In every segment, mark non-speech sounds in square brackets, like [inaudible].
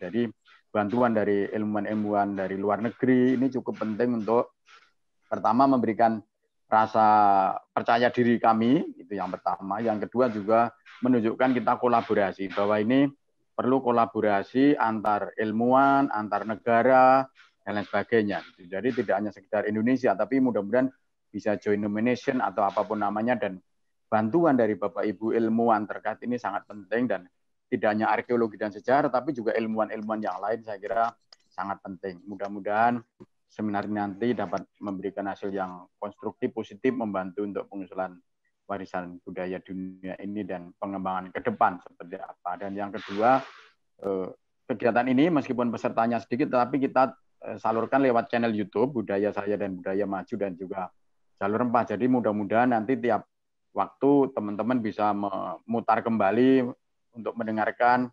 Jadi bantuan dari ilmuwan-ilmuwan dari luar negeri ini cukup penting untuk pertama memberikan rasa percaya diri kami itu yang pertama yang kedua juga menunjukkan kita kolaborasi bahwa ini perlu kolaborasi antar ilmuwan antar negara dan lain sebagainya jadi tidak hanya sekitar Indonesia tapi mudah-mudahan bisa join nomination atau apapun namanya dan bantuan dari bapak ibu ilmuwan terkait ini sangat penting dan tidak hanya arkeologi dan sejarah, tapi juga ilmuwan-ilmuwan yang lain saya kira sangat penting. Mudah-mudahan seminar ini nanti dapat memberikan hasil yang konstruktif, positif, membantu untuk pengusulan warisan budaya dunia ini dan pengembangan ke depan seperti apa. Dan yang kedua, eh, kegiatan ini meskipun pesertanya sedikit, tetapi kita eh, salurkan lewat channel YouTube Budaya Saya dan Budaya Maju dan juga Jalur Rempah. Jadi mudah-mudahan nanti tiap waktu teman-teman bisa memutar kembali untuk mendengarkan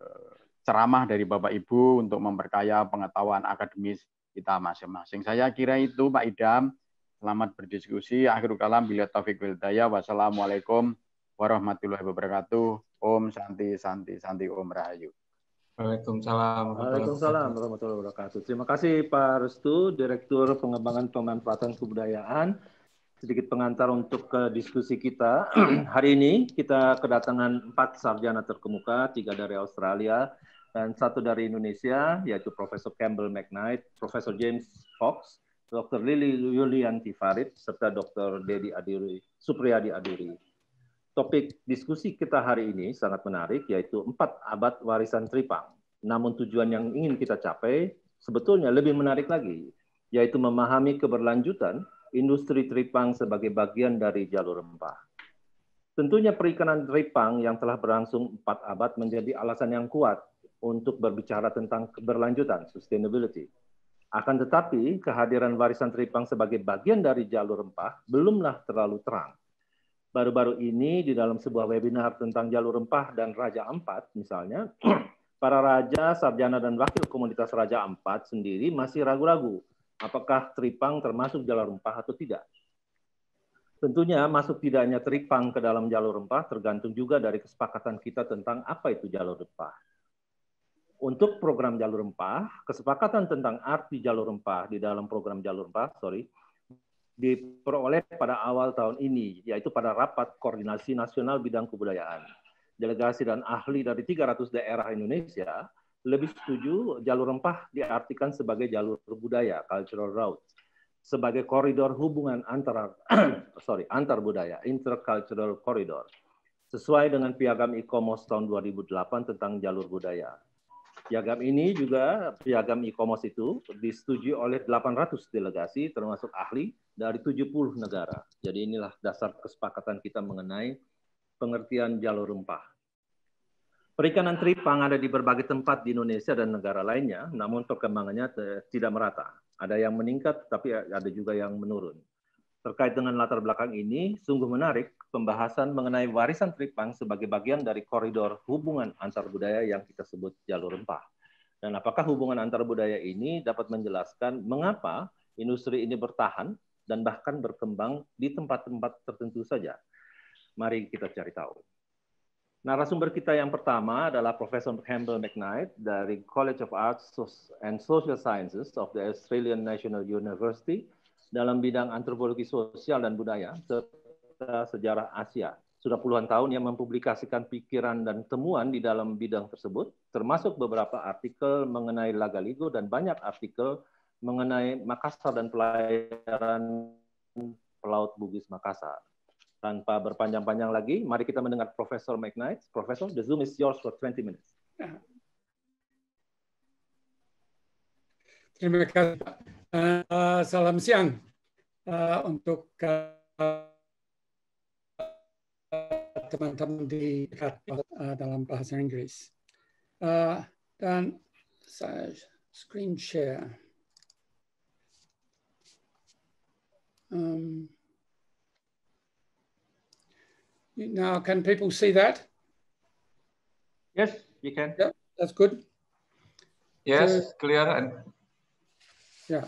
eh, ceramah dari Bapak Ibu untuk memperkaya pengetahuan akademis kita masing-masing. Saya kira itu Pak Idam. Selamat berdiskusi. Akhir kalam bila taufik Wildaya. Wassalamualaikum warahmatullahi wabarakatuh. Om Santi Santi Santi Om Rahayu. Waalaikumsalam. Waalaikumsalam warahmatullahi wabarakatuh. Terima kasih Pak Restu, Direktur Pengembangan Pemanfaatan Kebudayaan sedikit pengantar untuk ke diskusi kita. [clears throat] Hari ini kita kedatangan empat sarjana terkemuka, tiga dari Australia dan satu dari Indonesia, yaitu Profesor Campbell McKnight, Profesor James Fox, Dr. Lily Yulianti Farid, serta Dr. Dedi Adiri, Supriyadi Adiri. Topik diskusi kita hari ini sangat menarik, yaitu empat abad warisan Tripang. Namun tujuan yang ingin kita capai sebetulnya lebih menarik lagi, yaitu memahami keberlanjutan industri tripang sebagai bagian dari jalur rempah. Tentunya perikanan tripang yang telah berlangsung empat abad menjadi alasan yang kuat untuk berbicara tentang keberlanjutan, sustainability. Akan tetapi, kehadiran warisan tripang sebagai bagian dari jalur rempah belumlah terlalu terang. Baru-baru ini di dalam sebuah webinar tentang jalur rempah dan Raja empat misalnya, [clears throat] para raja, sarjana, dan wakil komunitas Raja empat sendiri masih ragu-ragu apakah teripang termasuk jalur rempah atau tidak. Tentunya masuk tidaknya teripang ke dalam jalur rempah tergantung juga dari kesepakatan kita tentang apa itu jalur rempah. Untuk program jalur rempah, kesepakatan tentang arti jalur rempah di dalam program jalur rempah, sorry, diperoleh pada awal tahun ini, yaitu pada rapat koordinasi nasional bidang kebudayaan. Delegasi dan ahli dari 300 daerah Indonesia lebih setuju jalur rempah diartikan sebagai jalur budaya (cultural route) sebagai koridor hubungan antara [clears throat] sorry antar budaya (intercultural corridor) sesuai dengan piagam ICOMOS tahun 2008 tentang jalur budaya. Piagam ini juga piagam ICOMOS itu disetujui oleh 800 delegasi termasuk ahli dari 70 negara. Jadi inilah dasar kesepakatan kita mengenai pengertian jalur rempah. Perikanan tripang ada di berbagai tempat di Indonesia dan negara lainnya, namun perkembangannya tidak merata. Ada yang meningkat, tapi ada juga yang menurun. Terkait dengan latar belakang ini, sungguh menarik pembahasan mengenai warisan tripang sebagai bagian dari koridor hubungan antar budaya yang kita sebut jalur rempah. Dan apakah hubungan antar budaya ini dapat menjelaskan mengapa industri ini bertahan dan bahkan berkembang di tempat-tempat tertentu saja? Mari kita cari tahu. Narasumber kita yang pertama adalah Profesor Campbell McKnight dari College of Arts and Social Sciences of the Australian National University dalam bidang antropologi sosial dan budaya serta sejarah Asia. Sudah puluhan tahun yang mempublikasikan pikiran dan temuan di dalam bidang tersebut, termasuk beberapa artikel mengenai Lagaligo dan banyak artikel mengenai Makassar dan pelayaran Pelaut Bugis Makassar tanpa berpanjang-panjang lagi, mari kita mendengar Profesor McKnight. Profesor, the Zoom is yours for 20 minutes. Terima kasih. Uh, salam siang uh, untuk eh, teman-teman uh, di uh, dalam bahasa Inggris. Uh, dan saya screen share. Um, Now, can people see that? Yes, you can. Yeah, that's good. Yes, so, clear and. Yeah.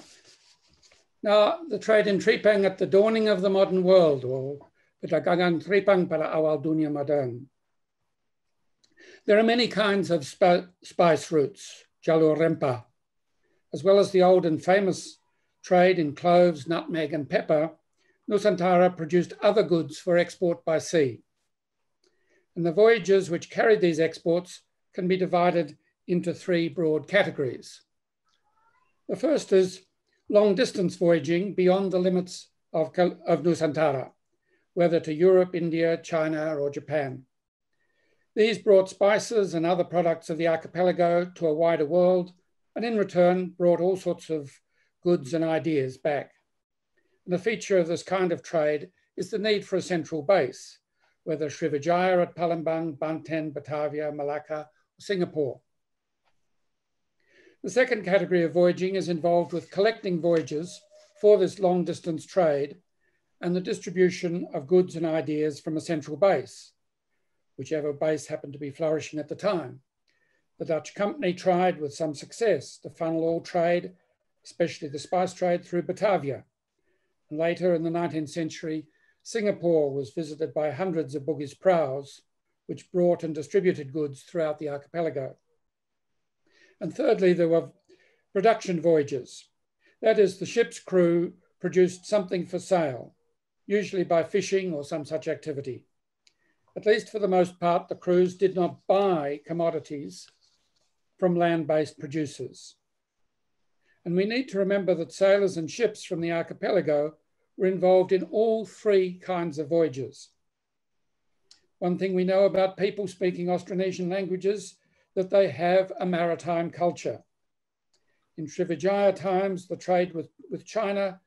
Now, the trade in tripang at the dawning of the modern world, or Pitagangan Tripang para awal dunia modern. There are many kinds of sp spice roots, Jalur Rempa, as well as the old and famous trade in cloves, nutmeg, and pepper, Nusantara produced other goods for export by sea. And the voyages which carried these exports can be divided into three broad categories. The first is long distance voyaging beyond the limits of, of Nusantara, whether to Europe, India, China, or Japan. These brought spices and other products of the archipelago to a wider world, and in return brought all sorts of goods and ideas back. And a feature of this kind of trade is the need for a central base, whether Srivijaya at Palembang, Banten, Batavia, Malacca, or Singapore. The second category of voyaging is involved with collecting voyages for this long distance trade and the distribution of goods and ideas from a central base, whichever base happened to be flourishing at the time. The Dutch company tried with some success to funnel all trade, especially the spice trade, through Batavia, Later in the 19th century, Singapore was visited by hundreds of Bugis praus, which brought and distributed goods throughout the archipelago. And thirdly, there were production voyages. That is, the ship's crew produced something for sale, usually by fishing or some such activity. At least for the most part, the crews did not buy commodities from land-based producers. And we need to remember that sailors and ships from the archipelago were involved in all three kinds of voyages. One thing we know about people speaking Austronesian languages, that they have a maritime culture. In Srivijaya times, the trade with, with China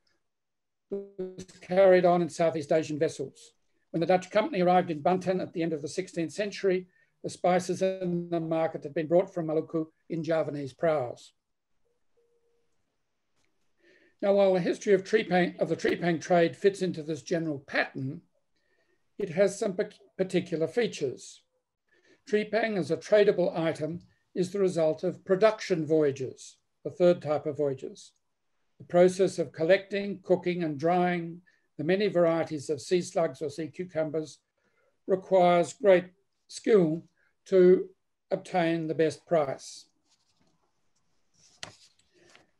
was carried on in Southeast Asian vessels. When the Dutch company arrived in Banten at the end of the 16th century, the spices in the market had been brought from Maluku in Javanese prows. Now, while the history of, tree paint, of the tree paint trade fits into this general pattern, it has some particular features. Tree as a tradable item is the result of production voyages, the third type of voyages. The process of collecting, cooking, and drying the many varieties of sea slugs or sea cucumbers requires great skill to obtain the best price.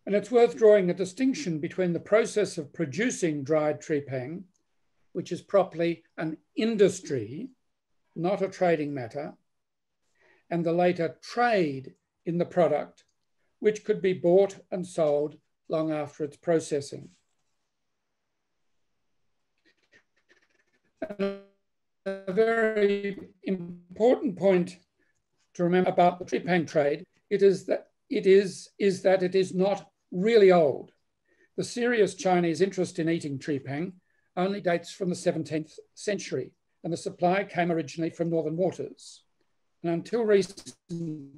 And it's worth drawing a distinction between the process of producing dried pang, which is properly an industry, not a trading matter, and the later trade in the product, which could be bought and sold long after its processing. And a very important point to remember about the pang trade it is that it is, is that it is not really old. The serious Chinese interest in eating tripang only dates from the 17th century, and the supply came originally from northern waters. And until recently,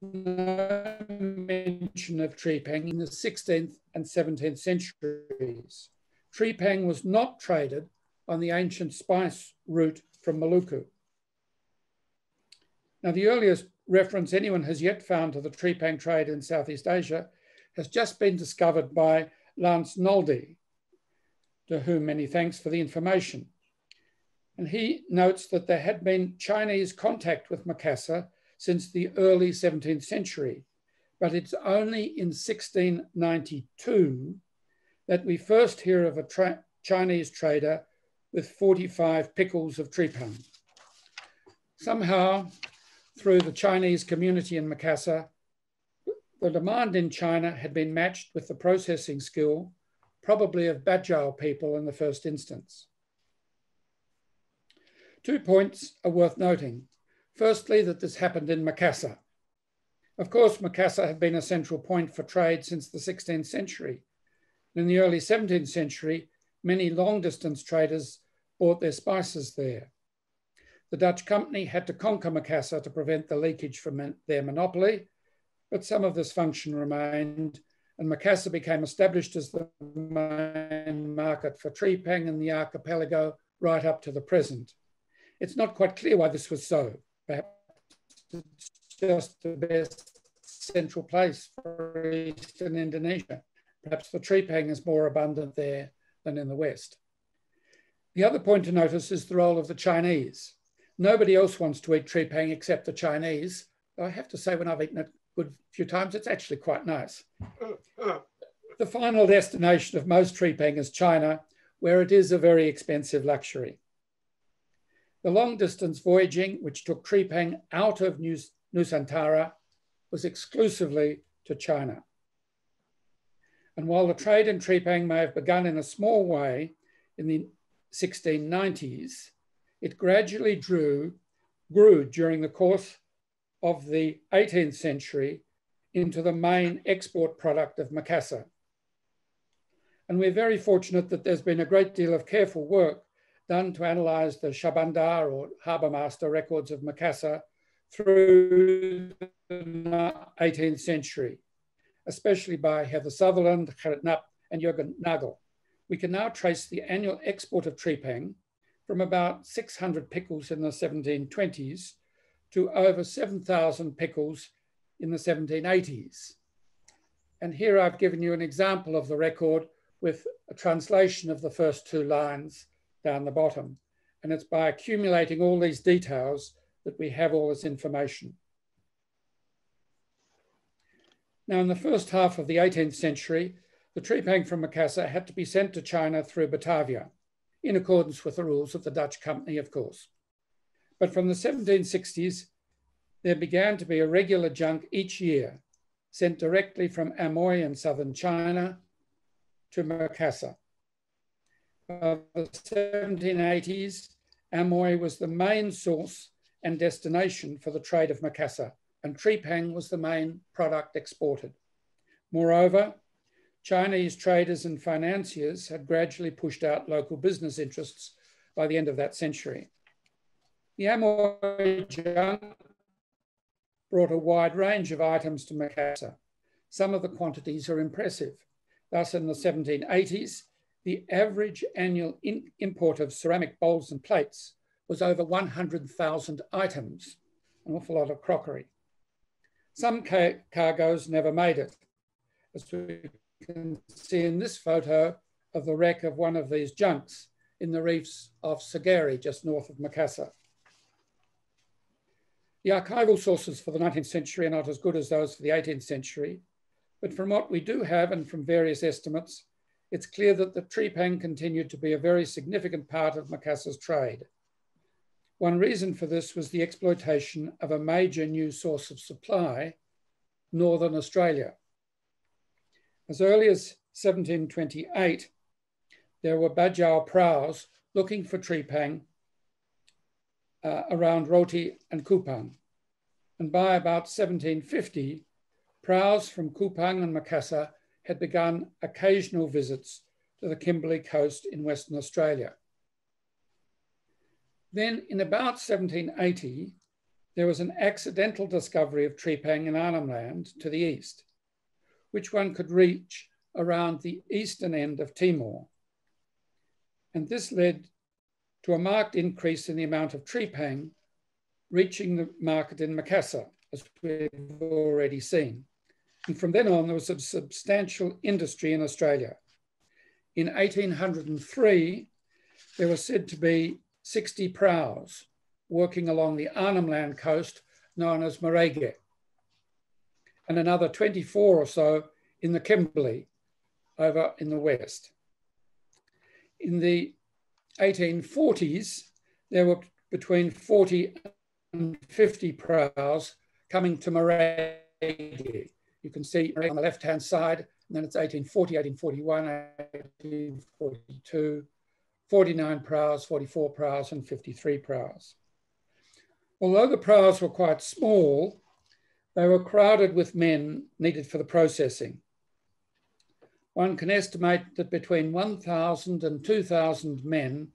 no mention of tripang in the 16th and 17th centuries. Tripang was not traded on the ancient spice route from Maluku. Now, the earliest reference anyone has yet found to the trepang trade in Southeast Asia has just been discovered by Lance Noldi. to whom many thanks for the information. And he notes that there had been Chinese contact with Macassar since the early 17th century, but it's only in 1692 that we first hear of a tra Chinese trader with 45 pickles of trepang. Somehow, through the Chinese community in Makassar, the demand in China had been matched with the processing skill, probably of Bajau people in the first instance. Two points are worth noting. Firstly, that this happened in Makassar. Of course, Makassar had been a central point for trade since the 16th century. In the early 17th century, many long distance traders bought their spices there. The Dutch company had to conquer Macassar to prevent the leakage from their monopoly, but some of this function remained, and Macassar became established as the main market for trepang in the archipelago right up to the present. It's not quite clear why this was so. Perhaps it's just the best central place for eastern Indonesia. Perhaps the trepang is more abundant there than in the West. The other point to notice is the role of the Chinese. Nobody else wants to eat tree except the Chinese. I have to say, when I've eaten it a good few times, it's actually quite nice. the final destination of most tree is China, where it is a very expensive luxury. The long distance voyaging, which took tree out of Nusantara, was exclusively to China. And while the trade in tree may have begun in a small way in the 1690s, it gradually drew, grew during the course of the 18th century into the main export product of Macassar. And we're very fortunate that there's been a great deal of careful work done to analyse the Shabandar or harbour master records of Macassar through the 18th century, especially by Heather Sutherland, Gerrit and Jürgen Nagel. We can now trace the annual export of trepang from about 600 pickles in the 1720s to over 7,000 pickles in the 1780s. And here I've given you an example of the record with a translation of the first two lines down the bottom. And it's by accumulating all these details that we have all this information. Now, in the first half of the 18th century, the tripang from Makassar had to be sent to China through Batavia in accordance with the rules of the Dutch company, of course. But from the 1760s, there began to be a regular junk each year sent directly from Amoy in southern China to Macassar. By the 1780s, Amoy was the main source and destination for the trade of Macassar, and trepang was the main product exported. Moreover, Chinese traders and financiers had gradually pushed out local business interests by the end of that century. The Amoy junk brought a wide range of items to Macassar. Some of the quantities are impressive. Thus, in the 1780s, the average annual import of ceramic bowls and plates was over 100,000 items, an awful lot of crockery. Some ca cargoes never made it, as we can see in this photo of the wreck of one of these junks in the reefs off Sagari, just north of Makassar. The archival sources for the 19th century are not as good as those for the 18th century, but from what we do have and from various estimates, it's clear that the trepang continued to be a very significant part of Makassar's trade. One reason for this was the exploitation of a major new source of supply, Northern Australia. As early as 1728, there were Bajau praus looking for trepang uh, around Roti and Kupang. And by about 1750, praus from Kupang and Makassar had begun occasional visits to the Kimberley coast in Western Australia. Then in about 1780, there was an accidental discovery of trepang in Arnhem Land to the east which one could reach around the eastern end of Timor. And this led to a marked increase in the amount of pang reaching the market in Makassar, as we've already seen. And from then on, there was a substantial industry in Australia. In 1803, there were said to be 60 praus working along the Arnhem Land coast known as Marege and another 24 or so in the Kimberley over in the west. In the 1840s, there were between 40 and 50 praus coming to Maradi. You can see on the left-hand side, and then it's 1840, 1841, 1842, 49 praus, 44 praus, and 53 praus. Although the praus were quite small, they were crowded with men needed for the processing. One can estimate that between 1,000 and 2,000 men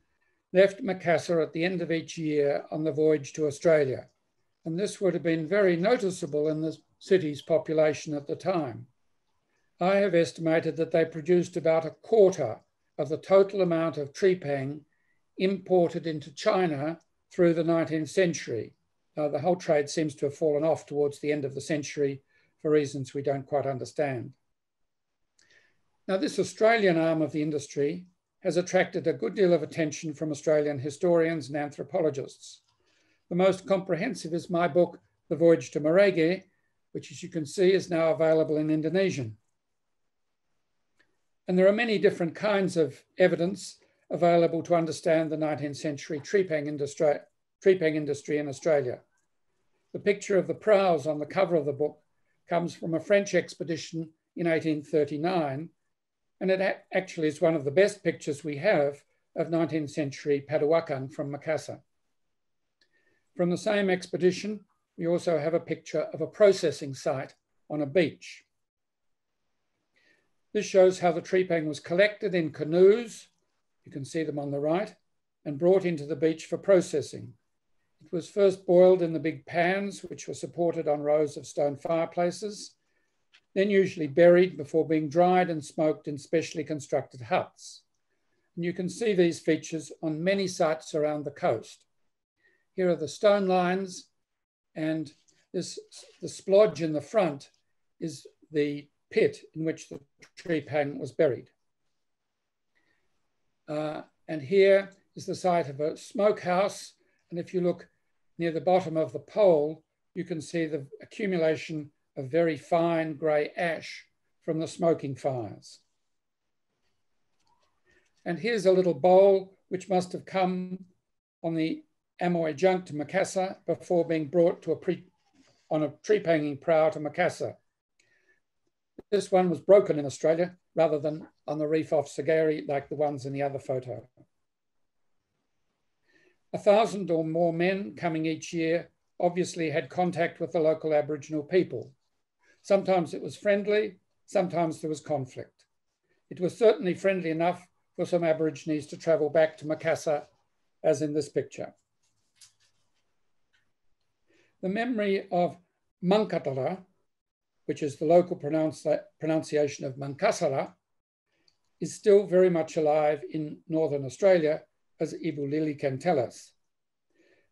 left Macassar at the end of each year on the voyage to Australia, and this would have been very noticeable in the city's population at the time. I have estimated that they produced about a quarter of the total amount of trepang imported into China through the 19th century, uh, the whole trade seems to have fallen off towards the end of the century for reasons we don't quite understand. Now, this Australian arm of the industry has attracted a good deal of attention from Australian historians and anthropologists. The most comprehensive is my book, The Voyage to Marege, which, as you can see, is now available in Indonesian. And there are many different kinds of evidence available to understand the 19th century trepang industry, trepang industry in Australia. The picture of the prows on the cover of the book comes from a French expedition in 1839, and it actually is one of the best pictures we have of 19th century Padawakan from Makassar. From the same expedition, we also have a picture of a processing site on a beach. This shows how the trepang was collected in canoes, you can see them on the right, and brought into the beach for processing. It was first boiled in the big pans, which were supported on rows of stone fireplaces, then usually buried before being dried and smoked in specially constructed huts. And you can see these features on many sites around the coast. Here are the stone lines and this, the splodge in the front is the pit in which the tree pang was buried. Uh, and here is the site of a smokehouse. And if you look Near the bottom of the pole, you can see the accumulation of very fine grey ash from the smoking fires. And here's a little bowl which must have come on the Amoy junk to Macassar before being brought to a pre, on a tree hanging prow to Macassar. This one was broken in Australia rather than on the reef off Sagari like the ones in the other photo. A thousand or more men coming each year obviously had contact with the local Aboriginal people. Sometimes it was friendly, sometimes there was conflict. It was certainly friendly enough for some Aborigines to travel back to Makassar, as in this picture. The memory of Mankatara, which is the local pronunci pronunciation of Mankassara, is still very much alive in Northern Australia as Ibu Lili can tell us.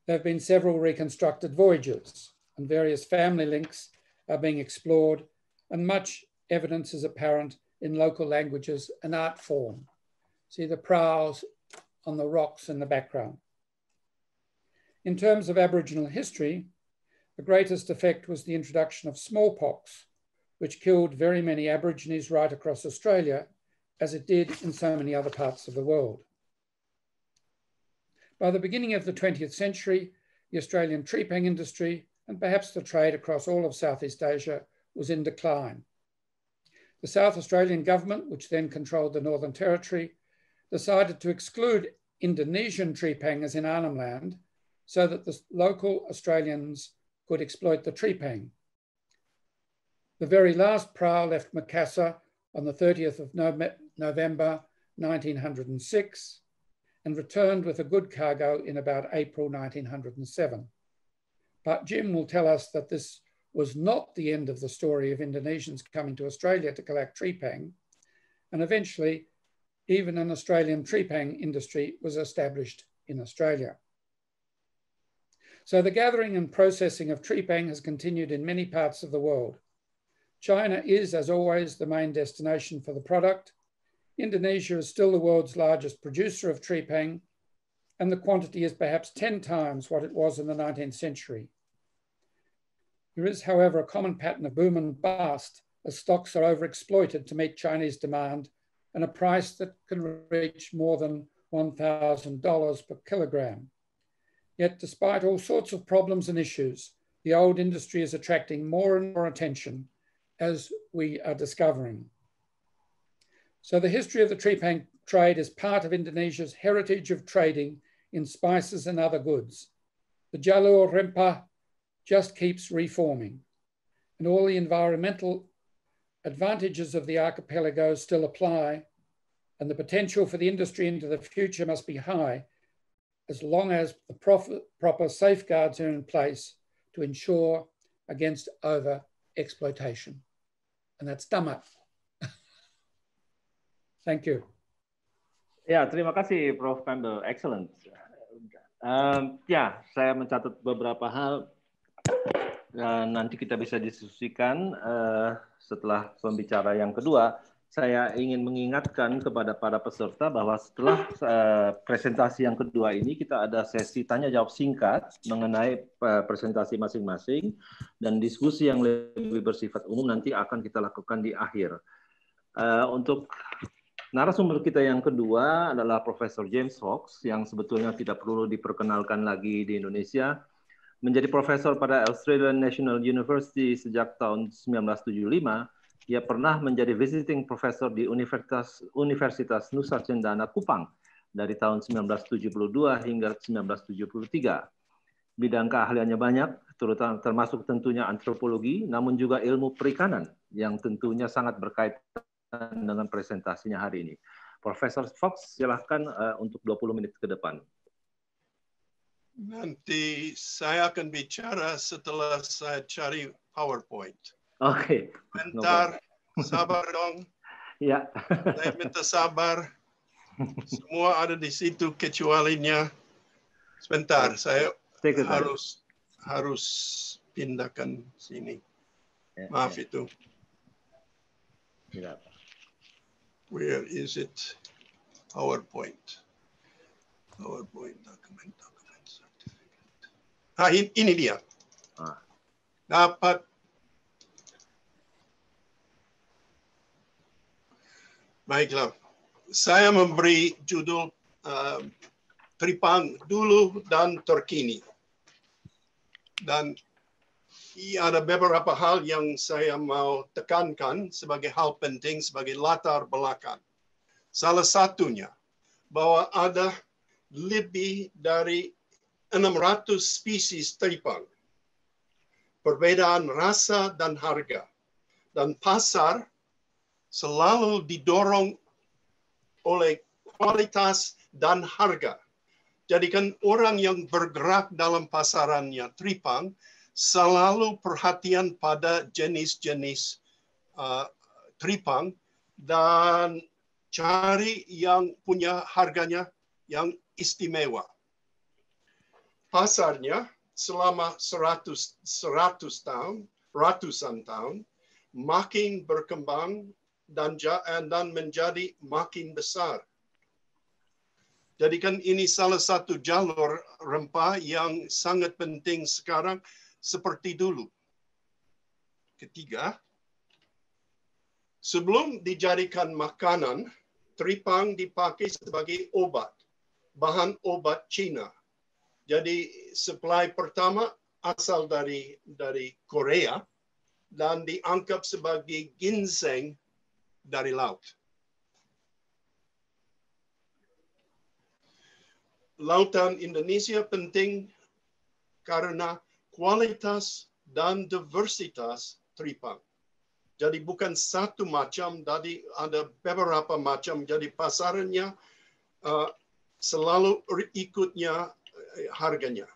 There have been several reconstructed voyages and various family links are being explored and much evidence is apparent in local languages and art form. See the prows on the rocks in the background. In terms of Aboriginal history, the greatest effect was the introduction of smallpox, which killed very many Aborigines right across Australia, as it did in so many other parts of the world. By the beginning of the 20th century, the Australian tree pang industry and perhaps the trade across all of Southeast Asia was in decline. The South Australian government, which then controlled the Northern Territory, decided to exclude Indonesian tree pangers in Arnhem Land so that the local Australians could exploit the tree pang. The very last prau left Macassar on the 30th of November 1906 and returned with a good cargo in about April 1907. But Jim will tell us that this was not the end of the story of Indonesians coming to Australia to collect trepang, and eventually even an Australian trepang industry was established in Australia. So the gathering and processing of trepang has continued in many parts of the world. China is, as always, the main destination for the product, Indonesia is still the world's largest producer of trepang, and the quantity is perhaps 10 times what it was in the 19th century. There is, however, a common pattern of boom and bust as stocks are overexploited to meet Chinese demand and a price that can reach more than $1,000 per kilogram. Yet despite all sorts of problems and issues, the old industry is attracting more and more attention as we are discovering. So the history of the trepang trade is part of Indonesia's heritage of trading in spices and other goods. The Jalur Rempa just keeps reforming and all the environmental advantages of the archipelago still apply and the potential for the industry into the future must be high as long as the proper, safeguards are in place to ensure against over exploitation. And that's Dhamma. Thank you. Ya, terima kasih Prof. Campbell. Excellent. Um, ya, saya mencatat beberapa hal. Uh, nanti kita bisa diskusikan uh, setelah pembicara yang kedua. Saya ingin mengingatkan kepada para peserta bahwa setelah uh, presentasi yang kedua ini kita ada sesi tanya jawab singkat mengenai uh, presentasi masing-masing dan diskusi yang lebih bersifat umum nanti akan kita lakukan di akhir. Uh, untuk Narasumber kita yang kedua adalah Profesor James Fox yang sebetulnya tidak perlu diperkenalkan lagi di Indonesia. Menjadi profesor pada Australian National University sejak tahun 1975, ia pernah menjadi visiting professor di Universitas, Universitas Nusa Cendana Kupang dari tahun 1972 hingga 1973. Bidang keahliannya banyak, terutama termasuk tentunya antropologi, namun juga ilmu perikanan yang tentunya sangat berkaitan dengan presentasinya hari ini. Profesor Fox, silahkan uh, untuk 20 menit ke depan. Nanti saya akan bicara setelah saya cari PowerPoint. Oke. Okay. Bentar, no sabar dong. [laughs] ya. saya minta sabar. Semua ada di situ kecualinya. Sebentar, saya harus harus pindahkan sini. Ya, Maaf ya. itu. Tidak apa. Ya. Where is it? PowerPoint. PowerPoint document, document certificate. Ah, ini, ini dia. Ah. Dapat Baiklah, saya memberi judul uh, Tripang dulu dan terkini. Dan ada beberapa hal yang saya mau tekankan sebagai hal penting, sebagai latar belakang. Salah satunya, bahwa ada lebih dari 600 spesies teripang. Perbedaan rasa dan harga. Dan pasar selalu didorong oleh kualitas dan harga. Jadikan orang yang bergerak dalam pasarannya teripang selalu perhatian pada jenis-jenis uh, tripang dan cari yang punya harganya yang istimewa. Pasarnya selama 100, 100 tahun, ratusan tahun, makin berkembang dan, eh, dan menjadi makin besar. jadikan ini salah satu jalur rempah yang sangat penting sekarang seperti dulu. Ketiga, sebelum dijadikan makanan, teripang dipakai sebagai obat, bahan obat Cina. Jadi supply pertama asal dari dari Korea dan dianggap sebagai ginseng dari laut. Lautan Indonesia penting karena dan diversitas tripang. Jadi bukan satu macam, jadi ada beberapa macam. Jadi uh, selalu ikutnya uh, harganya.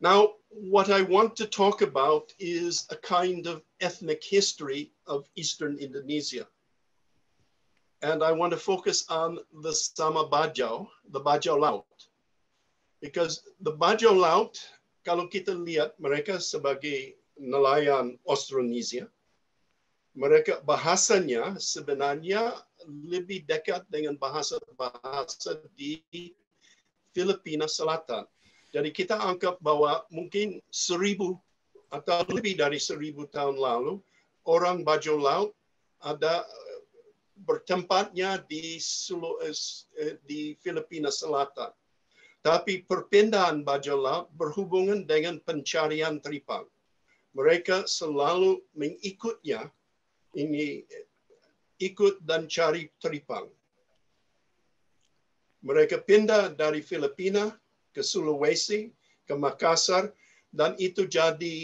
Now, what I want to talk about is a kind of ethnic history of Eastern Indonesia. And I want to focus on the Sama Bajau, the Bajau Lao. Because the Bajo Laut, kalau kita lihat mereka sebagai nelayan Austronesia, mereka bahasanya sebenarnya lebih dekat dengan bahasa-bahasa di Filipina Selatan. Jadi kita anggap bahwa mungkin seribu atau lebih dari seribu tahun lalu, orang Bajo Laut ada eh, bertempatnya di, eh, eh, di Filipina Selatan tapi perpindahan Bajala berhubungan dengan pencarian tripang. Mereka selalu mengikutnya, ini ikut dan cari tripang. Mereka pindah dari Filipina ke Sulawesi, ke Makassar, dan itu jadi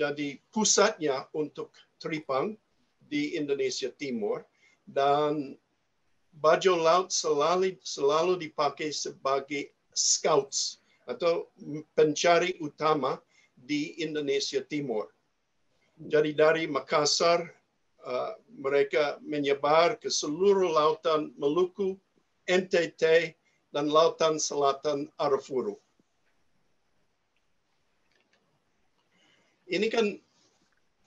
jadi pusatnya untuk tripang di Indonesia Timur dan Bajo laut selalu, selalu dipakai sebagai scouts atau pencari utama di Indonesia Timur. Jadi dari Makassar, uh, mereka menyebar ke seluruh lautan Maluku, NTT, dan lautan selatan Arafuru. Ini kan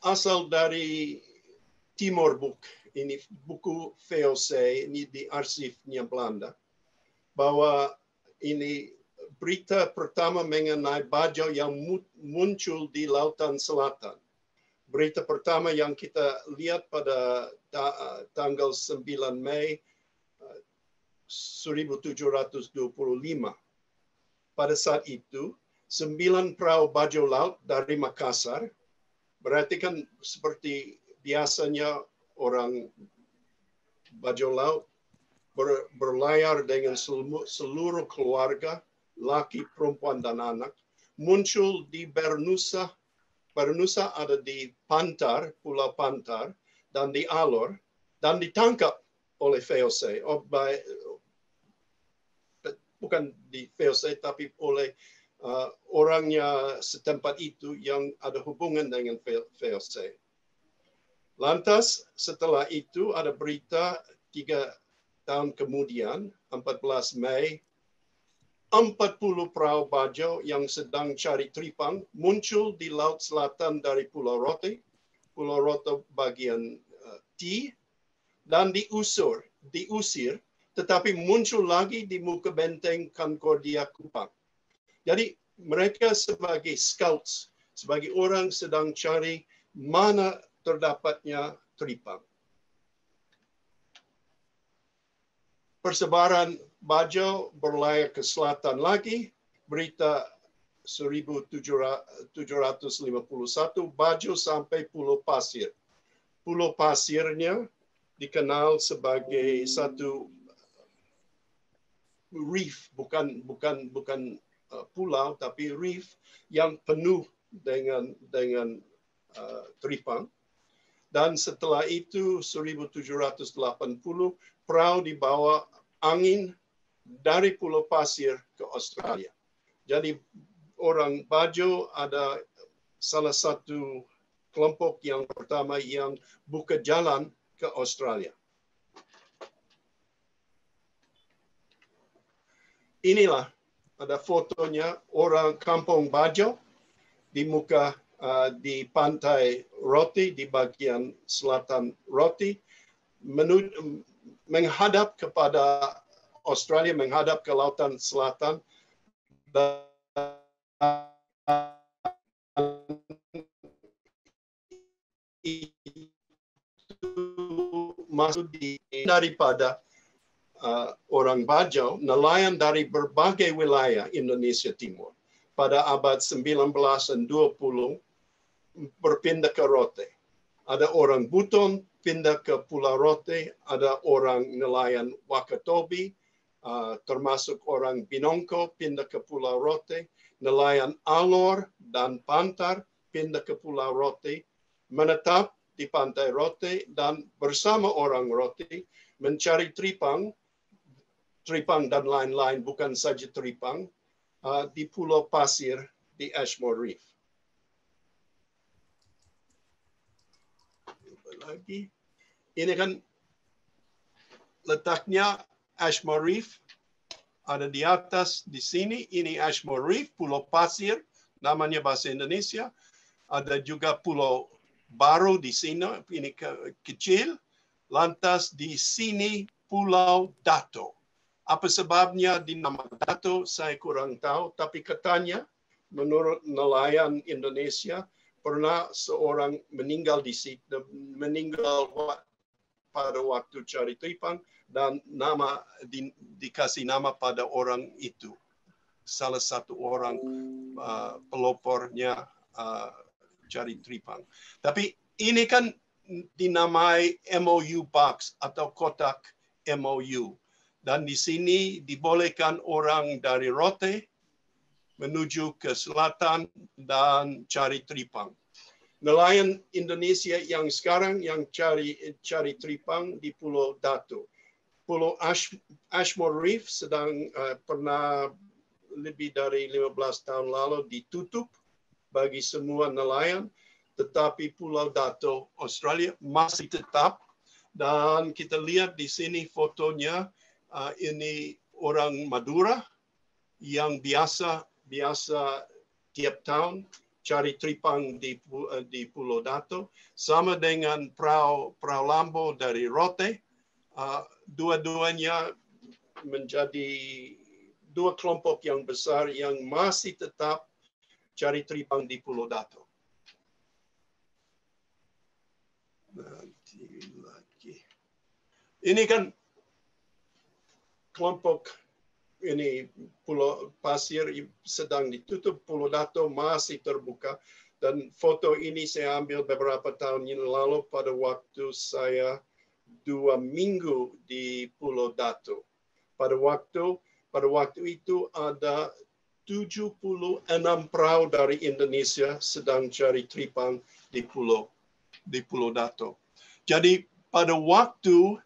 asal dari Timor Buk ini buku VOC ini di arsifnya Belanda bahwa ini berita pertama mengenai bajau yang muncul di lautan selatan. Berita pertama yang kita lihat pada tanggal 9 Mei 1725. Eh, pada saat itu, sembilan perahu bajau laut dari Makassar, berarti kan seperti biasanya orang bajau laut ber, berlayar dengan seluruh keluarga, laki, perempuan, dan anak, muncul di Bernusa. Bernusa ada di Pantar, Pulau Pantar, dan di Alor, dan ditangkap oleh VOC, oh, by, bukan di VOC, tapi oleh uh, orangnya setempat itu yang ada hubungan dengan VOC. Lantas setelah itu ada berita tiga tahun kemudian, 14 Mei, 40 perahu bajo yang sedang cari tripang muncul di laut selatan dari Pulau Rote, Pulau Rote bagian uh, T, dan diusur diusir, tetapi muncul lagi di muka benteng Concordia Kupang. Jadi mereka sebagai scouts, sebagai orang sedang cari mana terdapatnya teripang. Persebaran bajau berlayar ke selatan lagi. Berita 1751 baju sampai Pulau Pasir. Pulau Pasirnya dikenal sebagai satu uh, reef, bukan bukan bukan uh, pulau tapi reef yang penuh dengan dengan uh, dan setelah itu 1780 perahu dibawa angin dari Pulau Pasir ke Australia. Jadi orang Bajo ada salah satu kelompok yang pertama yang buka jalan ke Australia. Inilah ada fotonya orang kampung Bajo di muka Eh, di pantai Roti di bagian selatan Roti menghadap kepada Australia menghadap ke lautan selatan itu masuk di daripada uh, orang Bajau, nelayan dari berbagai wilayah Indonesia Timur pada abad 19 dan 20 berpindah ke Rote. Ada orang Buton pindah ke Pulau Rote, ada orang nelayan Wakatobi, uh, termasuk orang Binongko pindah ke Pulau Rote, nelayan Alor dan Pantar pindah ke Pulau Rote, menetap di Pantai Rote dan bersama orang Rote mencari tripang, tripang dan lain-lain, bukan saja tripang, uh, di Pulau Pasir di Ashmore Reef. lagi. Ini kan letaknya Ashmore Reef ada di atas di sini. Ini Ashmore Reef Pulau Pasir, namanya bahasa Indonesia. Ada juga Pulau Baru di sini, ini ke kecil. Lantas di sini Pulau Dato. Apa sebabnya di nama Dato saya kurang tahu, tapi katanya menurut nelayan Indonesia pernah seorang meninggal di situ, meninggal pada waktu cari tripang dan nama di, dikasih nama pada orang itu. Salah satu orang uh, pelopornya uh, cari tripang. Tapi ini kan dinamai MOU box atau kotak MOU. Dan di sini dibolehkan orang dari Rote, menuju ke selatan dan cari tripang. Nelayan Indonesia yang sekarang yang cari cari tripang di Pulau Datu. Pulau Ash, Ashmore Reef sedang uh, pernah lebih dari 15 tahun lalu ditutup bagi semua nelayan, tetapi Pulau Datu Australia masih tetap dan kita lihat di sini fotonya uh, ini orang Madura yang biasa biasa tiap tahun cari tripang di, eh, di Pulau Dato, sama dengan perahu, perahu lambo dari Rote. Uh, Dua-duanya menjadi dua kelompok yang besar yang masih tetap cari tripang di Pulau Dato. Nanti lagi. Ini kan kelompok ini pulau pasir sedang ditutup, pulau Dato masih terbuka. Dan foto ini saya ambil beberapa tahun yang lalu pada waktu saya dua minggu di Pulau Dato. Pada waktu pada waktu itu ada 76 perahu dari Indonesia sedang cari tripang di pulau di Pulau Dato. Jadi pada waktu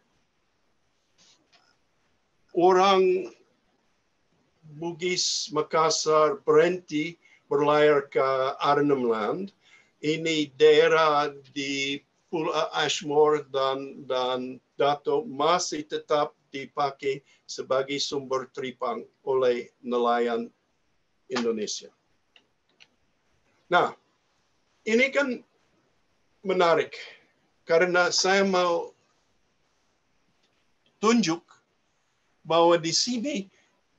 orang Bugis, Makassar, Perenti berlayar ke Arnhem Land. Ini daerah di Pulau Ashmore dan dan Dato masih tetap dipakai sebagai sumber tripang oleh nelayan Indonesia. Nah, ini kan menarik karena saya mau tunjuk bahwa di sini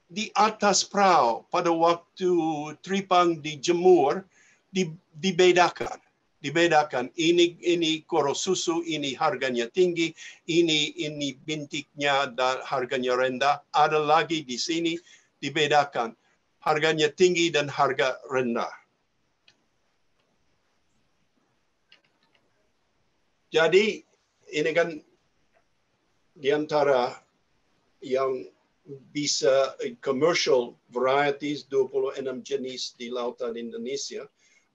di atas perahu pada waktu tripang dijemur di, dibedakan dibedakan ini ini koro susu ini harganya tinggi ini ini bintiknya dan harganya rendah ada lagi di sini dibedakan harganya tinggi dan harga rendah jadi ini kan di antara yang bisa eh, commercial varieties enam jenis di lautan Indonesia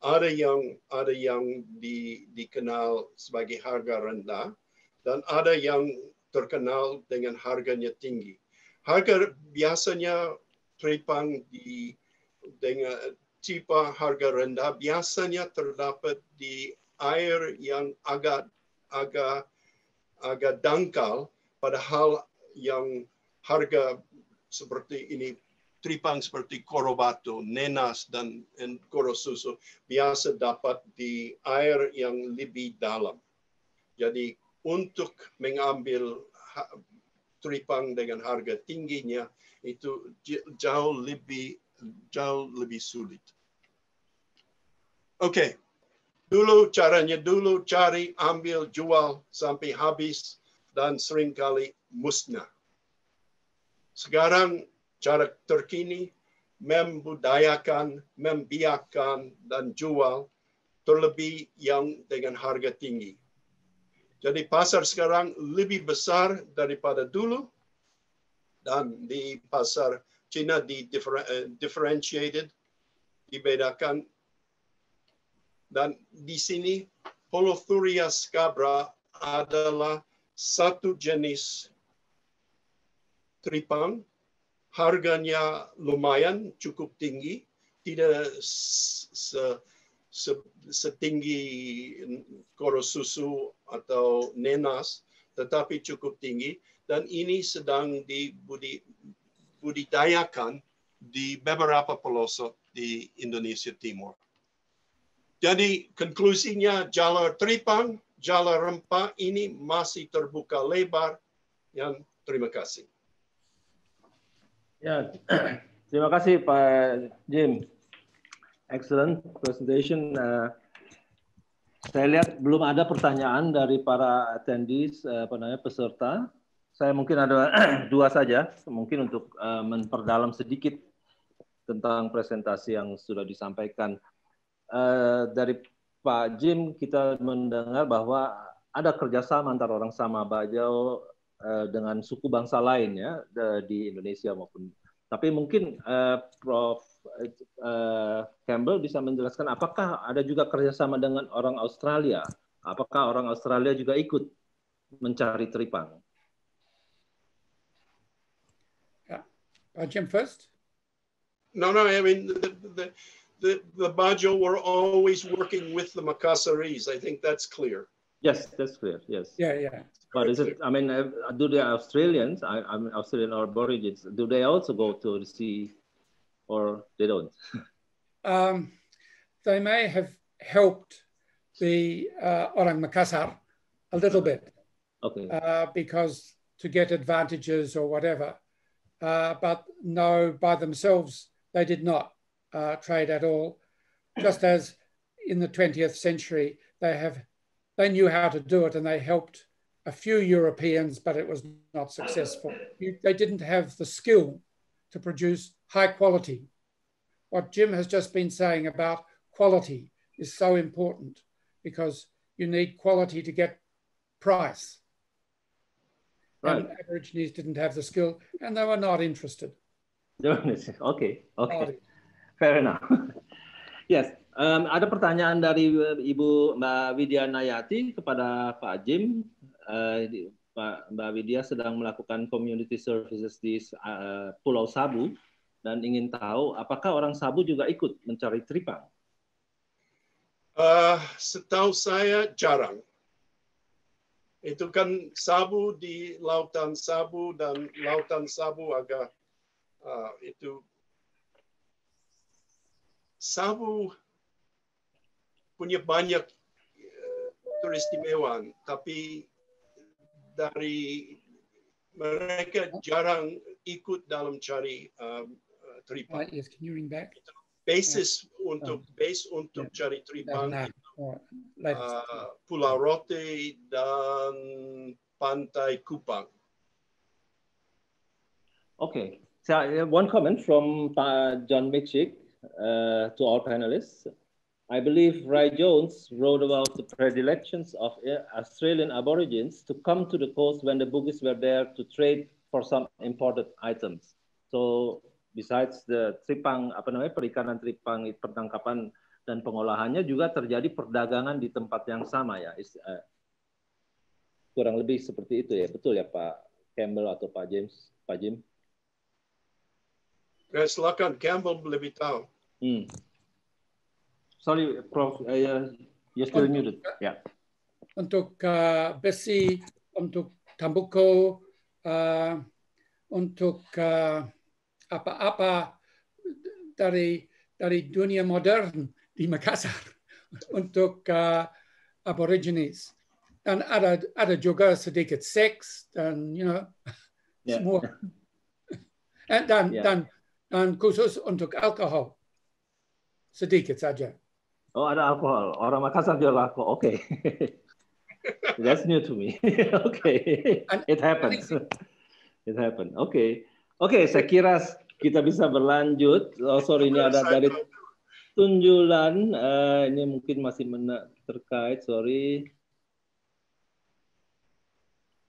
ada yang ada yang di, dikenal sebagai harga rendah dan ada yang terkenal dengan harganya tinggi. Harga biasanya tripang di dengan eh, tipe harga rendah biasanya terdapat di air yang agak agak agak dangkal padahal yang harga seperti ini tripang seperti Korobato, Nenas dan Korosuso biasa dapat di air yang lebih dalam. Jadi untuk mengambil tripang dengan harga tingginya itu jauh lebih jauh lebih sulit. Oke. Okay. Dulu caranya dulu cari, ambil, jual sampai habis dan seringkali musnah. Sekarang cara terkini membudayakan, membiarkan dan jual terlebih yang dengan harga tinggi. Jadi pasar sekarang lebih besar daripada dulu dan di pasar Cina di eh, differentiated, dibedakan. Dan di sini Polothuria scabra adalah satu jenis tripang. Harganya lumayan cukup tinggi, tidak se, se, setinggi koro susu atau nenas, tetapi cukup tinggi. Dan ini sedang dibudidayakan di beberapa pelosok di Indonesia Timur. Jadi konklusinya jalan Tripang, jalan Rempah ini masih terbuka lebar. Yang terima kasih. Ya, [clears throat] terima kasih Pak Jim. Excellent presentation. Uh, saya lihat belum ada pertanyaan dari para attendees, eh, apa namanya peserta. Saya mungkin ada [clears throat] dua saja, mungkin untuk uh, memperdalam sedikit tentang presentasi yang sudah disampaikan uh, dari Pak Jim. Kita mendengar bahwa ada kerjasama antara orang sama Bajau, Eh, dengan suku bangsa lain ya di Indonesia maupun tapi mungkin uh, Prof. Uh, Campbell bisa menjelaskan apakah ada juga kerjasama dengan orang Australia? Apakah orang Australia juga ikut mencari teripang? Yeah. Uh, Jim first. No, no. I mean the the the, the Bajo were always working with the Makassarese. I think that's clear. Yes, that's clear. Yes. Yeah, yeah. But is it? I mean, uh, do the Australians, I, I mean, Australian Aborigines, do they also go to the sea, or they don't? [laughs] Um, they may have helped the uh, Orang Makassar a little bit, okay, uh, because to get advantages or whatever. Uh, but no, by themselves they did not uh, trade at all. Just as in the 20th century, they have they knew how to do it and they helped a few Europeans, but it was not successful. They didn't have the skill to produce high quality. What Jim has just been saying about quality is so important because you need quality to get price. Right. And Aborigines didn't have the skill and they were not interested. [laughs] okay, okay. Fair enough. [laughs] yes, Um, ada pertanyaan dari eh, Ibu Mbak Widya Nayati kepada Pak Jim. Uh, Pak Mbak Widya sedang melakukan community services di uh, Pulau Sabu dan ingin tahu apakah orang Sabu juga ikut mencari tripang? Uh, setahu saya jarang. Itu kan Sabu di lautan Sabu dan lautan Sabu agak uh, itu Sabu punya banyak eh, turis tapi dari mereka jarang ikut dalam cari um, eh, tripang. yes, can you ring back? Basis yeah. untuk um, base untuk yeah. cari tripang nah, itu nah, uh, Pulau Rote dan Pantai Kupang. Okay, so uh, one comment from uh, John Mitchik uh, to our panelists. I believe Ray Jones wrote about the predilections of Australian Aborigines to come to the coast when the Bugis were there to trade for some imported items. So besides the tripang apa namanya perikanan tripang pertangkapan dan pengolahannya juga terjadi perdagangan di tempat yang sama ya. Uh, kurang lebih seperti itu ya, betul ya Pak Campbell atau Pak James, Pak Jim? Ya, silakan Campbell lebih tahu. Hmm sorry, Prof. Uh, you're still untuk, muted. Ya. Yeah. Untuk uh, besi, untuk tambuko, uh, untuk uh, apa-apa uh, dari dari dunia modern di Makassar [laughs] untuk uh, aborigines dan ada ada juga sedikit seks dan you know [laughs] yeah. semua [laughs] eh, dan yeah. dan dan khusus untuk alkohol sedikit saja. Oh ada alkohol. Orang Makassar jual alkohol. Oke. Okay. [laughs] That's new to me. [laughs] Oke. okay. It happens. [laughs] It happens. Oke. Okay. Oke, okay, saya kira kita bisa berlanjut. Oh, sorry, ini ada dari Tunjulan. Uh, ini mungkin masih terkait. Sorry.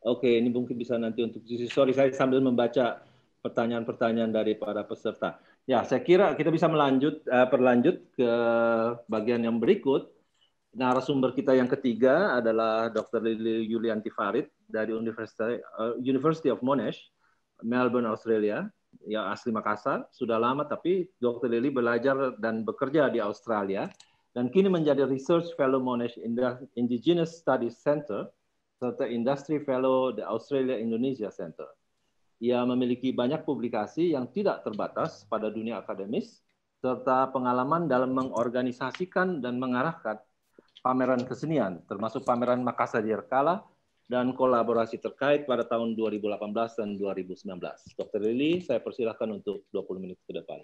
Oke, okay, ini mungkin bisa nanti untuk Sorry, saya sambil membaca pertanyaan-pertanyaan dari para peserta. Ya, saya kira kita bisa melanjut uh, eh, perlanjut ke bagian yang berikut. Narasumber kita yang ketiga adalah Dr. Lili Yulianti Farid dari University, uh, University of Monash, Melbourne, Australia. Ya, asli Makassar, sudah lama tapi Dr. Lili belajar dan bekerja di Australia dan kini menjadi Research Fellow Monash Indigenous Studies Center serta Industry Fellow the Australia Indonesia Center ia memiliki banyak publikasi yang tidak terbatas pada dunia akademis, serta pengalaman dalam mengorganisasikan dan mengarahkan pameran kesenian, termasuk pameran Makassar Yerkala dan kolaborasi terkait pada tahun 2018 dan 2019. Dr. Lili, saya persilahkan untuk 20 menit ke depan.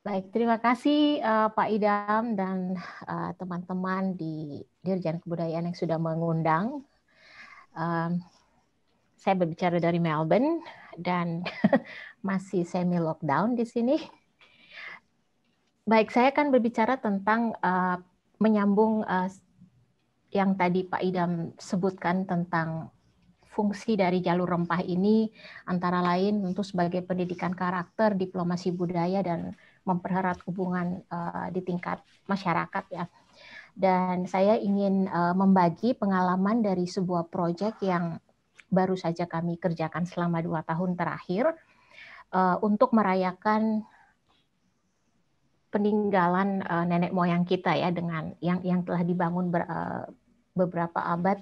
Baik, terima kasih uh, Pak Idam dan eh, teman-teman uh, di Dirjen Kebudayaan yang sudah mengundang. Uh, saya berbicara dari Melbourne dan [laughs] masih semi lockdown di sini. Baik, saya akan berbicara tentang uh, menyambung uh, yang tadi Pak Idam sebutkan tentang fungsi dari jalur rempah ini antara lain untuk sebagai pendidikan karakter, diplomasi budaya dan mempererat hubungan uh, di tingkat masyarakat ya. Dan saya ingin uh, membagi pengalaman dari sebuah proyek yang baru saja kami kerjakan selama dua tahun terakhir uh, untuk merayakan peninggalan uh, nenek moyang kita ya dengan yang yang telah dibangun ber, uh, beberapa abad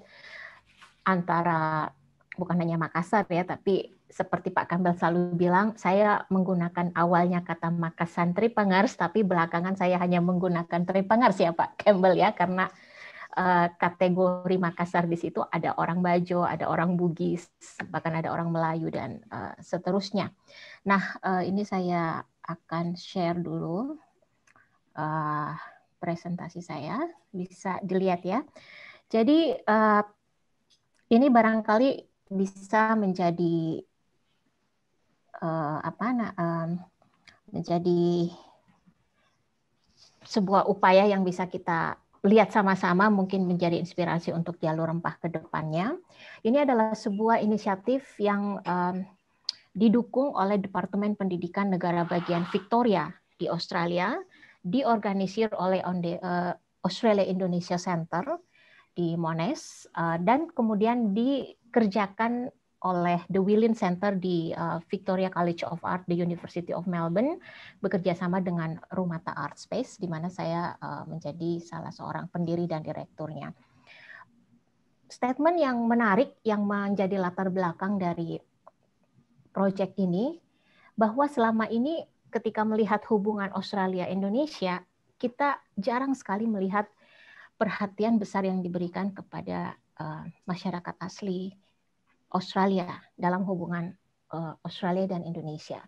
antara bukan hanya Makassar ya tapi seperti Pak Kambal selalu bilang saya menggunakan awalnya kata Makassar Tripangers tapi belakangan saya hanya menggunakan Tripangers ya Pak Campbell ya karena Eh, kategori Makassar di situ ada orang Bajo, ada orang Bugis, bahkan ada orang Melayu dan uh, seterusnya. Nah, uh, ini saya akan share dulu uh, presentasi saya, bisa dilihat ya. Jadi uh, ini barangkali bisa menjadi uh, apa nah, um, menjadi sebuah upaya yang bisa kita lihat sama-sama mungkin menjadi inspirasi untuk jalur rempah ke depannya. Ini adalah sebuah inisiatif yang um, didukung oleh Departemen Pendidikan Negara Bagian Victoria di Australia, diorganisir oleh eh, Australia Indonesia Center di Monash, uh, dan kemudian dikerjakan oleh The Willin Center di uh, Victoria College of Art, The University of Melbourne, bekerja sama dengan Rumata Art Space, di mana saya uh, menjadi salah seorang pendiri dan direkturnya. Statement yang menarik yang menjadi latar belakang dari proyek ini, bahwa selama ini ketika melihat hubungan Australia-Indonesia, kita jarang sekali melihat perhatian besar yang diberikan kepada eh, masyarakat asli, Australia dalam hubungan eh, Australia dan Indonesia.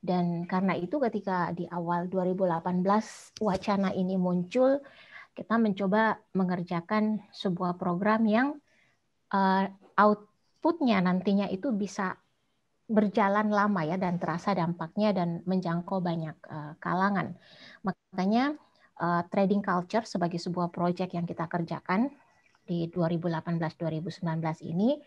Dan karena itu ketika di awal 2018 wacana ini muncul, kita mencoba mengerjakan sebuah program yang eh, outputnya nantinya itu bisa berjalan lama ya dan terasa dampaknya dan menjangkau banyak eh, kalangan. Makanya trading culture sebagai sebuah proyek yang kita kerjakan di 2018-2019 ini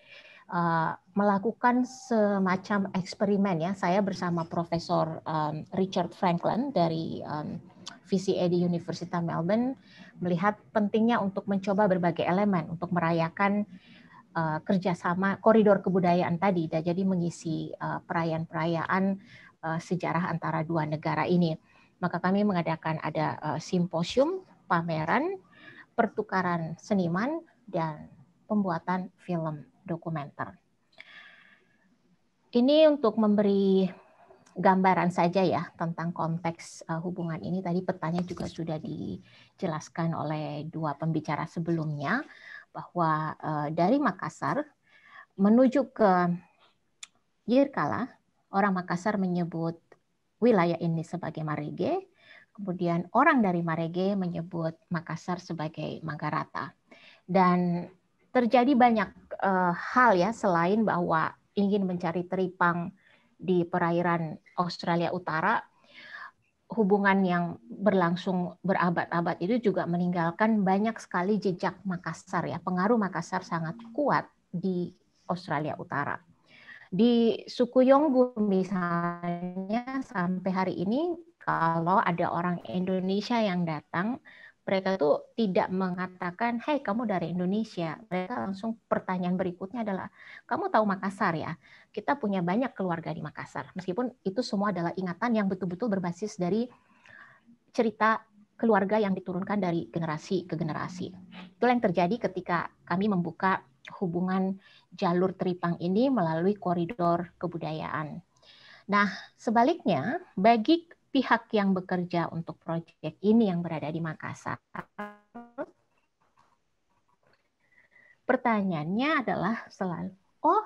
Eh, melakukan semacam eksperimen ya. Saya bersama Profesor um, Richard Franklin dari um, ehm, VCA di Universitas Melbourne melihat pentingnya untuk mencoba berbagai elemen untuk merayakan uh, kerjasama koridor kebudayaan tadi, dan jadi mengisi uh, perayaan-perayaan uh, sejarah antara dua negara ini. Maka kami mengadakan ada uh, simposium, pameran, pertukaran seniman, dan pembuatan film dokumenter. Ini untuk memberi gambaran saja ya tentang konteks eh, hubungan ini. Tadi petanya juga sudah dijelaskan oleh dua pembicara sebelumnya bahwa eh, dari Makassar menuju ke Yirkala, orang Makassar menyebut wilayah ini sebagai Marege, kemudian orang dari Marege menyebut Makassar sebagai Manggarata. Dan terjadi banyak uh, hal ya selain bahwa ingin mencari teripang di perairan Australia Utara, hubungan yang berlangsung berabad-abad itu juga meninggalkan banyak sekali jejak Makassar ya. Pengaruh Makassar sangat kuat di Australia Utara. Di suku Yonggu misalnya sampai hari ini kalau ada orang Indonesia yang datang mereka tuh tidak mengatakan, hei kamu dari Indonesia." Mereka langsung pertanyaan berikutnya adalah, "Kamu tahu Makassar ya? Kita punya banyak keluarga di Makassar." Meskipun itu semua adalah ingatan yang betul-betul berbasis dari cerita keluarga yang diturunkan dari generasi ke generasi. Itulah yang terjadi ketika kami membuka hubungan jalur teripang ini melalui koridor kebudayaan. Nah, sebaliknya, bagi pihak yang bekerja untuk proyek ini yang berada di Makassar. Pertanyaannya adalah selalu, oh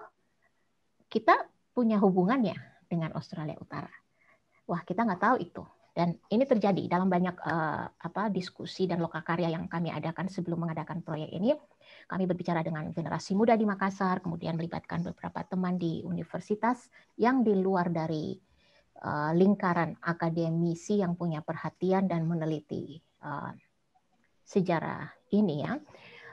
kita punya hubungan ya dengan Australia Utara? Wah kita nggak tahu itu. Dan ini terjadi dalam banyak uh, apa diskusi dan loka karya yang kami adakan sebelum mengadakan proyek ini. Kami berbicara dengan generasi muda di Makassar, kemudian melibatkan beberapa teman di universitas yang di luar dari Eh, lingkaran akademisi yang punya perhatian dan meneliti eh, sejarah ini ya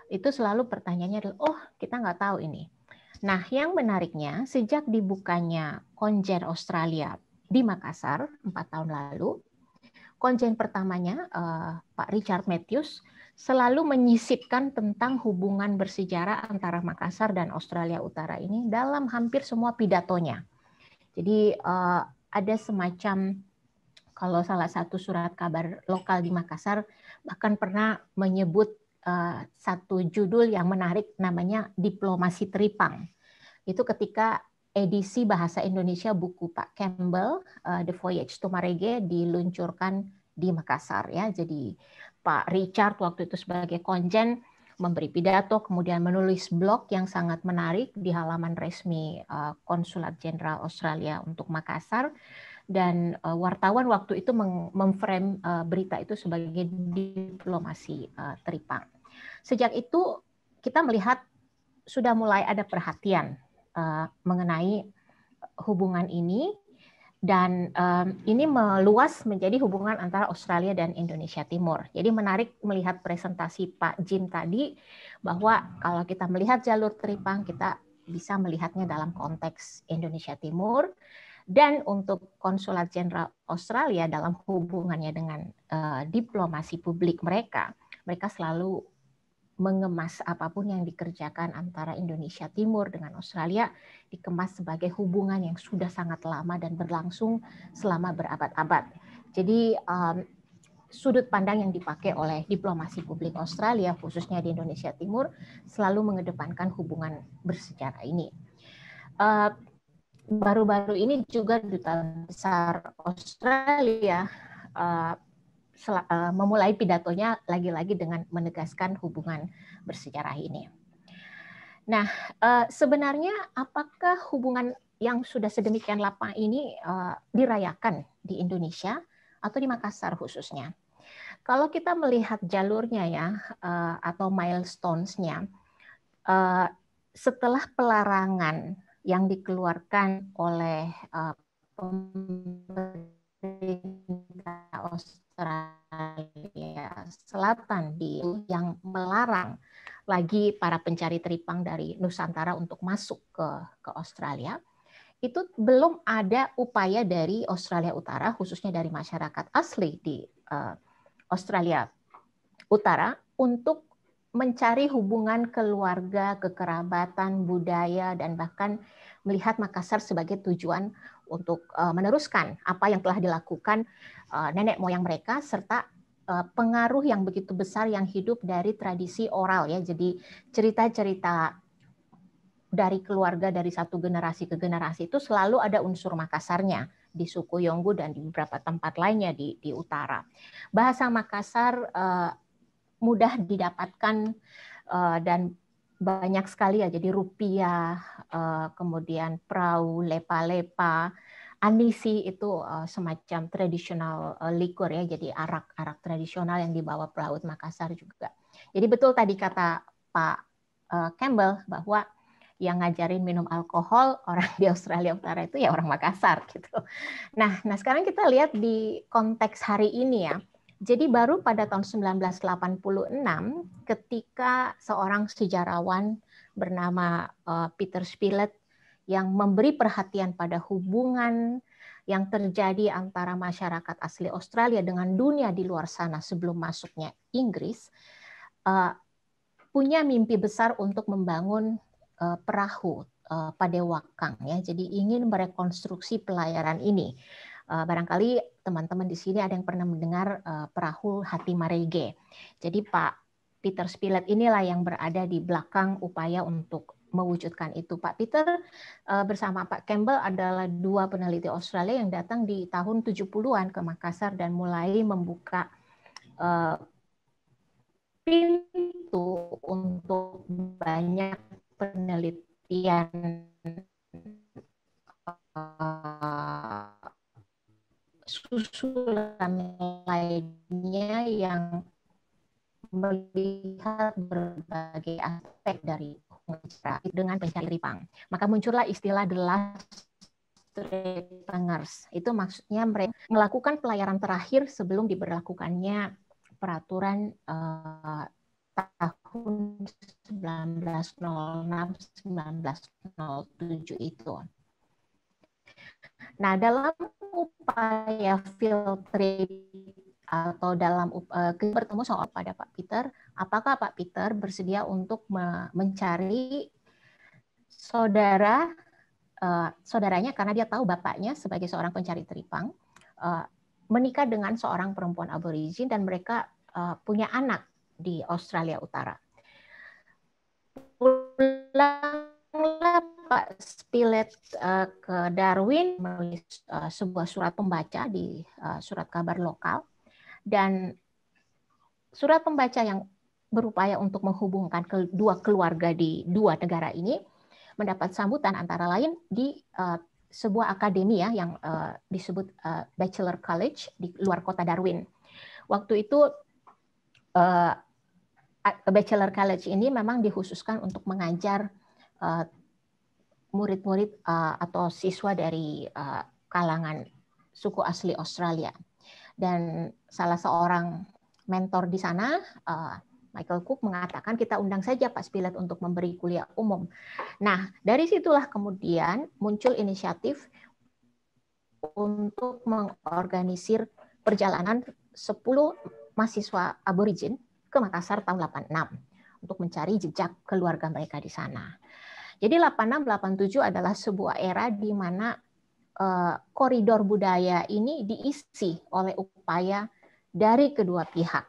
itu selalu pertanyaannya adalah oh kita nggak tahu ini nah yang menariknya sejak dibukanya konjen Australia di Makassar empat tahun lalu konjen pertamanya eh, Pak Richard Matthews selalu menyisipkan tentang hubungan bersejarah antara Makassar dan Australia Utara ini dalam hampir semua pidatonya. Jadi ada semacam kalau salah satu surat kabar lokal di Makassar bahkan pernah menyebut eh, satu judul yang menarik namanya diplomasi teripang. Itu ketika edisi bahasa Indonesia buku Pak Campbell eh, The Voyage to Marege diluncurkan di Makassar ya. Jadi Pak Richard waktu itu sebagai konjen memberi pidato, kemudian menulis blog yang sangat menarik di halaman resmi eh, Konsulat Jenderal Australia untuk Makassar dan eh, wartawan waktu itu memframe eh, berita itu sebagai diplomasi teripang. Sejak itu kita melihat sudah mulai ada perhatian mengenai hubungan ini dan um, ini meluas menjadi hubungan antara Australia dan Indonesia Timur. Jadi menarik melihat presentasi Pak Jim tadi bahwa kalau kita melihat jalur teripang kita bisa melihatnya dalam konteks Indonesia Timur dan untuk Konsulat Jenderal Australia dalam hubungannya dengan uh, diplomasi publik mereka, mereka selalu mengemas apapun yang dikerjakan antara Indonesia Timur dengan Australia dikemas sebagai hubungan yang sudah sangat lama dan berlangsung selama berabad-abad. Jadi um, sudut pandang yang dipakai oleh diplomasi publik Australia khususnya di Indonesia Timur selalu mengedepankan hubungan bersejarah ini. baru baru-baru ini juga duta besar Australia uh, Eh, memulai pidatonya lagi-lagi dengan menegaskan hubungan bersejarah ini. Nah, eh, sebenarnya apakah hubungan yang sudah sedemikian lama ini eh, dirayakan di Indonesia atau di Makassar khususnya? Kalau kita melihat jalurnya ya atau milestones-nya, setelah pelarangan yang dikeluarkan oleh pemerintah Australia Selatan di yang melarang lagi para pencari teripang dari Nusantara untuk masuk ke ke Australia itu belum ada upaya dari Australia Utara khususnya dari masyarakat asli di uh, Australia Utara untuk mencari hubungan keluarga, kekerabatan, budaya dan bahkan melihat Makassar sebagai tujuan untuk eh, meneruskan apa yang telah dilakukan eh, nenek moyang mereka serta eh, pengaruh yang begitu besar yang hidup dari tradisi oral ya. Jadi cerita-cerita dari keluarga dari satu generasi ke generasi itu selalu ada unsur Makassarnya di suku Yonggu dan di beberapa tempat lainnya di, di utara. Bahasa Makassar uh, mudah didapatkan uh, dan banyak sekali ya jadi rupiah eh, kemudian perahu lepa-lepa anisi itu eh, semacam tradisional eh, likur ya jadi arak-arak tradisional yang dibawa pelaut Makassar juga jadi betul tadi kata Pak Campbell bahwa yang ngajarin minum alkohol [laughs] orang di Australia Utara itu ya orang Makassar gitu nah nah sekarang kita lihat di konteks hari ini ya jadi baru pada tahun 1986 ketika seorang sejarawan bernama eh, Peter Spilett yang memberi perhatian pada hubungan yang terjadi antara masyarakat asli Australia dengan dunia di luar sana sebelum masuknya Inggris eh, punya mimpi besar untuk membangun eh, perahu pada Wakang ya. Jadi ingin merekonstruksi pelayaran ini Eh, barangkali teman-teman di sini ada yang pernah mendengar eh, perahu hati Marege. Jadi Pak Peter Spilett inilah yang berada di belakang upaya untuk mewujudkan itu. Pak Peter eh, bersama Pak Campbell adalah dua peneliti Australia yang datang di tahun 70-an ke Makassar dan mulai membuka pintu untuk banyak penelitian susulan lainnya yang melihat berbagai aspek dari pengacara dengan pencari ripang. Maka muncullah istilah the last ripangers. Itu maksudnya mereka melakukan pelayaran terakhir sebelum diberlakukannya peraturan uh, tahun 1906-1907 itu. Nah, dalam upaya filtering atau dalam uh, bertemu soal pada Pak Peter, apakah Pak Peter bersedia untuk mencari saudara uh, saudaranya karena dia tahu bapaknya sebagai seorang pencari teripang uh, menikah dengan seorang perempuan aborigin dan mereka uh, punya anak di Australia Utara. Spilett uh, eh, ke Darwin menulis uh, sebuah surat pembaca di uh, surat kabar lokal dan surat pembaca yang berupaya untuk menghubungkan kedua keluarga di dua negara ini mendapat sambutan antara lain di uh, sebuah ya yang uh, disebut uh, Bachelor College di luar kota Darwin. Waktu itu uh, Bachelor College ini memang dikhususkan untuk mengajar uh, murid-murid uh, atau siswa dari uh, kalangan suku asli Australia. Dan salah seorang mentor di sana, uh, Michael Cook mengatakan kita undang saja Pak Spilett untuk memberi kuliah umum. Nah, dari situlah kemudian muncul inisiatif untuk mengorganisir perjalanan 10 mahasiswa aborigin ke Makassar tahun 86 untuk mencari jejak keluarga mereka di sana. Jadi 8687 adalah sebuah era di mana eh, koridor budaya ini diisi oleh upaya dari kedua pihak.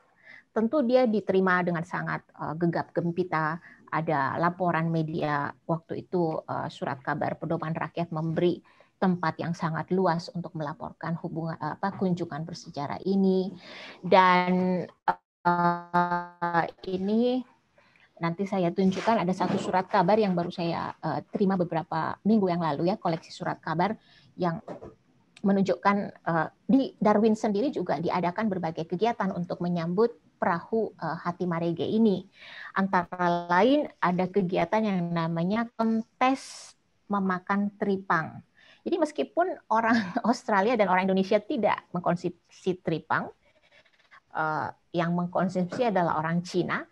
Tentu dia diterima dengan sangat eh, gegap gempita. Ada laporan media waktu itu eh, surat kabar pedoman rakyat memberi tempat yang sangat luas untuk melaporkan hubungan apa kunjungan bersejarah ini dan uh, ini Nanti saya tunjukkan ada satu surat kabar yang baru saya eh, terima beberapa minggu yang lalu ya, koleksi surat kabar yang menunjukkan eh, di Darwin sendiri juga diadakan berbagai kegiatan untuk menyambut perahu eh, hati marege ini. Antara lain ada kegiatan yang namanya kontes memakan tripang. Jadi meskipun orang [laughs] Australia dan orang Indonesia tidak mengkonsumsi tripang, yang mengkonsumsi adalah orang Cina,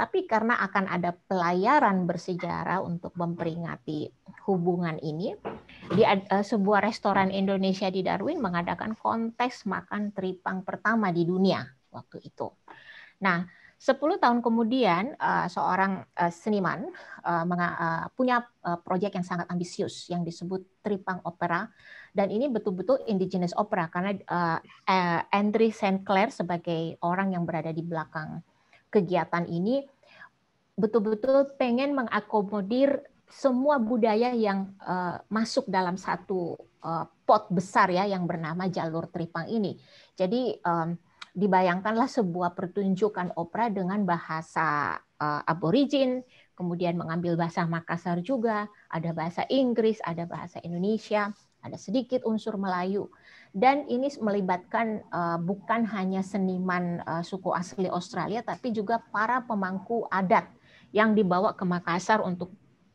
tapi karena akan ada pelayaran bersejarah untuk memperingati hubungan ini, di uh, sebuah restoran Indonesia di Darwin mengadakan kontes makan tripang pertama di dunia waktu itu. Nah, 10 tahun kemudian uh, seorang uh, seniman uh, uh, punya uh, proyek yang sangat ambisius yang disebut Tripang Opera dan ini betul-betul indigenous opera karena uh, uh, Andrew Sinclair sebagai orang yang berada di belakang kegiatan ini betul-betul pengen mengakomodir semua budaya yang uh, masuk dalam satu uh, pot besar ya yang bernama jalur tripang ini. Jadi um, dibayangkanlah sebuah pertunjukan opera dengan bahasa uh, aborigin, kemudian mengambil bahasa Makassar juga, ada bahasa Inggris, ada bahasa Indonesia, ada sedikit unsur Melayu dan ini melibatkan uh, bukan hanya seniman uh, suku asli Australia tapi juga para pemangku adat yang dibawa ke Makassar untuk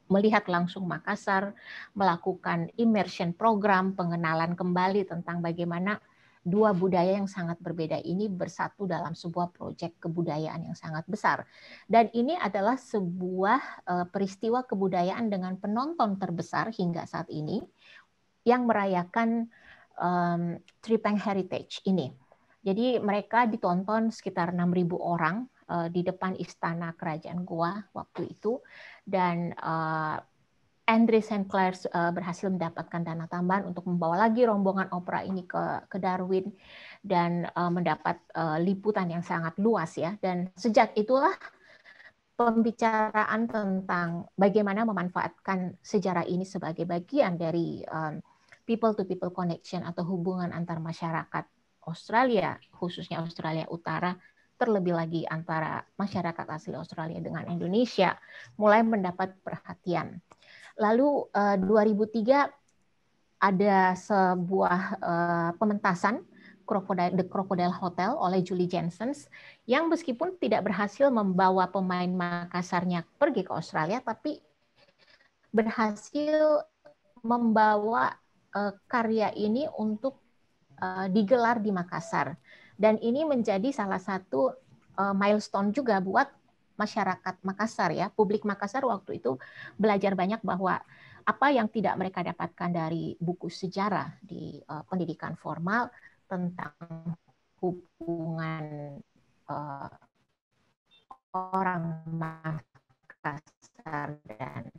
melihat langsung Makassar, melakukan immersion program, pengenalan kembali tentang bagaimana dua budaya yang sangat berbeda ini bersatu dalam sebuah proyek kebudayaan yang sangat besar. Dan ini adalah sebuah eh, peristiwa kebudayaan dengan penonton terbesar hingga saat ini yang merayakan um, Tripang Heritage ini. Jadi mereka ditonton sekitar 6.000 orang uh, di depan istana kerajaan Goa waktu itu dan uh, Andre St. uh, eh, berhasil mendapatkan dana tambahan untuk membawa lagi rombongan opera ini ke ke Darwin dan uh, mendapat uh, liputan yang sangat luas ya dan sejak itulah pembicaraan tentang bagaimana memanfaatkan sejarah ini sebagai bagian dari um, people to people connection atau hubungan antar masyarakat Australia, khususnya Australia Utara, terlebih lagi antara masyarakat asli Australia dengan Indonesia mulai mendapat perhatian. Lalu 2003 eh, ada sebuah eh, pementasan The Crocodile Hotel oleh Julie Jensens yang meskipun tidak berhasil membawa pemain Makassarnya pergi ke Australia tapi berhasil membawa Eh, karya ini untuk eh, digelar di Makassar. Dan ini menjadi salah satu eh, milestone juga buat masyarakat Makassar ya, publik Makassar waktu itu belajar banyak bahwa apa yang tidak mereka dapatkan dari buku sejarah di uh, pendidikan formal tentang hubungan uh, orang Makassar dan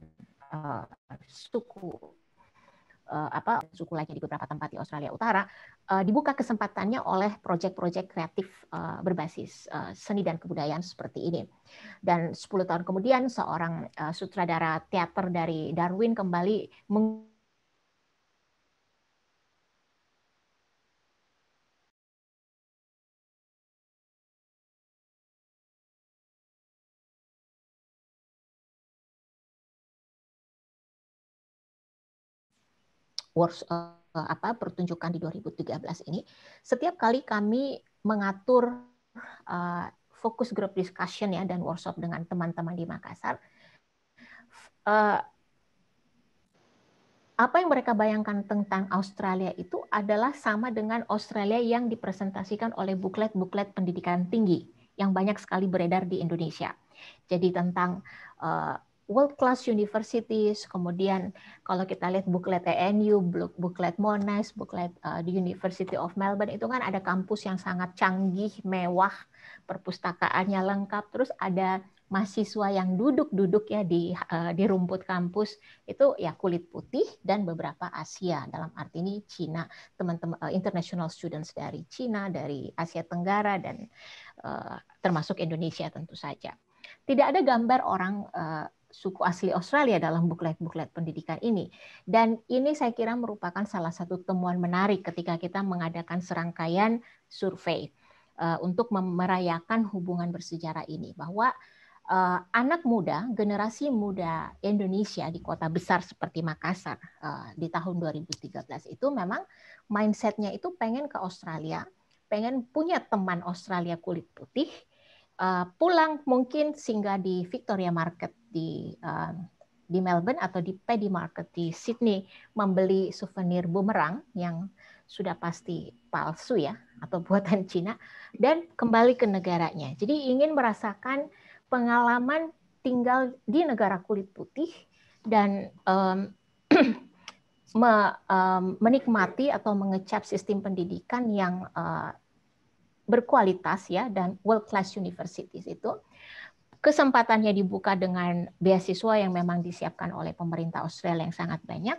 uh, suku uh, apa suku lainnya di beberapa tempat di Australia Utara uh, dibuka kesempatannya oleh proyek-proyek kreatif uh, berbasis uh, seni dan kebudayaan seperti ini. Dan 10 tahun kemudian seorang uh, sutradara teater dari Darwin kembali meng works, uh, apa pertunjukan di 2013 ini, setiap kali kami mengatur uh, fokus group discussion ya dan workshop dengan teman-teman di Makassar, uh, apa yang mereka bayangkan tentang Australia itu adalah sama dengan Australia yang dipresentasikan oleh buklet-buklet pendidikan tinggi yang banyak sekali beredar di Indonesia. Jadi tentang uh, world class universities, kemudian kalau kita lihat booklet TNU, booklet Monash, booklet uh, the University of Melbourne itu kan ada kampus yang sangat canggih, mewah, perpustakaannya lengkap, terus ada mahasiswa yang duduk-duduk ya di uh, di rumput kampus itu ya kulit putih dan beberapa Asia dalam arti ini Cina teman-teman uh, international students dari Cina dari Asia Tenggara dan uh, termasuk Indonesia tentu saja tidak ada gambar orang suku asli Australia dalam buklet-buklet pendidikan ini. Dan ini saya kira merupakan salah satu temuan menarik ketika kita mengadakan serangkaian survei eh, untuk merayakan hubungan bersejarah ini bahwa eh, anak muda, generasi muda Indonesia di kota besar seperti Makassar eh, di tahun 2013 itu memang mindsetnya itu pengen ke Australia, pengen punya teman Australia kulit putih, pulang mungkin singgah di Victoria Market di uh, di Melbourne atau di Paddy Market di Sydney membeli souvenir bumerang yang sudah pasti palsu ya atau buatan Cina dan kembali ke negaranya. Jadi ingin merasakan pengalaman tinggal di negara kulit putih dan um, [clears throat] me, um, menikmati atau mengecap sistem pendidikan yang uh, berkualitas ya dan world class universities itu kesempatannya dibuka dengan beasiswa yang memang disiapkan oleh pemerintah Australia yang sangat banyak.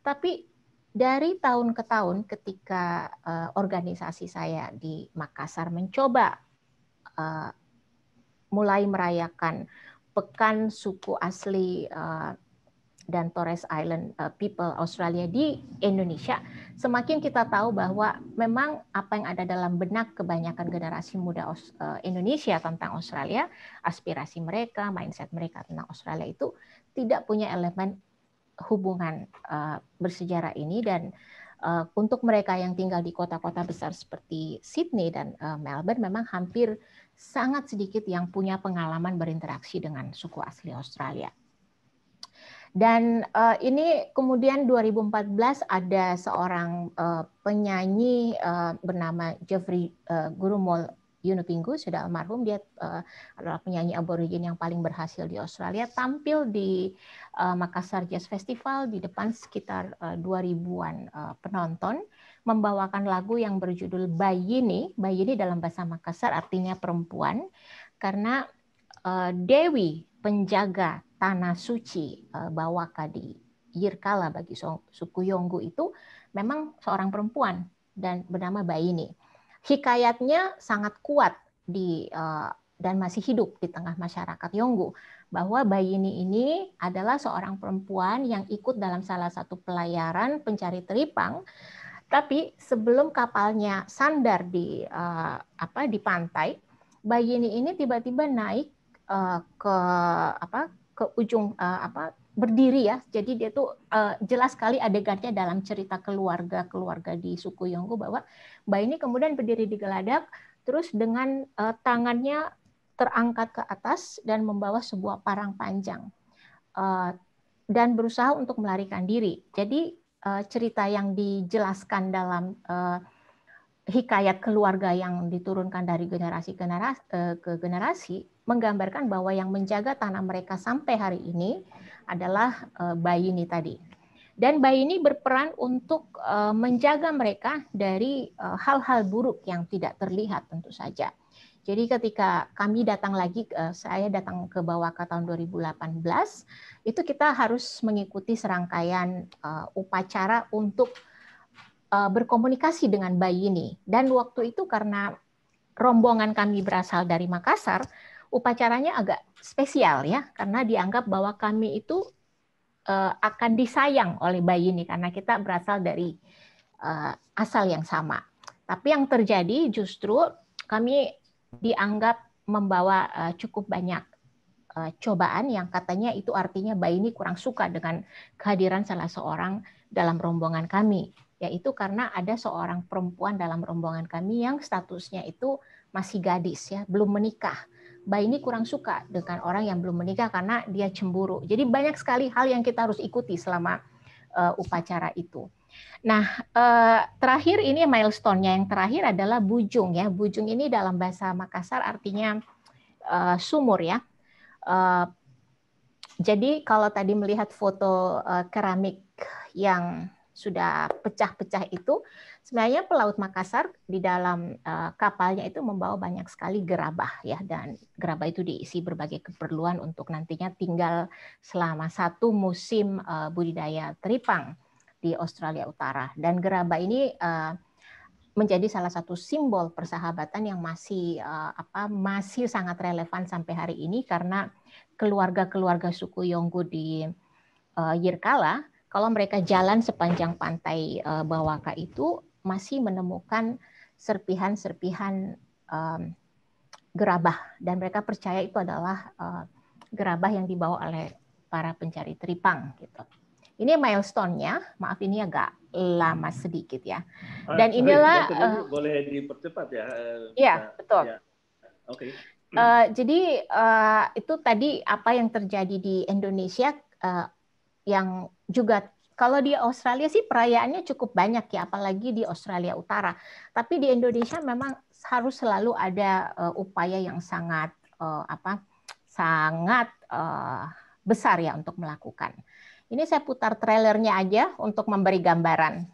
Tapi dari tahun ke tahun ketika eh, organisasi saya di Makassar mencoba eh, mulai merayakan pekan suku asli eh, dan Torres Island eh, people Australia di Indonesia, semakin kita tahu bahwa memang apa yang ada dalam benak kebanyakan generasi muda eh, Indonesia tentang Australia, aspirasi mereka, mindset mereka tentang Australia itu tidak punya elemen hubungan eh, bersejarah ini dan untuk mereka yang tinggal di kota-kota besar seperti Sydney dan Melbourne memang hampir sangat sedikit yang punya pengalaman berinteraksi dengan suku asli Australia. Dan uh, ini kemudian 2014 ada seorang uh, penyanyi uh, bernama Jeffrey uh, Gurumol Yunupingu sudah almarhum dia uh, adalah penyanyi aborigin yang paling berhasil di Australia tampil di uh, Makassar Jazz Festival di depan sekitar uh, 2000-an uh, penonton membawakan lagu yang berjudul Bayini. Bayini dalam bahasa Makassar artinya perempuan karena uh, Dewi penjaga tanah suci eh, Bawaka di Yirkala bagi suku Yonggu itu memang seorang perempuan dan bernama Baini. Hikayatnya sangat kuat di eh, dan masih hidup di tengah masyarakat Yonggu bahwa Bayini ini adalah seorang perempuan yang ikut dalam salah satu pelayaran pencari teripang tapi sebelum kapalnya sandar di eh, apa di pantai Bayini ini tiba-tiba naik Eh, ke apa ke ujung uh, apa berdiri ya. Jadi dia tuh uh, jelas sekali adegannya dalam cerita keluarga keluarga di suku Yonggu bahwa bayi ini kemudian berdiri di geladak, terus dengan uh, tangannya terangkat ke atas dan membawa sebuah parang panjang uh, dan berusaha untuk melarikan diri. Jadi uh, cerita yang dijelaskan dalam uh, hikayat keluarga yang diturunkan dari generasi generasi ke generasi menggambarkan bahwa yang menjaga tanah mereka sampai hari ini adalah eh, bayi ini tadi. Dan bayi ini berperan untuk eh, menjaga mereka dari eh, hal-hal buruk yang tidak terlihat tentu saja. Jadi ketika kami datang lagi, saya datang ke Bawaka tahun 2018, itu kita harus mengikuti serangkaian upacara untuk berkomunikasi dengan bayi ini. Dan waktu itu karena rombongan kami berasal dari Makassar, upacaranya agak spesial ya karena dianggap bahwa kami itu uh, akan disayang oleh bayi ini karena kita berasal dari uh, asal yang sama. Tapi yang terjadi justru kami dianggap membawa uh, cukup banyak uh, cobaan yang katanya itu artinya bayi ini kurang suka dengan kehadiran salah seorang dalam rombongan kami, yaitu karena ada seorang perempuan dalam rombongan kami yang statusnya itu masih gadis ya, belum menikah. Mbak ini kurang suka dengan orang yang belum menikah karena dia cemburu. Jadi banyak sekali hal yang kita harus ikuti selama uh, upacara itu. Nah, uh, terakhir ini milestone-nya yang terakhir adalah bujung ya. Bujung ini dalam bahasa Makassar artinya uh, sumur ya. Uh, jadi kalau tadi melihat foto uh, keramik yang sudah pecah-pecah itu, Sebenarnya pelaut Makassar di dalam eh, kapalnya itu membawa banyak sekali gerabah ya dan gerabah itu diisi berbagai keperluan untuk nantinya tinggal selama satu musim eh, budidaya teripang di Australia Utara dan gerabah ini eh, menjadi salah satu simbol persahabatan yang masih apa masih sangat relevan sampai hari ini karena keluarga-keluarga suku Yonggu di Yirkala kalau mereka jalan sepanjang pantai Bawaka itu masih menemukan serpihan-serpihan um, gerabah dan mereka percaya itu adalah uh, gerabah yang dibawa oleh para pencari teripang gitu. Ini milestone-nya, maaf ini agak lama sedikit ya. Ah, dan inilah Sorry, uh, boleh dipercepat ya. Eh, iya, betul. Ya. Oke. Okay. Uh, jadi uh, itu tadi apa yang terjadi di Indonesia uh, yang juga kalau di Australia sih perayaannya cukup banyak ya, apalagi di Australia Utara. Tapi di Indonesia memang harus selalu ada uh, upaya yang sangat uh, apa? sangat uh, besar ya untuk melakukan. Ini saya putar trailernya aja untuk memberi gambaran.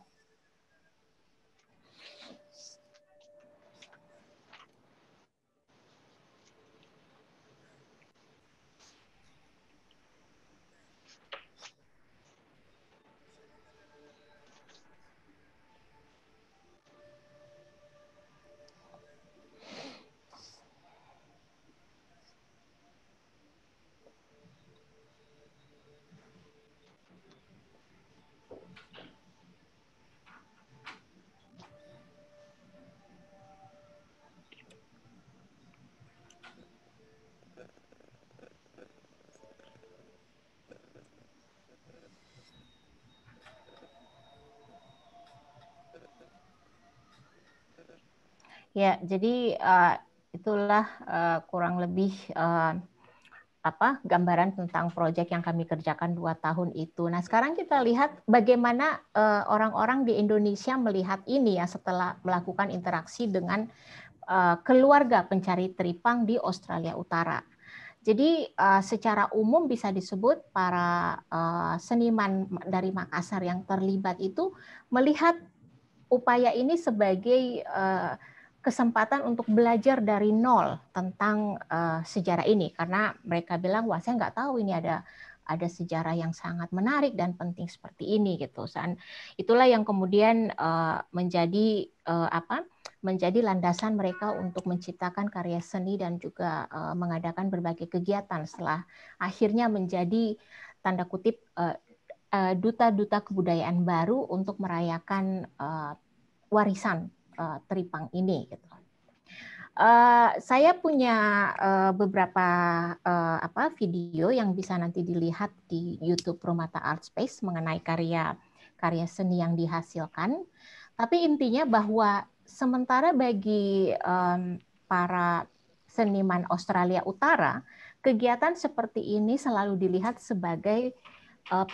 Ya, jadi uh, itulah uh, kurang lebih uh, apa gambaran tentang proyek yang kami kerjakan dua tahun itu. Nah sekarang kita lihat bagaimana orang-orang di Indonesia melihat ini ya setelah melakukan interaksi dengan keluarga pencari teripang di Australia Utara. Jadi secara umum bisa disebut para seniman dari Makassar yang terlibat itu melihat upaya ini sebagai uh, kesempatan untuk belajar dari nol tentang uh, sejarah ini karena mereka bilang wah saya nggak tahu ini ada ada sejarah yang sangat menarik dan penting seperti ini gitu. Dan itulah yang kemudian uh, menjadi uh, apa? menjadi landasan mereka untuk menciptakan karya seni dan juga uh, mengadakan berbagai kegiatan setelah akhirnya menjadi tanda kutip duta-duta uh, uh, kebudayaan baru untuk merayakan uh, warisan uh, teripang ini. Gitu. Uh, saya punya uh, beberapa uh, apa video yang bisa nanti dilihat di YouTube Romata Art Space mengenai karya karya seni yang dihasilkan. Tapi intinya bahwa sementara bagi um, para seniman Australia Utara, kegiatan seperti ini selalu dilihat sebagai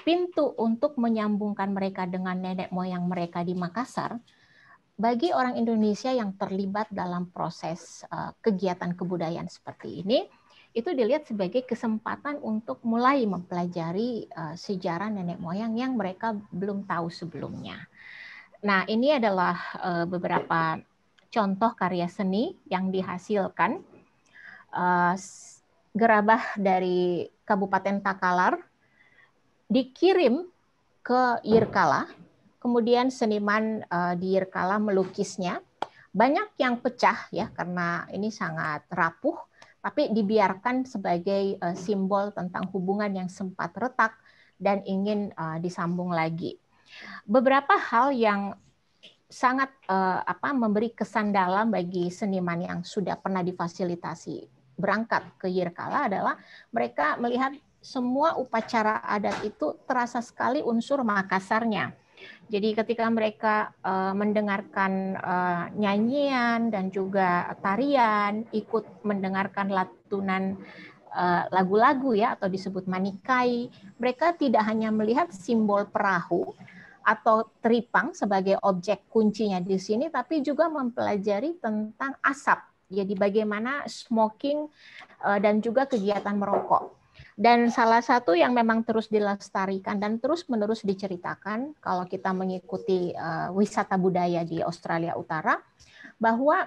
pintu untuk menyambungkan mereka dengan nenek moyang mereka di Makassar bagi orang Indonesia yang terlibat dalam proses uh, kegiatan kebudayaan seperti ini, itu dilihat sebagai kesempatan untuk mulai mempelajari uh, sejarah nenek moyang yang mereka belum tahu sebelumnya. Nah, ini adalah uh, beberapa contoh karya seni yang dihasilkan uh, gerabah dari Kabupaten Takalar dikirim ke Yirkala kemudian seniman uh, eh, Kala melukisnya. Banyak yang pecah ya karena ini sangat rapuh, tapi dibiarkan sebagai uh, simbol tentang hubungan yang sempat retak dan ingin uh, disambung lagi. Beberapa hal yang sangat uh, apa memberi kesan dalam bagi seniman yang sudah pernah difasilitasi berangkat ke Yirkala adalah mereka melihat semua upacara adat itu terasa sekali unsur Makassarnya jadi ketika mereka uh, mendengarkan uh, nyanyian dan juga tarian, ikut mendengarkan latunan eh, lagu-lagu uh, ya atau disebut manikai, mereka tidak hanya melihat simbol perahu atau teripang sebagai objek kuncinya di sini, tapi juga mempelajari tentang asap. Jadi bagaimana smoking dan juga kegiatan merokok dan salah satu yang memang terus dilestarikan dan terus-menerus diceritakan kalau kita mengikuti uh, wisata budaya di Australia Utara bahwa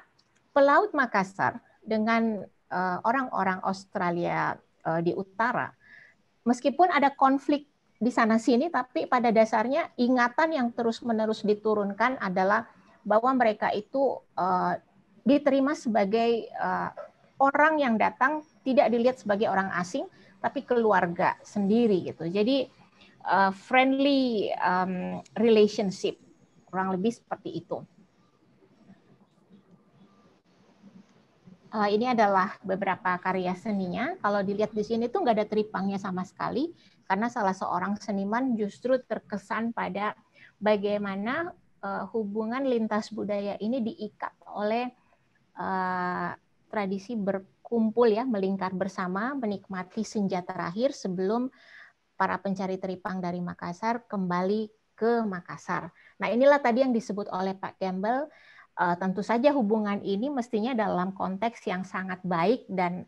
pelaut Makassar dengan uh, orang-orang Australia uh, di utara meskipun ada konflik di sana sini tapi pada dasarnya ingatan yang terus-menerus diturunkan adalah bahwa mereka itu uh, diterima sebagai uh, orang yang datang tidak dilihat sebagai orang asing tapi keluarga sendiri gitu. Jadi uh, friendly um, relationship kurang lebih seperti itu. Uh, ini adalah beberapa karya seninya. Kalau dilihat di sini tuh nggak ada teripangnya sama sekali, karena salah seorang seniman justru terkesan pada bagaimana uh, hubungan lintas budaya ini diikat oleh uh, tradisi ber kumpul ya, melingkar bersama, menikmati senja terakhir sebelum para pencari teripang dari Makassar kembali ke Makassar. Nah inilah tadi yang disebut oleh Pak Campbell, eh, tentu saja hubungan ini mestinya dalam konteks yang sangat baik dan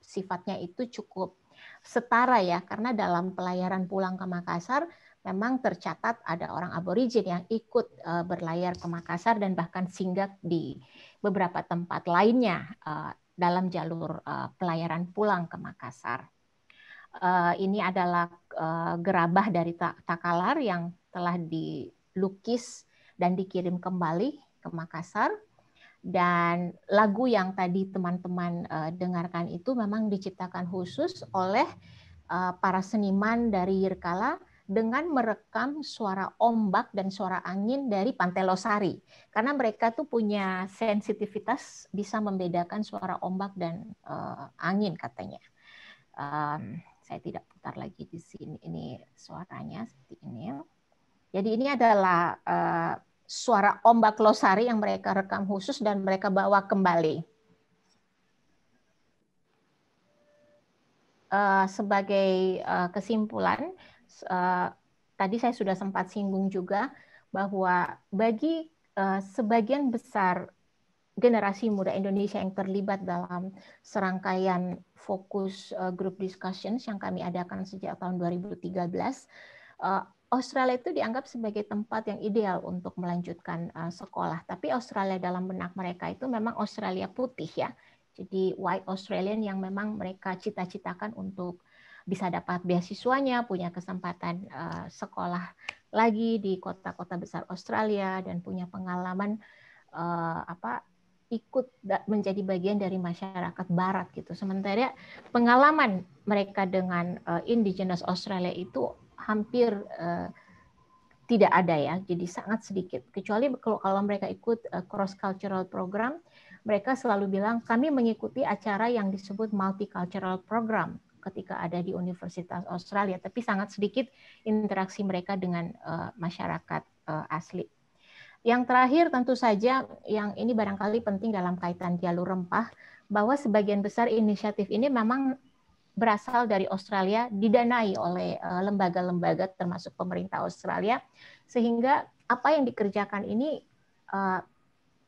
sifatnya itu cukup setara ya, karena dalam pelayaran pulang ke Makassar memang tercatat ada orang aborigin yang ikut eh, berlayar ke Makassar dan bahkan singgah di beberapa tempat lainnya eh, dalam jalur uh, pelayaran pulang ke Makassar. Uh, ini adalah uh, gerabah dari Takalar yang telah dilukis dan dikirim kembali ke Makassar. Dan lagu yang tadi teman-teman uh, dengarkan itu memang diciptakan khusus oleh uh, para seniman dari Yirkala dengan merekam suara ombak dan suara angin dari Pantai Losari. Karena mereka tuh punya sensitivitas bisa membedakan suara ombak dan uh, angin katanya. Eh, hmm. saya tidak putar lagi di sini ini suaranya seperti ini. Ya. Jadi ini adalah uh, suara ombak Losari yang mereka rekam khusus dan mereka bawa kembali. Uh, sebagai uh, kesimpulan, Eh, tadi saya sudah sempat singgung juga bahwa bagi eh, sebagian besar generasi muda Indonesia yang terlibat dalam serangkaian fokus grup eh, group discussions yang kami adakan sejak tahun 2013, Australia itu dianggap sebagai tempat yang ideal untuk melanjutkan sekolah. Tapi Australia dalam benak mereka itu memang Australia putih ya. Jadi white Australian yang memang mereka cita-citakan untuk bisa dapat beasiswanya, punya kesempatan uh, sekolah lagi di kota-kota besar Australia dan punya pengalaman uh, apa ikut menjadi bagian dari masyarakat barat gitu. Sementara pengalaman mereka dengan uh, indigenous Australia itu hampir uh, tidak ada ya. Jadi sangat sedikit. Kecuali kalau kalau mereka ikut cross cultural program, mereka selalu bilang kami mengikuti acara yang disebut multicultural program ketika ada di Universitas Australia, tapi sangat sedikit interaksi mereka dengan uh, masyarakat uh, asli. Yang terakhir tentu saja yang ini barangkali penting dalam kaitan jalur rempah bahwa sebagian besar inisiatif ini memang berasal dari Australia didanai oleh eh, lembaga-lembaga termasuk pemerintah Australia sehingga apa yang dikerjakan ini uh,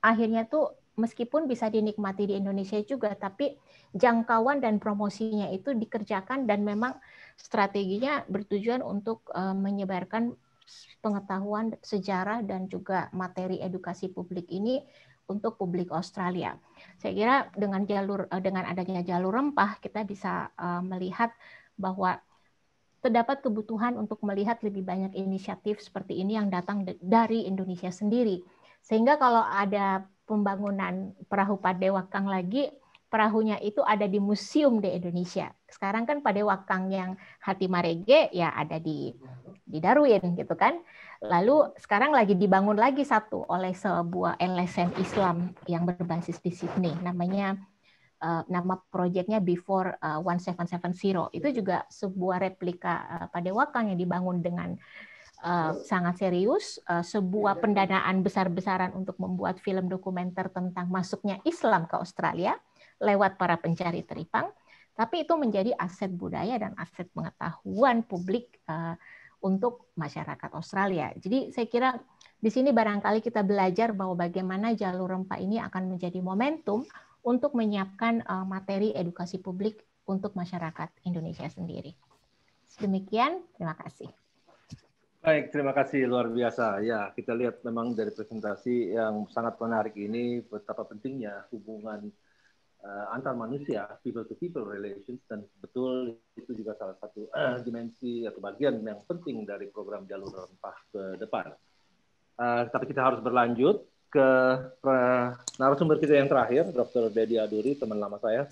akhirnya tuh meskipun bisa dinikmati di Indonesia juga, tapi jangkauan dan promosinya itu dikerjakan dan memang strateginya bertujuan untuk eh, menyebarkan pengetahuan sejarah dan juga materi edukasi publik ini untuk publik Australia. Saya kira dengan jalur eh, dengan adanya jalur rempah kita bisa eh, melihat bahwa terdapat kebutuhan untuk melihat lebih banyak inisiatif seperti ini yang datang dari Indonesia sendiri. Sehingga kalau ada pembangunan perahu Padewakang lagi, perahunya itu ada di museum di Indonesia. Sekarang kan Padewakang yang Hati Marege ya ada di di Darwin gitu kan. Lalu sekarang lagi dibangun lagi satu oleh sebuah LSM Islam yang berbasis di Sydney namanya uh, nama proyeknya Before uh, eh, 1770. Itu juga sebuah replika uh, Padewakang yang dibangun dengan uh, Eh, iya. sangat serius, uh, sebuah iya. pendanaan besar-besaran untuk membuat film dokumenter tentang masuknya Islam ke Australia lewat para pencari teripang, tapi itu menjadi aset budaya dan aset pengetahuan publik uh, untuk masyarakat Australia. Jadi saya kira di sini barangkali kita belajar bahwa bagaimana jalur rempah ini akan menjadi momentum untuk menyiapkan uh, materi edukasi publik untuk masyarakat Indonesia sendiri. Demikian, terima kasih. Baik, terima kasih luar biasa. Ya, kita lihat memang dari presentasi yang sangat menarik ini betapa pentingnya hubungan uh, antar manusia, people to people relations dan betul itu juga salah satu uh, dimensi atau bagian yang penting dari program jalur rempah ke depan. Uh, tapi kita harus berlanjut ke uh, narasumber kita yang terakhir, Dr. Dedi Aduri, teman lama saya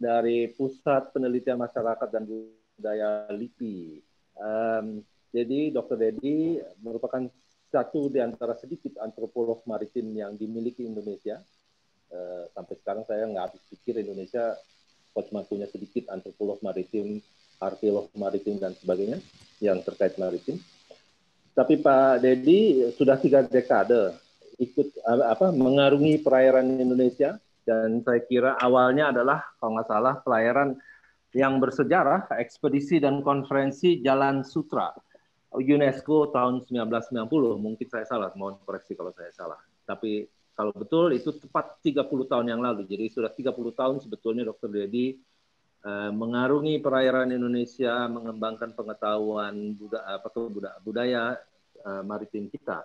dari Pusat Penelitian Masyarakat dan Budaya LIPI. Um, jadi Dr. Dedi merupakan satu di antara sedikit antropolog maritim yang dimiliki Indonesia. Eh, sampai sekarang saya nggak habis pikir Indonesia cuma punya sedikit antropolog maritim, arkeolog maritim, dan sebagainya yang terkait maritim. Tapi Pak Dedi sudah tiga dekade ikut eh, apa mengarungi perairan Indonesia dan saya kira awalnya adalah kalau nggak salah pelayaran yang bersejarah ekspedisi dan konferensi Jalan Sutra UNESCO tahun 1990, mungkin saya salah, mohon koreksi kalau saya salah. Tapi kalau betul itu tepat 30 tahun yang lalu. Jadi sudah 30 tahun sebetulnya Dr. Dedi eh, mengarungi perairan Indonesia, mengembangkan pengetahuan eh, budaya, budaya, eh, budaya maritim kita.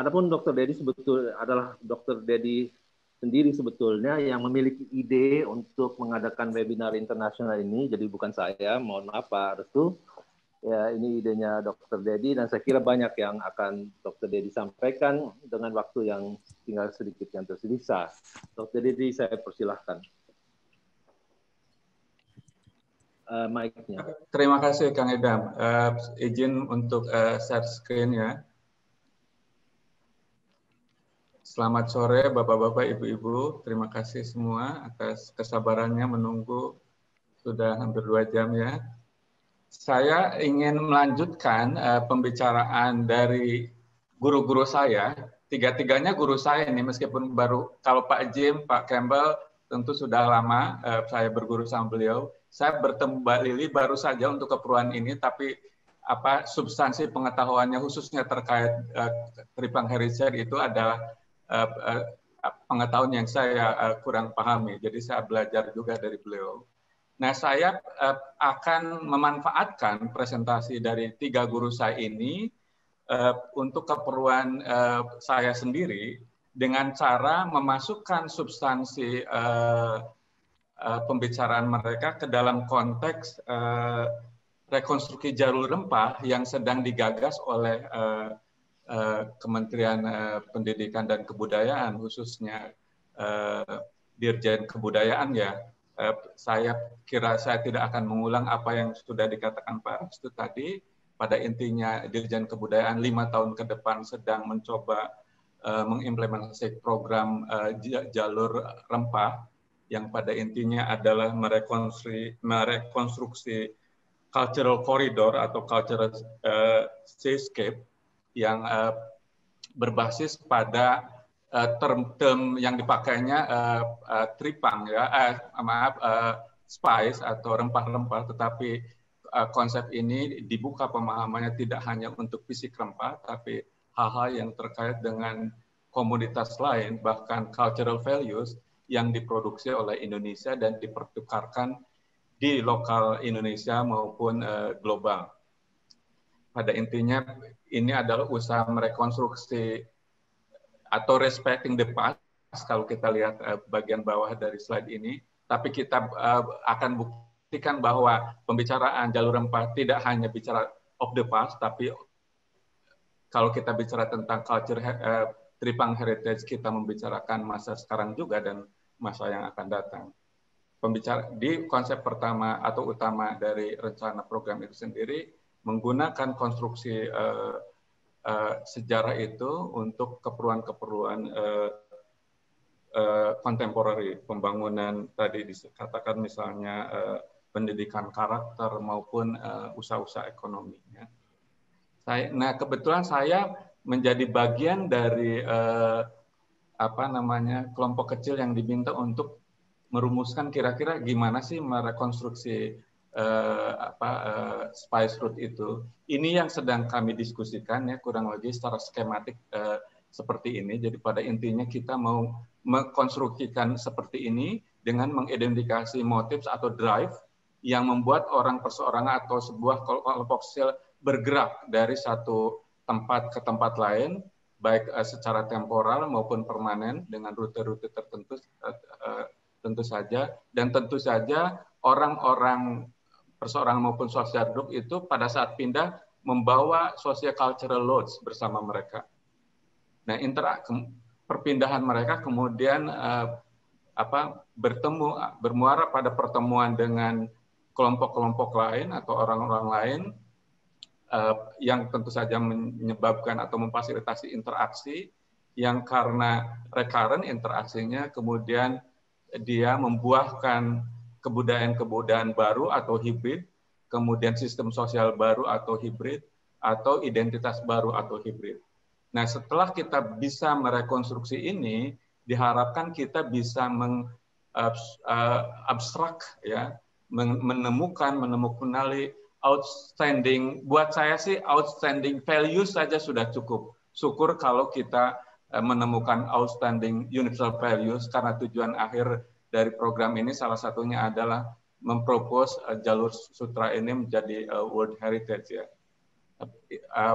adapun Dr. Dedi sebetul adalah Dr. Dedi sendiri sebetulnya yang memiliki ide untuk mengadakan webinar internasional ini. Jadi bukan saya, mohon maaf Pak Restu ya ini idenya Dr. Dedi dan saya kira banyak yang akan Dr. Dedi sampaikan dengan waktu yang tinggal sedikit yang tersisa. Dr. Dedi saya persilahkan. Uh, Terima kasih Kang Edam. Uh, izin untuk uh, share screen ya. Selamat sore Bapak-bapak, Ibu-ibu. Terima kasih semua atas kesabarannya menunggu sudah hampir dua jam ya saya ingin melanjutkan uh, pembicaraan dari guru-guru saya. Tiga-tiganya guru saya ini meskipun baru kalau Pak Jim, Pak Campbell tentu sudah lama uh, saya berguru sama beliau. Saya bertemu Mbak Lili baru saja untuk keperluan ini tapi apa substansi pengetahuannya khususnya terkait uh, eh, Tripang Heritage itu adalah uh, uh, pengetahuan yang saya uh, kurang pahami. Jadi saya belajar juga dari beliau. Nah, saya eh, akan memanfaatkan presentasi dari tiga guru saya ini eh, untuk keperluan eh, saya sendiri dengan cara memasukkan substansi pembicaraan mereka ke dalam konteks rekonstruksi jalur rempah yang sedang digagas oleh Kementerian Pendidikan dan Kebudayaan khususnya Dirjen Kebudayaan ya Eh, saya kira saya tidak akan mengulang apa yang sudah dikatakan Pak Restu tadi. Pada intinya Dirjen Kebudayaan lima tahun ke depan sedang mencoba uh, mengimplementasi program uh, jalur rempah yang pada intinya adalah merekonstruksi, merekonstruksi cultural corridor atau cultural uh, seascape yang uh, berbasis pada term-term eh, yang dipakainya eh, eh, tripang ya, maaf spice atau rempah-rempah, tetapi konsep ini dibuka pemahamannya tidak hanya untuk fisik rempah, tapi hal-hal yang terkait dengan komoditas lain, bahkan cultural values yang diproduksi oleh Indonesia dan dipertukarkan di lokal Indonesia maupun uh, global. Pada intinya, ini adalah usaha merekonstruksi atau respecting the past kalau kita lihat uh, bagian bawah dari slide ini tapi kita uh, akan buktikan bahwa pembicaraan jalur empat tidak hanya bicara of the past tapi kalau kita bicara tentang culture uh, Tripang Heritage kita membicarakan masa sekarang juga dan masa yang akan datang. Pembicara di konsep pertama atau utama dari rencana program itu sendiri menggunakan konstruksi uh, uh, sejarah itu untuk keperluan-keperluan uh, uh, pembangunan tadi dikatakan misalnya uh, pendidikan karakter maupun usaha-usaha ekonominya. Saya, nah kebetulan saya menjadi bagian dari eh, apa namanya kelompok kecil yang diminta untuk merumuskan kira-kira gimana sih merekonstruksi uh, apa uh, spice route itu ini yang sedang kami diskusikan ya kurang lebih secara skematik uh, seperti ini jadi pada intinya kita mau mengkonstruksikan seperti ini dengan mengidentifikasi motif atau drive yang membuat orang perseorangan atau sebuah kelompok sel bergerak dari satu tempat ke tempat lain baik secara temporal maupun permanen dengan rute-rute tertentu tentu saja dan tentu saja orang-orang perseorangan maupun sosial group itu pada saat pindah membawa social cultural loads bersama mereka. Nah, interak perpindahan mereka kemudian uh, apa bertemu bermuara pada pertemuan dengan kelompok-kelompok lain atau orang-orang lain uh, yang tentu saja menyebabkan atau memfasilitasi interaksi yang karena recurrent interaksinya kemudian dia membuahkan kebudayaan-kebudayaan baru atau hibrid, kemudian sistem sosial baru atau hibrid, atau identitas baru atau hibrid. Nah, setelah kita bisa merekonstruksi ini, diharapkan kita bisa mengabstrak, eh, ya, menemukan, menemukan outstanding. Buat saya sih outstanding values saja sudah cukup. Syukur kalau kita eh, menemukan outstanding universal values karena tujuan akhir dari program ini salah satunya adalah mempropos uh, eh, jalur sutra ini menjadi uh, World Heritage ya. Uh,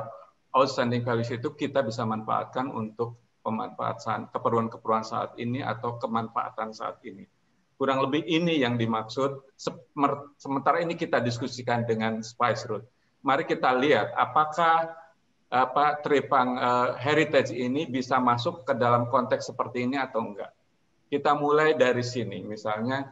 outstanding values itu kita bisa manfaatkan untuk pemanfaatan keperluan-keperluan saat ini atau kemanfaatan saat ini. Kurang lebih ini yang dimaksud. Sementara ini kita diskusikan dengan Spice Road. Mari kita lihat apakah apa tripang uh, heritage ini bisa masuk ke dalam konteks seperti ini atau enggak kita mulai dari sini. Misalnya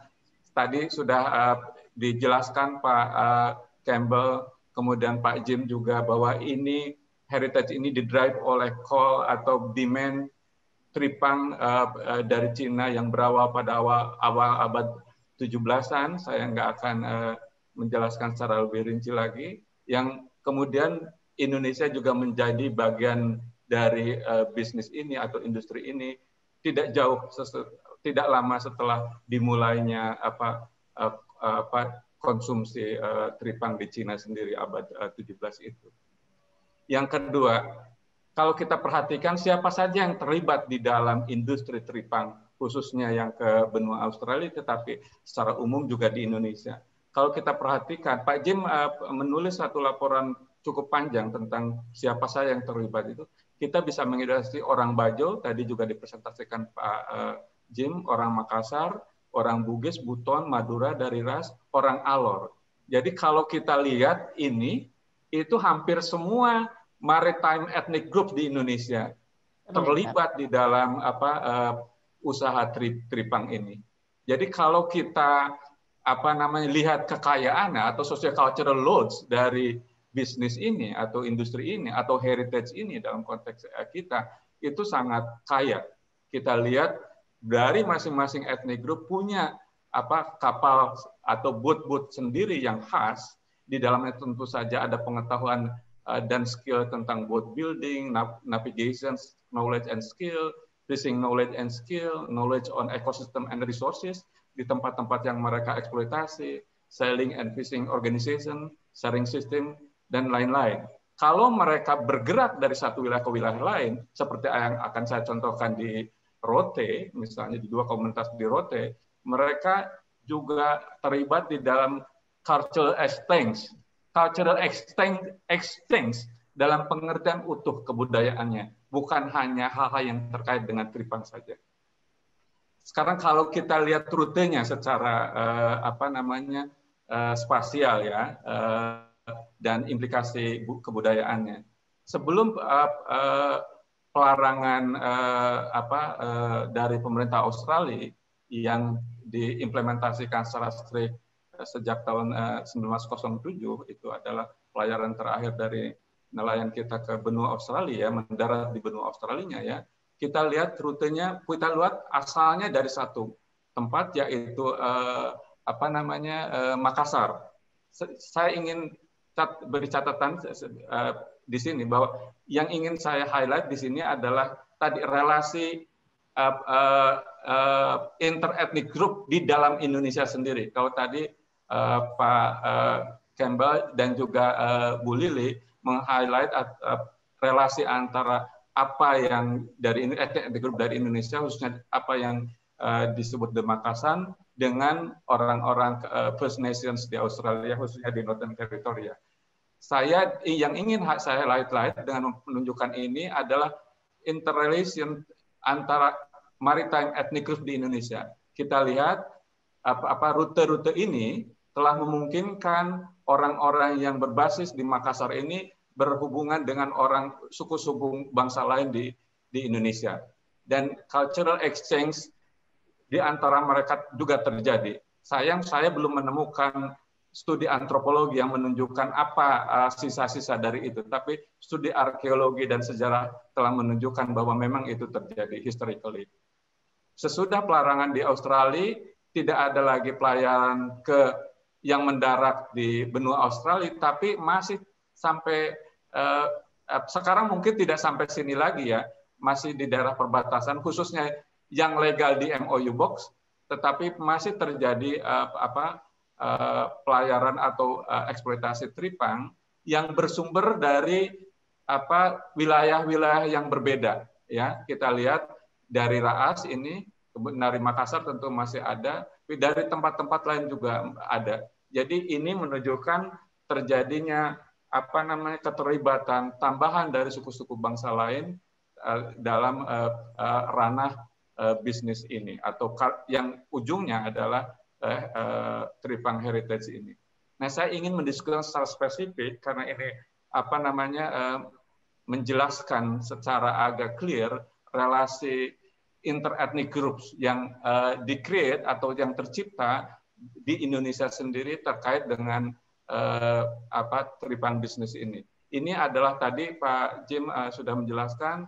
tadi sudah uh, dijelaskan Pak uh, Campbell, kemudian Pak Jim juga bahwa ini heritage ini didrive oleh call atau demand tripang uh, dari Cina yang berawal pada awal, awal abad 17-an. Saya nggak akan uh, menjelaskan secara lebih rinci lagi. Yang kemudian Indonesia juga menjadi bagian dari uh, bisnis ini atau industri ini tidak jauh tidak lama setelah dimulainya apa eh, apa konsumsi uh, tripang di Cina sendiri abad eh, uh, 17 itu. Yang kedua, kalau kita perhatikan siapa saja yang terlibat di dalam industri tripang khususnya yang ke benua Australia tetapi secara umum juga di Indonesia. Kalau kita perhatikan Pak Jim uh, menulis satu laporan cukup panjang tentang siapa saja yang terlibat itu, kita bisa mengidentifikasi orang Bajo tadi juga dipresentasikan Pak Jim, orang Makassar, orang Bugis, Buton, Madura, dari Ras, orang Alor. Jadi kalau kita lihat ini, itu hampir semua maritime ethnic group di Indonesia iya, terlibat di dalam apa uh, usaha trip tripang ini. Jadi kalau kita apa namanya lihat kekayaan atau social cultural loads dari bisnis ini atau industri ini atau heritage ini dalam konteks eh, kita itu sangat kaya. Kita lihat dari masing-masing etnik grup punya apa kapal atau boat-boat sendiri yang khas di dalamnya tentu saja ada pengetahuan eh, dan skill tentang boat building, navigation knowledge and skill, fishing knowledge and skill, knowledge on ecosystem and resources di tempat-tempat yang mereka eksploitasi, sailing and fishing organization, sharing system dan lain-lain. Kalau mereka bergerak dari satu wilayah ke wilayah lain, seperti yang akan saya contohkan di Rote, misalnya di dua komunitas di Rote, mereka juga terlibat di dalam cultural exchange, cultural exchange, exchange dalam pengertian utuh kebudayaannya, bukan hanya hal-hal yang terkait dengan Tripang saja. Sekarang kalau kita lihat rutenya secara eh, apa namanya eh, spasial ya eh, dan implikasi kebudayaannya, sebelum eh, eh, pelarangan eh, apa, eh, dari pemerintah Australia yang diimplementasikan secara strict eh, sejak tahun eh, 1907 itu adalah pelayaran terakhir dari nelayan kita ke benua Australia, ya mendarat di benua Australia ya. Kita lihat rutenya, kita lihat asalnya dari satu tempat yaitu eh, apa namanya eh, Makassar. Saya ingin cat, beri catatan eh, di sini bahwa yang ingin saya highlight di sini adalah tadi relasi uh, eh, uh, eh, uh, eh, interetnik group di dalam Indonesia sendiri. Kalau tadi uh, Pak uh, Campbell dan juga uh, Bu Lili meng-highlight uh, relasi antara apa yang dari ini etnik grup dari Indonesia khususnya apa yang uh, disebut Demakasan dengan orang-orang uh, First Nations di Australia khususnya di Northern Territory ya saya yang ingin saya lihat-lihat dengan menunjukkan ini adalah interrelation antara maritime ethnic group di Indonesia. Kita lihat apa rute-rute ini telah memungkinkan orang-orang yang berbasis di Makassar ini berhubungan dengan orang suku-suku bangsa lain di di Indonesia. Dan cultural exchange di antara mereka juga terjadi. Sayang saya belum menemukan studi antropologi yang menunjukkan apa eh, sisa-sisa dari itu, tapi studi arkeologi dan sejarah telah menunjukkan bahwa memang itu terjadi historically. Sesudah pelarangan di Australia, tidak ada lagi pelayaran ke yang mendarat di benua Australia, tapi masih sampai uh, sekarang mungkin tidak sampai sini lagi ya, masih di daerah perbatasan khususnya yang legal di MOU box, tetapi masih terjadi uh, apa Eh, pelayaran atau eh, eksploitasi tripang yang bersumber dari apa wilayah-wilayah yang berbeda ya kita lihat dari Raas ini dari Makassar tentu masih ada dari tempat-tempat lain juga ada jadi ini menunjukkan terjadinya apa namanya keterlibatan tambahan dari suku-suku bangsa lain eh, dalam ranah bisnis ini atau yang ujungnya adalah eh, eh, Tripang Heritage ini. Nah, saya ingin mendiskusikan secara spesifik karena ini apa namanya eh, menjelaskan secara agak clear relasi interetnik groups yang eh, di-create atau yang tercipta di Indonesia sendiri terkait dengan eh, apa Tripang bisnis ini. Ini adalah tadi Pak Jim uh, sudah menjelaskan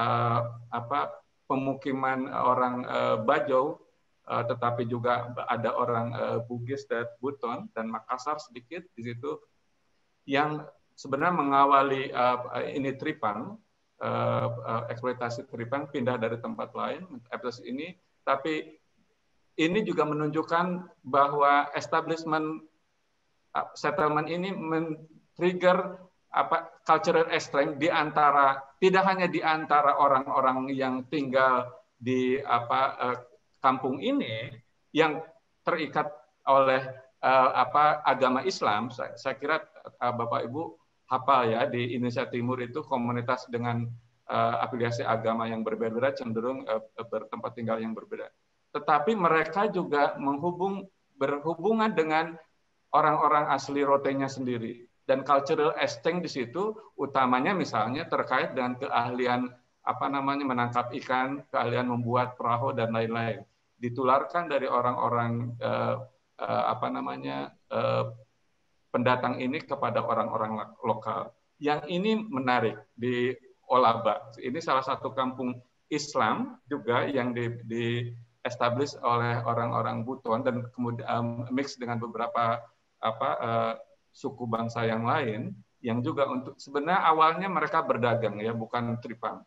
uh, apa pemukiman orang uh, eh, Bajo uh, tetapi juga ada orang uh, Bugis dan Buton dan Makassar sedikit di situ yang sebenarnya mengawali uh, ini Tripang uh, uh, eksploitasi Tripang pindah dari tempat lain episode ini tapi ini juga menunjukkan bahwa establishment settlement ini men-trigger apa cultural extreme di antara tidak hanya di antara orang-orang yang tinggal di apa kampung ini yang terikat oleh uh, apa agama Islam saya, saya kira uh, Bapak Ibu hafal ya di Indonesia Timur itu komunitas dengan uh, afiliasi agama yang berbeda cenderung uh, bertempat tinggal yang berbeda tetapi mereka juga menghubung berhubungan dengan orang-orang asli rotenya sendiri dan cultural exchange di situ utamanya misalnya terkait dengan keahlian apa namanya menangkap ikan, keahlian membuat perahu dan lain-lain. Ditularkan dari orang-orang eh, eh, apa namanya eh, pendatang ini kepada orang-orang lokal. Yang ini menarik di Olaba. Ini salah satu kampung Islam juga yang di, di establish oleh orang-orang Buton dan kemudian um, mix dengan beberapa apa uh, suku bangsa yang lain yang juga untuk sebenarnya awalnya mereka berdagang ya bukan tripang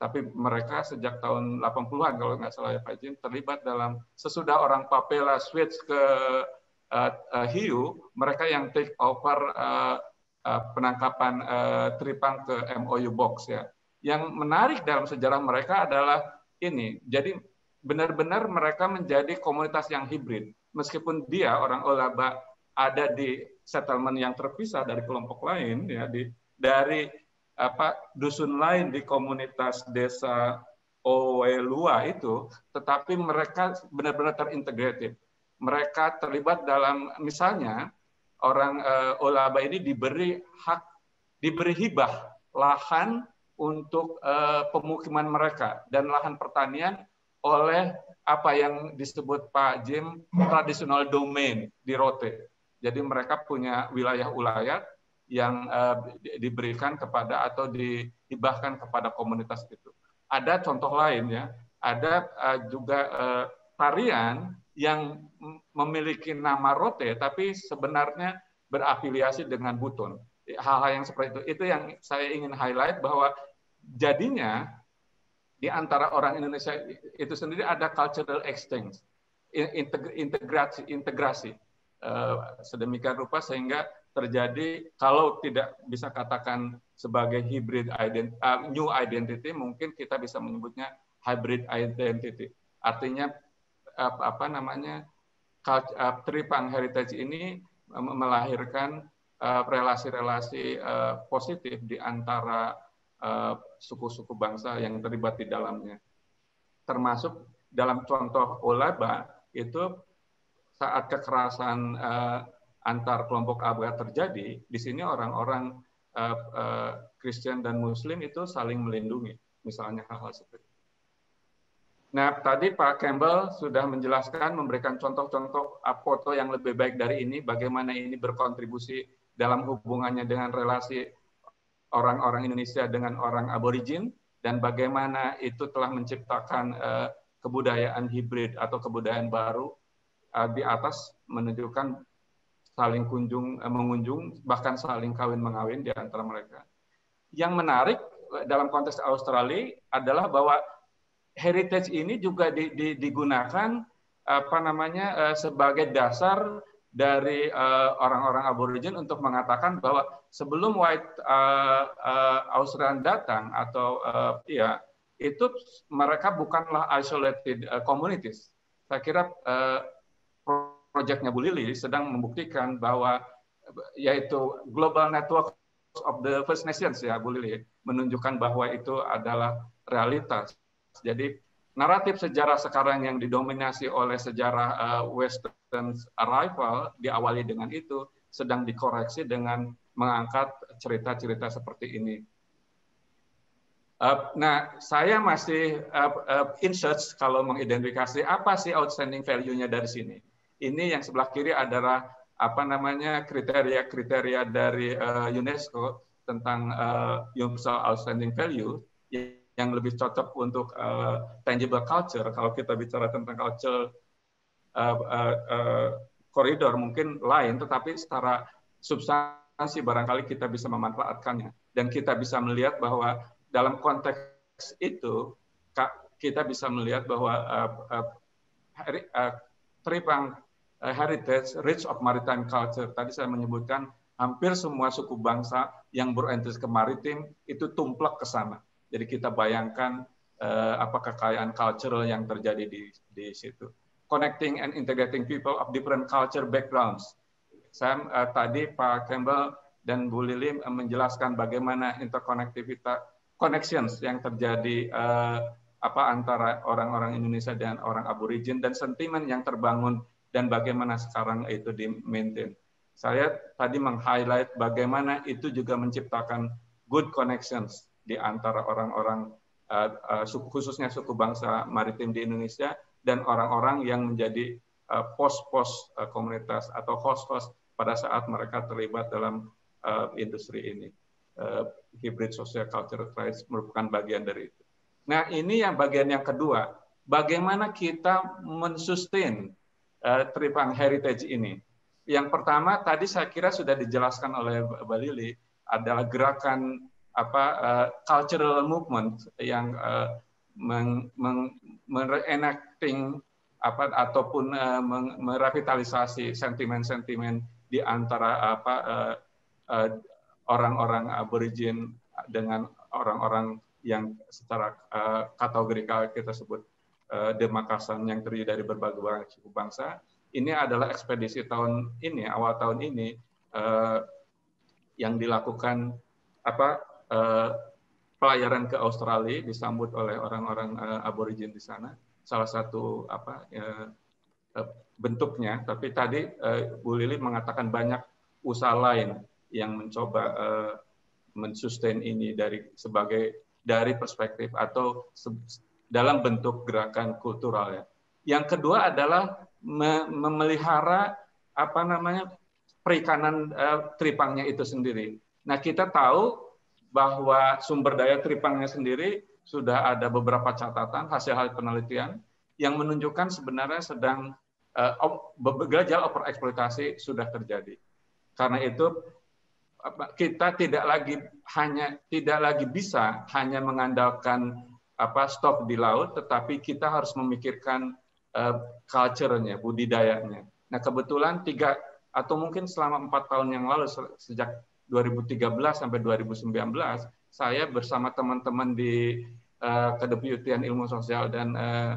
tapi mereka sejak tahun 80-an kalau nggak salah ya Pak Jin terlibat dalam sesudah orang Papela switch ke uh, uh, hiu, mereka yang take over uh, uh, penangkapan uh, tripang ke MOU box ya. Yang menarik dalam sejarah mereka adalah ini. Jadi benar-benar mereka menjadi komunitas yang hibrid. Meskipun dia orang Olaba ada di settlement yang terpisah dari kelompok lain ya di dari apa dusun lain di komunitas desa Owelua itu, tetapi mereka benar-benar terintegratif. Mereka terlibat dalam misalnya orang uh, Olaba ini diberi hak, diberi hibah lahan untuk uh, pemukiman mereka dan lahan pertanian oleh apa yang disebut Pak Jim traditional domain di Rote. Jadi mereka punya wilayah ulayat yang uh, diberikan kepada atau dihibahkan kepada komunitas itu. Ada contoh lain ya, ada uh, juga uh, tarian yang memiliki nama rote tapi sebenarnya berafiliasi dengan Buton. Hal-hal yang seperti itu itu yang saya ingin highlight bahwa jadinya di antara orang Indonesia itu sendiri ada cultural exchange, integrasi, integrasi sedemikian rupa sehingga terjadi kalau tidak bisa katakan sebagai hybrid ident, uh, new identity mungkin kita bisa menyebutnya hybrid identity. Artinya apa namanya uh, tripang heritage ini melahirkan eh, relasi-relasi uh, uh, positif di antara eh, suku-suku bangsa yang terlibat di dalamnya. Termasuk dalam contoh Olaba itu saat kekerasan antar kelompok ABH terjadi, di sini orang-orang eh, eh, Kristen dan Muslim itu saling melindungi. Misalnya hal-hal seperti itu. Nah, tadi Pak Campbell sudah menjelaskan, memberikan contoh-contoh ah, foto yang lebih baik dari ini, bagaimana ini berkontribusi dalam hubungannya dengan relasi orang-orang Indonesia dengan orang aborigin, dan bagaimana itu telah menciptakan eh, kebudayaan hibrid atau kebudayaan baru ah, di atas menunjukkan saling kunjung eh, mengunjung bahkan saling kawin mengawin di antara mereka. Yang menarik eh, dalam konteks Australia adalah bahwa heritage ini juga di, di, digunakan apa namanya eh, sebagai dasar dari orang-orang aborigin untuk mengatakan bahwa sebelum white uh, Australian datang atau ya itu mereka bukanlah isolated communities. Saya kira proyeknya Bu Lili sedang membuktikan bahwa yaitu Global Network of the First Nations ya Bu Lili menunjukkan bahwa itu adalah realitas. Jadi naratif sejarah sekarang yang didominasi oleh sejarah uh, Western arrival diawali dengan itu sedang dikoreksi dengan mengangkat cerita-cerita seperti ini. Uh, nah, saya masih uh, eh, uh, in search kalau mengidentifikasi apa sih outstanding value-nya dari sini. Ini yang sebelah kiri adalah apa namanya kriteria-kriteria dari uh, UNESCO tentang uh, eh, universal outstanding value yang lebih cocok untuk uh, tangible culture. Kalau kita bicara tentang culture uh, uh, uh, mungkin lain, tetapi secara substansi barangkali kita bisa memanfaatkannya dan kita bisa melihat bahwa dalam konteks itu kita bisa melihat bahwa uh, uh, uh, tripang Eh, heritage, rich of maritime culture. Tadi saya menyebutkan hampir semua suku bangsa yang berentris ke maritim itu tumplek ke sana. Jadi kita bayangkan uh, apa kekayaan cultural yang terjadi di, di situ. Connecting and integrating people of different culture backgrounds. Saya uh, eh, tadi Pak Campbell dan Bu Lili menjelaskan bagaimana interconnectivity connections yang terjadi eh, apa antara orang-orang Indonesia dan orang aborigin dan sentimen yang terbangun dan bagaimana sekarang itu di maintain. Saya tadi meng-highlight bagaimana itu juga menciptakan good connections di antara orang-orang eh, eh, khususnya suku bangsa maritim di Indonesia dan orang-orang yang menjadi eh, pos-pos komunitas atau host-host pada saat mereka terlibat dalam industri ini. Hybrid social culture crisis merupakan bagian dari itu. Nah ini yang bagian yang kedua, bagaimana kita mensustain Eh, Tripang Heritage ini. Yang pertama tadi saya kira sudah dijelaskan oleh Mbak Lili adalah gerakan apa uh, cultural movement yang uh, meng, mereenacting apa ataupun uh, merevitalisasi sentimen-sentimen di antara apa uh, uh, orang-orang aborigin dengan orang-orang yang secara uh, kategorikal kita sebut Eh, demakasan yang terdiri dari berbagai orang suku bangsa. Ini adalah ekspedisi tahun ini, awal tahun ini uh, yang dilakukan apa uh, pelayaran ke Australia disambut oleh orang-orang uh, aborigin di sana. Salah satu apa uh, bentuknya, tapi tadi uh, Bu Lili mengatakan banyak usaha lain yang mencoba uh, mensustain ini dari sebagai dari perspektif atau dalam bentuk gerakan kultural ya. Yang kedua adalah memelihara apa namanya perikanan eh, tripangnya itu sendiri. Nah, kita tahu bahwa sumber daya tripangnya sendiri sudah ada beberapa catatan hasil-hasil penelitian yang menunjukkan sebenarnya sedang eh, gejala eksploitasi sudah terjadi. Karena itu kita tidak lagi hanya tidak lagi bisa hanya mengandalkan apa stop di laut, tetapi kita harus memikirkan uh, culture-nya, budidayanya. Nah kebetulan tiga atau mungkin selama empat tahun yang lalu sejak 2013 sampai 2019 saya bersama teman-teman di uh, kedeputian ilmu sosial dan uh,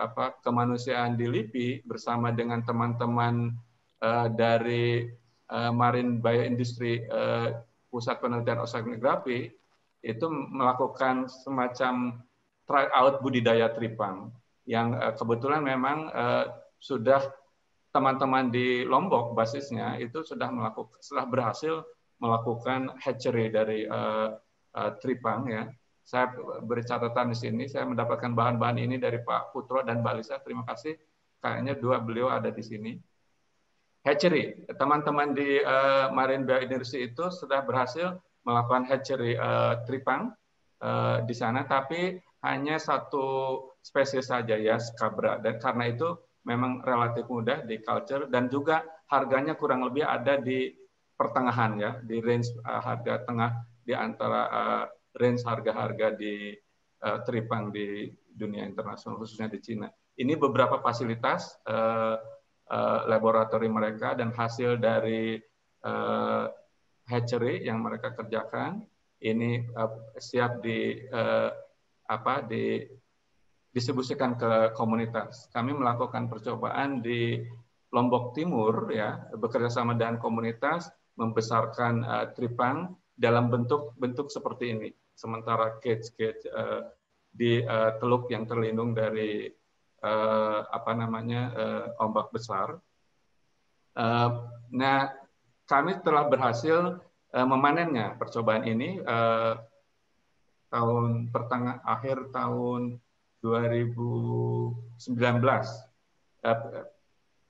apa kemanusiaan di LIPI bersama dengan teman-teman uh, dari uh, Marine Bioindustry uh, Pusat Penelitian Oseanografi itu melakukan semacam try out budidaya tripang yang uh, kebetulan memang uh, sudah teman-teman di Lombok basisnya itu sudah melakukan sudah berhasil melakukan hatchery dari uh, uh, tripang ya. Saya bercatatan di sini, saya mendapatkan bahan-bahan ini dari Pak Putro dan Mbak Lisa. Terima kasih. Kayaknya dua beliau ada di sini hatchery. Teman-teman di uh, Marine Bioenergy itu sudah berhasil melakukan hatchery uh, tripang uh, di sana, tapi hanya satu spesies saja ya skabra dan karena itu memang relatif mudah di culture dan juga harganya kurang lebih ada di pertengahan ya di range uh, harga tengah di antara uh, range harga-harga di uh, tripang di dunia internasional khususnya di Cina. Ini beberapa fasilitas uh, uh, laboratorium mereka dan hasil dari uh, hatchery yang mereka kerjakan ini uh, siap di uh, apa di distribusikan ke komunitas. Kami melakukan percobaan di Lombok Timur ya, bekerja sama dengan komunitas membesarkan uh, tripang dalam bentuk-bentuk seperti ini. Sementara cage-cage uh, eh, di uh, teluk yang terlindung dari uh, apa namanya uh, ombak besar. Uh, nah, kami telah berhasil uh, memanennya percobaan ini uh, tahun pertengah akhir tahun 2019 eh,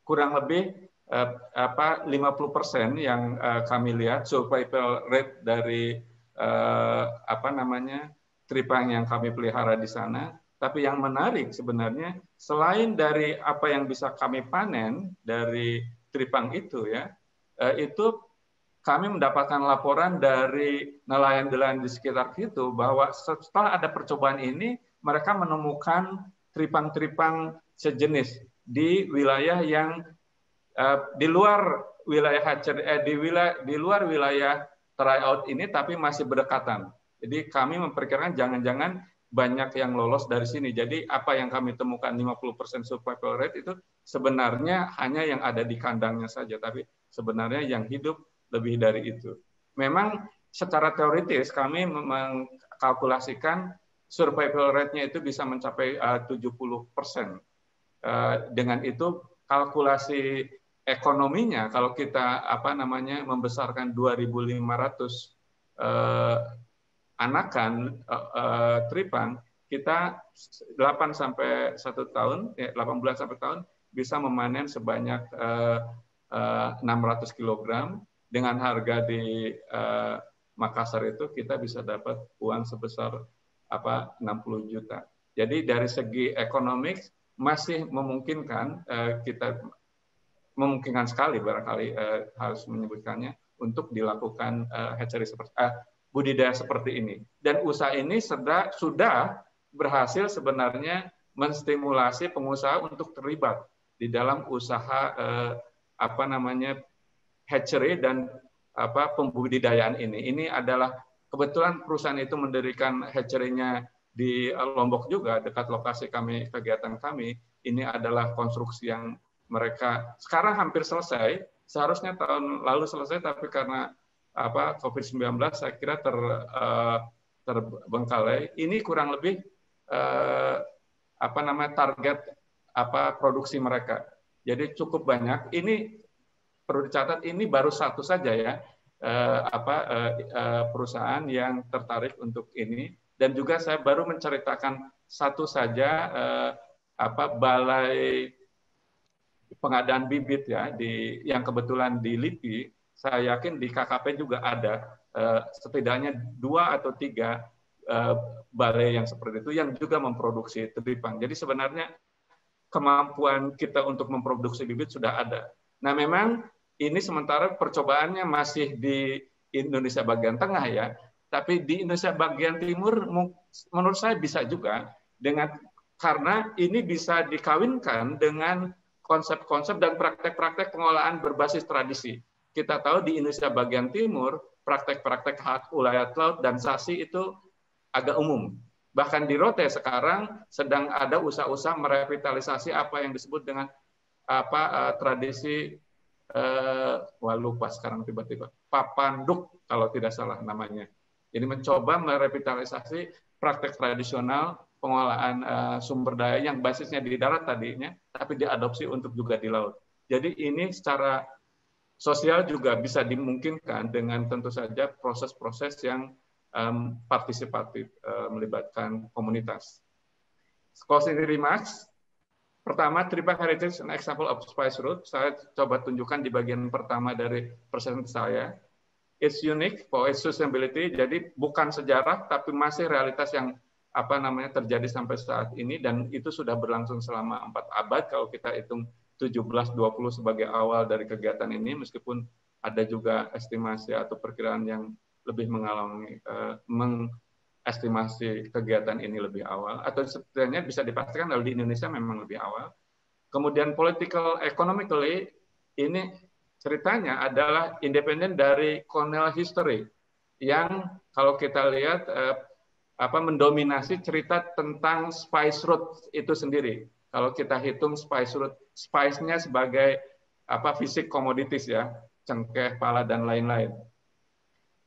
kurang lebih eh, apa 50 persen yang eh, kami lihat survival rate dari apa namanya tripang yang kami pelihara di sana tapi yang menarik sebenarnya selain dari apa yang bisa kami panen dari tripang itu ya itu kami mendapatkan laporan dari nelayan-nelayan di sekitar situ bahwa setelah ada percobaan ini, mereka menemukan tripang-tripang sejenis di wilayah yang uh, di luar wilayah hatcher, eh, di, wilayah, di luar wilayah tryout ini, tapi masih berdekatan. Jadi kami memperkirakan jangan-jangan banyak yang lolos dari sini. Jadi apa yang kami temukan 50% survival rate itu sebenarnya hanya yang ada di kandangnya saja, tapi sebenarnya yang hidup lebih dari iya. itu. Memang secara teoritis kami mengkalkulasikan survival rate-nya itu bisa mencapai eh, uh, 70 persen. Uh, dengan itu kalkulasi ekonominya kalau kita apa namanya membesarkan 2.500 uh, eh, anakan uh, uh, tripang kita 8 sampai satu tahun ya bulan sampai tahun bisa memanen sebanyak uh, uh, 600 kg dengan harga di uh, Makassar itu kita bisa dapat uang sebesar apa 60 juta. Jadi dari segi ekonomi masih memungkinkan uh, kita memungkinkan sekali barangkali uh, harus menyebutkannya untuk dilakukan uh, hatchery seperti uh, budidaya seperti ini. Dan usaha ini sudah sudah berhasil sebenarnya menstimulasi pengusaha untuk terlibat di dalam usaha uh, apa namanya hatchery dan apa pembudidayaan ini. Ini adalah kebetulan perusahaan itu mendirikan hatchery-nya di Lombok juga dekat lokasi kami kegiatan kami. Ini adalah konstruksi yang mereka sekarang hampir selesai. Seharusnya tahun lalu selesai tapi karena apa COVID-19 saya kira ter uh, terbengkalai. Ini kurang lebih uh, apa namanya target apa produksi mereka. Jadi cukup banyak. Ini perlu dicatat ini baru satu saja ya eh, apa eh, eh, perusahaan yang tertarik untuk ini dan juga saya baru menceritakan satu saja eh, apa balai pengadaan bibit ya di yang kebetulan di LIPI saya yakin di KKP juga ada eh, setidaknya dua atau tiga eh, balai yang seperti itu yang juga memproduksi teripang. Jadi sebenarnya kemampuan kita untuk memproduksi bibit sudah ada. Nah memang ini sementara percobaannya masih di Indonesia bagian tengah ya, tapi di Indonesia bagian timur menurut saya bisa juga dengan karena ini bisa dikawinkan dengan konsep-konsep dan praktek-praktek pengolahan berbasis tradisi. Kita tahu di Indonesia bagian timur praktek-praktek hak ulayat laut dan sasi itu agak umum. Bahkan di Rote sekarang sedang ada usaha-usaha merevitalisasi apa yang disebut dengan apa eh, tradisi Eh, wah lupa sekarang tiba-tiba Papanduk kalau tidak salah namanya. ini mencoba merevitalisasi praktek tradisional pengolahan eh, sumber daya yang basisnya di darat tadinya, tapi diadopsi untuk juga di laut. Jadi ini secara sosial juga bisa dimungkinkan dengan tentu saja proses-proses yang partisipatif eh, melibatkan komunitas. Closing remarks, Pertama, Tripack Heritage, an example of Spice root. Saya coba tunjukkan di bagian pertama dari present saya. It's unique for its sustainability. Jadi bukan sejarah, tapi masih realitas yang apa namanya terjadi sampai saat ini dan itu sudah berlangsung selama empat abad kalau kita hitung 1720 sebagai awal dari kegiatan ini meskipun ada juga estimasi atau perkiraan yang lebih mengalami uh, eh, meng, estimasi kegiatan ini lebih awal atau setidaknya bisa dipastikan kalau di Indonesia memang lebih awal. Kemudian political economically ini ceritanya adalah independen dari Cornell history yang kalau kita lihat eh, apa mendominasi cerita tentang spice route itu sendiri. Kalau kita hitung spice route spice-nya sebagai apa fisik komoditis ya, cengkeh, pala dan lain-lain.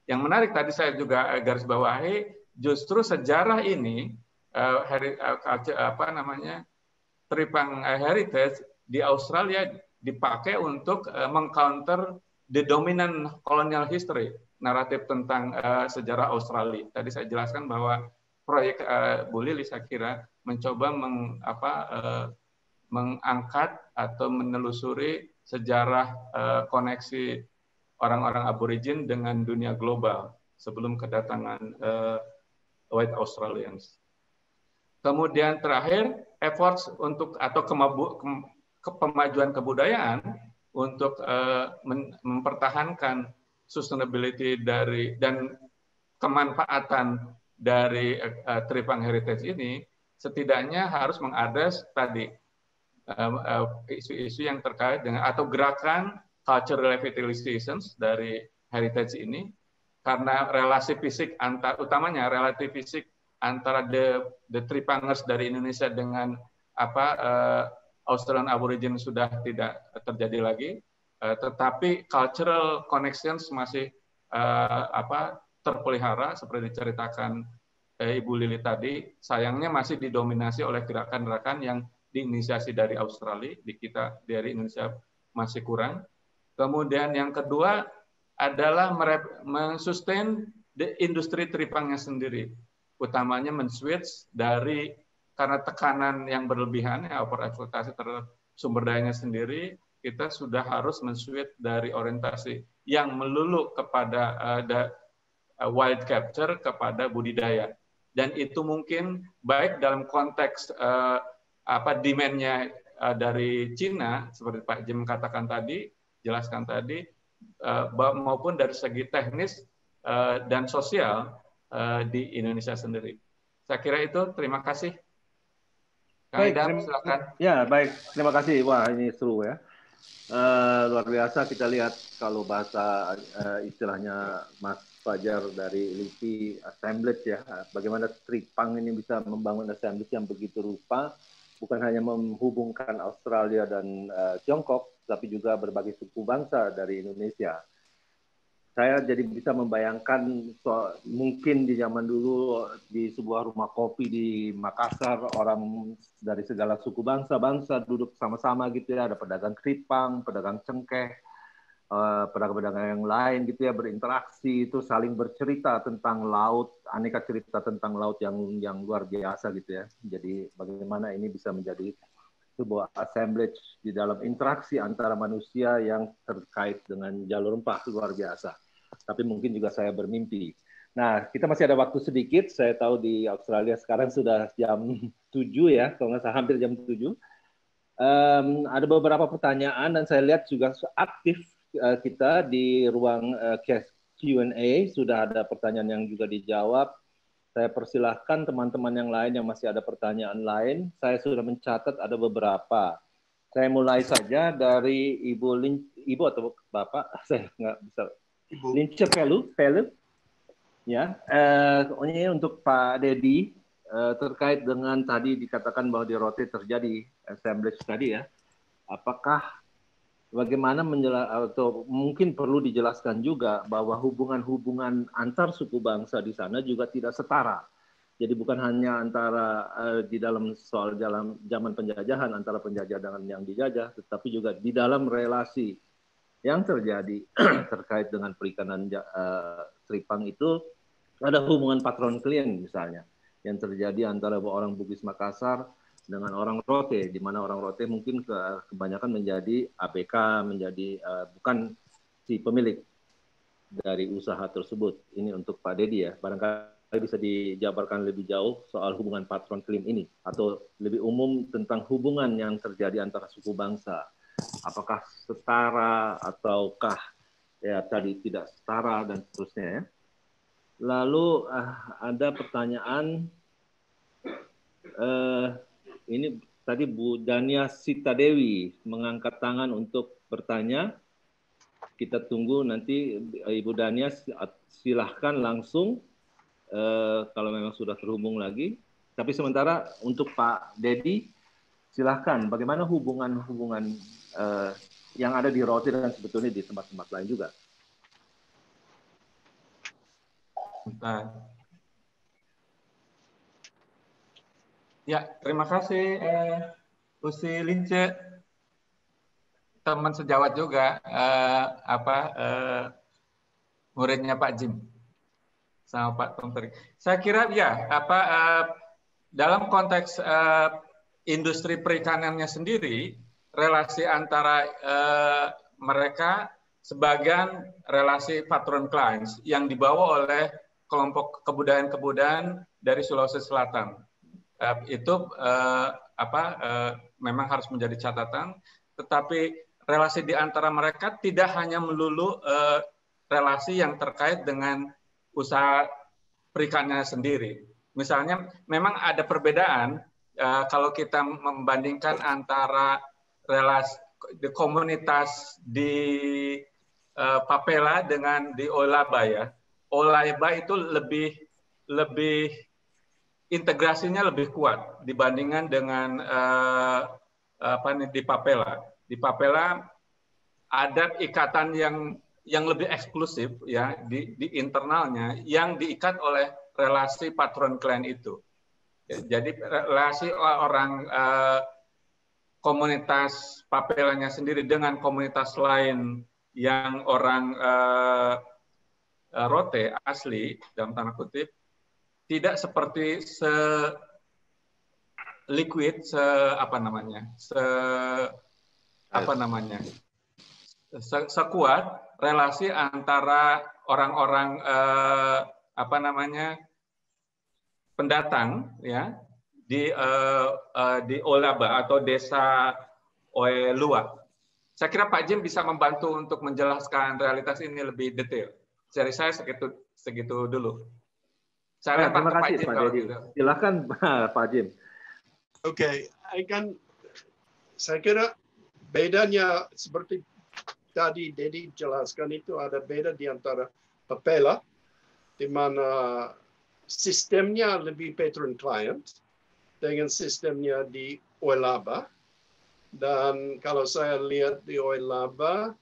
Yang menarik tadi saya juga garis bawahi justru sejarah ini uh, eh, heri, uh, eh, apa namanya Tripang eh, Heritage di Australia dipakai untuk uh, mengcounter the dominant colonial history naratif tentang uh, sejarah Australia. Tadi saya jelaskan bahwa proyek uh, Bulili saya kira mencoba meng, apa, uh, mengangkat atau menelusuri sejarah uh, koneksi orang-orang aborigin dengan dunia global sebelum kedatangan uh, white Australians. Kemudian terakhir efforts untuk atau kemabu, ke, ke, pemajuan kebudayaan untuk uh, men, mempertahankan sustainability dari dan kemanfaatan dari uh, eh, Tripang Heritage ini setidaknya harus mengadres tadi eh, isu-isu uh, uh, yang terkait dengan atau gerakan cultural revitalization dari heritage ini karena relasi fisik antar utamanya relatif fisik antara the the tripangers dari Indonesia dengan apa uh, Australian Aborigin sudah tidak terjadi lagi, uh, tetapi cultural connections masih uh, apa terpelihara seperti diceritakan uh, Ibu Lili tadi. Sayangnya masih didominasi oleh gerakan-gerakan yang diinisiasi dari Australia, di kita dari Indonesia masih kurang. Kemudian yang kedua adalah mensustain the industri tripangnya sendiri. Utamanya menswitch dari karena tekanan yang berlebihan, ya, eksploitasi terhadap sumber dayanya sendiri, kita sudah harus menswitch dari orientasi yang melulu kepada uh, eh, the, eh, wild capture kepada budidaya. Dan itu mungkin baik dalam konteks uh, apa demand-nya uh, dari Cina, seperti Pak Jim katakan tadi, jelaskan tadi, Eh, maupun dari segi teknis eh, dan sosial eh, di Indonesia sendiri. Saya kira itu. Terima kasih. Kang baik, Idam, silakan. Ya, baik. Terima kasih. Wah, ini seru ya. Uh, luar biasa kita lihat kalau bahasa uh, istilahnya Mas Fajar dari LIPI assemblage ya, bagaimana Tripang ini bisa membangun assemblage yang begitu rupa, bukan hanya menghubungkan Australia dan uh, Tiongkok, tapi juga berbagai suku bangsa dari Indonesia. Saya jadi bisa membayangkan so, mungkin di zaman dulu di sebuah rumah kopi di Makassar orang dari segala suku bangsa-bangsa duduk sama-sama gitu ya, ada pedagang keripang, pedagang cengkeh, eh, pedagang-pedagang yang lain gitu ya berinteraksi itu saling bercerita tentang laut aneka cerita tentang laut yang yang luar biasa gitu ya jadi bagaimana ini bisa menjadi sebuah assemblage di dalam interaksi antara manusia yang terkait dengan jalur rempah luar biasa. Tapi mungkin juga saya bermimpi. Nah, kita masih ada waktu sedikit. Saya tahu di Australia sekarang sudah jam 7 ya, kalau nggak salah hampir jam 7. Um, ada beberapa pertanyaan dan saya lihat juga aktif uh, kita di ruang uh, eh, Q&A. Sudah ada pertanyaan yang juga dijawab saya persilahkan teman-teman yang lain yang masih ada pertanyaan lain. Saya sudah mencatat ada beberapa. Saya mulai saja dari Ibu Lin, Ibu atau Bapak, [laughs] saya nggak bisa. Ibu. Lince Pelu, Pelu. Ya, eh, ini untuk Pak Dedi eh, terkait dengan tadi dikatakan bahwa di rote terjadi assemblage tadi ya. Apakah bagaimana atau mungkin perlu dijelaskan juga bahwa hubungan-hubungan antar suku bangsa di sana juga tidak setara. Jadi bukan hanya antara uh, di dalam soal dalam zaman penjajahan antara penjajah dengan yang dijajah, tetapi juga di dalam relasi yang terjadi [clears throat] terkait dengan perikanan uh, Tripang itu ada hubungan patron klien misalnya yang terjadi antara orang Bugis Makassar dengan orang rote, di mana orang rote mungkin ke, kebanyakan menjadi ABK, menjadi uh, bukan si pemilik dari usaha tersebut. Ini untuk Pak Dedi ya, barangkali bisa dijabarkan lebih jauh soal hubungan patron klaim ini, atau lebih umum tentang hubungan yang terjadi antara suku bangsa. Apakah setara ataukah ya tadi tidak setara dan seterusnya ya. Lalu uh, ada pertanyaan uh, ini tadi Bu Dania Sita Dewi mengangkat tangan untuk bertanya. Kita tunggu nanti eh, Ibu Dania silahkan langsung eh, kalau memang sudah terhubung lagi. Tapi sementara untuk Pak Dedi silahkan bagaimana hubungan-hubungan eh, yang ada di Roti dan sebetulnya di tempat-tempat lain juga. Bentar. Ya, terima kasih eh, Usi Lince, teman sejawat juga, eh, apa eh, muridnya Pak Jim sama Pak Tom Saya kira ya apa eh, dalam konteks eh, industri perikanannya sendiri relasi antara eh, mereka sebagian relasi patron clients yang dibawa oleh kelompok kebudayaan-kebudayaan dari Sulawesi Selatan Eh, itu uh, apa uh, memang harus menjadi catatan tetapi relasi di antara mereka tidak hanya melulu uh, relasi yang terkait dengan usaha perikannya sendiri misalnya memang ada perbedaan uh, kalau kita membandingkan antara relasi di komunitas di uh, Papela dengan di Olaba ya. Olaba itu lebih lebih integrasinya lebih kuat dibandingkan dengan uh, apa di Papela. Di Papela ada ikatan yang yang lebih eksklusif ya di, di internalnya yang diikat oleh relasi patron klien itu. Ya, jadi relasi orang uh, komunitas papelanya sendiri dengan komunitas lain yang orang uh, rote asli dalam tanda kutip tidak seperti se liquid se apa namanya se apa namanya se, sekuat relasi antara orang-orang eh, apa namanya pendatang ya di eh, eh, di Olaba atau desa Oe Oelua. Saya kira Pak Jim bisa membantu untuk menjelaskan realitas ini lebih detail. Jadi saya segitu segitu dulu. Saya nah, terima kasih Pak, Pak Jadi. Silakan Pak Jim. Oke, okay. kan saya kira bedanya seperti tadi Dedi jelaskan itu ada beda di antara Papela, di mana sistemnya lebih patron client dengan sistemnya di Oilaba. Dan kalau saya lihat di Oilaba,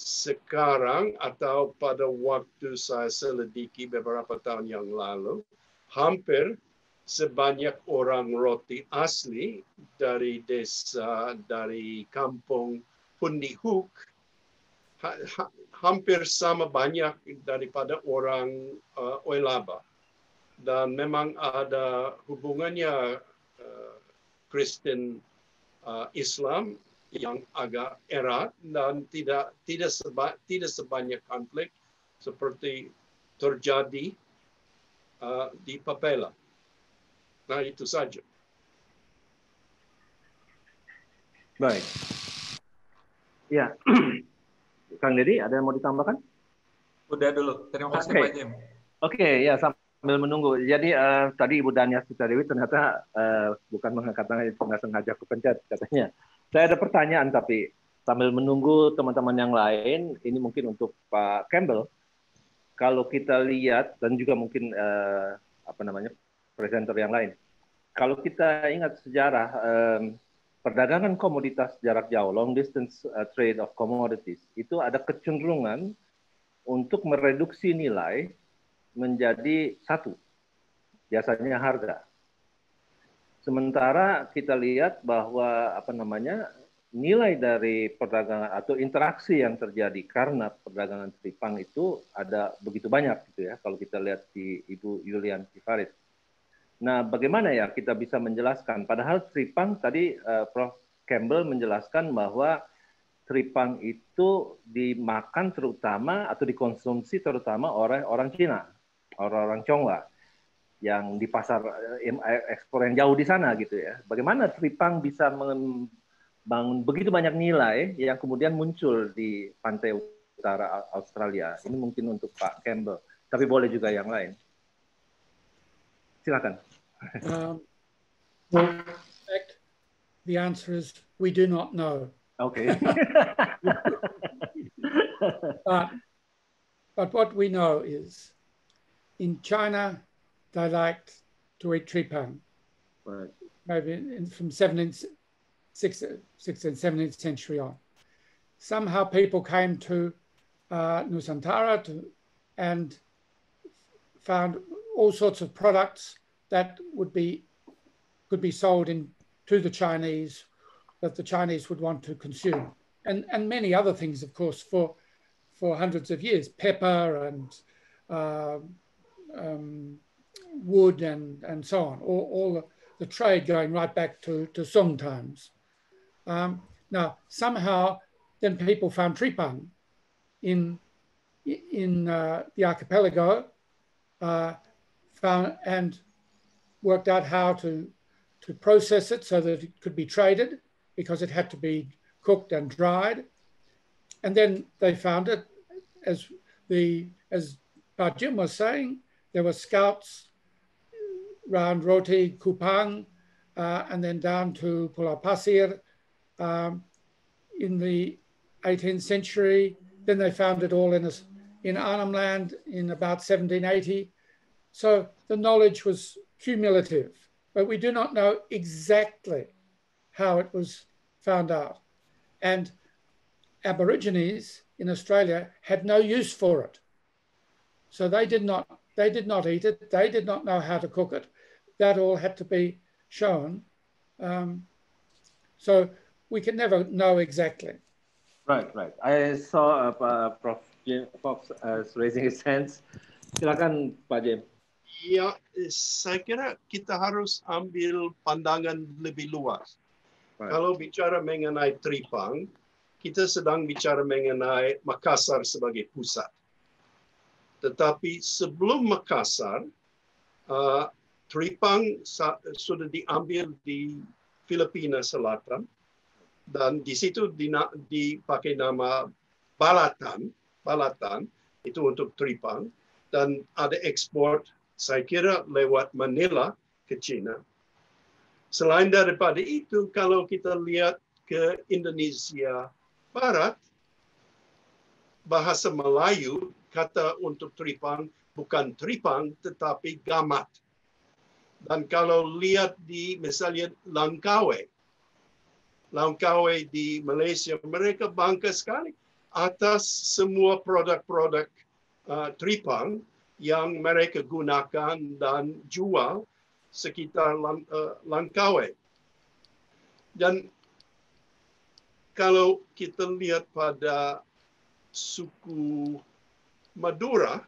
sekarang atau pada waktu saya selidiki beberapa tahun yang lalu, hampir sebanyak orang roti asli dari desa, dari kampung Pundihuk, hampir sama banyak daripada orang uh, Oilaba. Dan memang ada hubungannya uh, Kristen uh, Islam yang agak erat dan tidak tidak seba, tidak sebanyak konflik seperti terjadi uh, di Papela. Nah itu saja. Baik. Ya, [clears throat] Kang Deddy, ada yang mau ditambahkan? Udah dulu. Terima kasih okay. Pak Jim. Oke, okay, ya sambil menunggu. Jadi uh, tadi Ibu Dania Dewi ternyata uh, bukan mengangkat tangan, sengaja kepencet katanya. Saya ada pertanyaan tapi sambil menunggu teman-teman yang lain, ini mungkin untuk Pak Campbell. Kalau kita lihat dan juga mungkin eh, apa namanya presenter yang lain, kalau kita ingat sejarah eh, perdagangan komoditas jarak jauh (long distance eh, trade of commodities) itu ada kecenderungan untuk mereduksi nilai menjadi satu, biasanya harga. Sementara kita lihat bahwa apa namanya nilai dari perdagangan atau interaksi yang terjadi karena perdagangan tripang itu ada begitu banyak gitu ya kalau kita lihat di Ibu Yulian Farid. Nah, bagaimana ya kita bisa menjelaskan? Padahal tripang tadi uh, Prof Campbell menjelaskan bahwa tripang itu dimakan terutama atau dikonsumsi terutama oleh orang Cina, orang-orang Tionghoa yang di pasar eh, eh, ekspor yang jauh di sana gitu ya. Bagaimana Tripang bisa membangun begitu banyak nilai yang kemudian muncul di pantai utara Australia. Ini mungkin untuk Pak Campbell, tapi boleh juga yang lain. Silakan. Um, the answer is we do not know. Okay. [laughs] but, but what we know is in China they liked to eat tripang. Right. Maybe in, from 17th, 16th, 17th century on. Somehow people came to uh, Nusantara to, and found all sorts of products that would be could be sold in to the Chinese that the Chinese would want to consume, and and many other things, of course, for for hundreds of years, pepper and uh, um, wood and, and so on, all, all the, the trade going right back to, to Song times. Um, now, somehow, then people found tripang in, in uh, the archipelago uh, found and worked out how to, to process it so that it could be traded because it had to be cooked and dried. And then they found it, as, the, as Jim was saying, there were scouts around Roti Kupang uh, and then down to Pulau Pasir um, in the 18th century. Then they found it all in, a, in Arnhem Land in about 1780. So the knowledge was cumulative, but we do not know exactly how it was found out. And Aborigines in Australia had no use for it. So they did not they did not eat it. They did not know how to cook it that all had to be shown. Um, so we can never know exactly. Right, right. I saw uh, uh Prof. Fox uh, raising his hands. Silakan Pak Jim. Ya, saya kira kita harus ambil pandangan lebih luas. Right. Kalau bicara mengenai Tripang, kita sedang bicara mengenai Makassar sebagai pusat. Tetapi sebelum Makassar, uh, Tripang sudah diambil di Filipina Selatan dan di situ dipakai nama Balatan, Balatan itu untuk Tripang dan ada ekspor saya kira lewat Manila ke China. Selain daripada itu, kalau kita lihat ke Indonesia Barat, bahasa Melayu, kata untuk tripang bukan tripang, tetapi gamat. Dan kalau lihat di misalnya Langkawi, Langkawi di Malaysia, mereka bangga sekali atas semua produk-produk uh, tripang yang mereka gunakan dan jual sekitar Lang, uh, Langkawi. Dan kalau kita lihat pada suku Madura,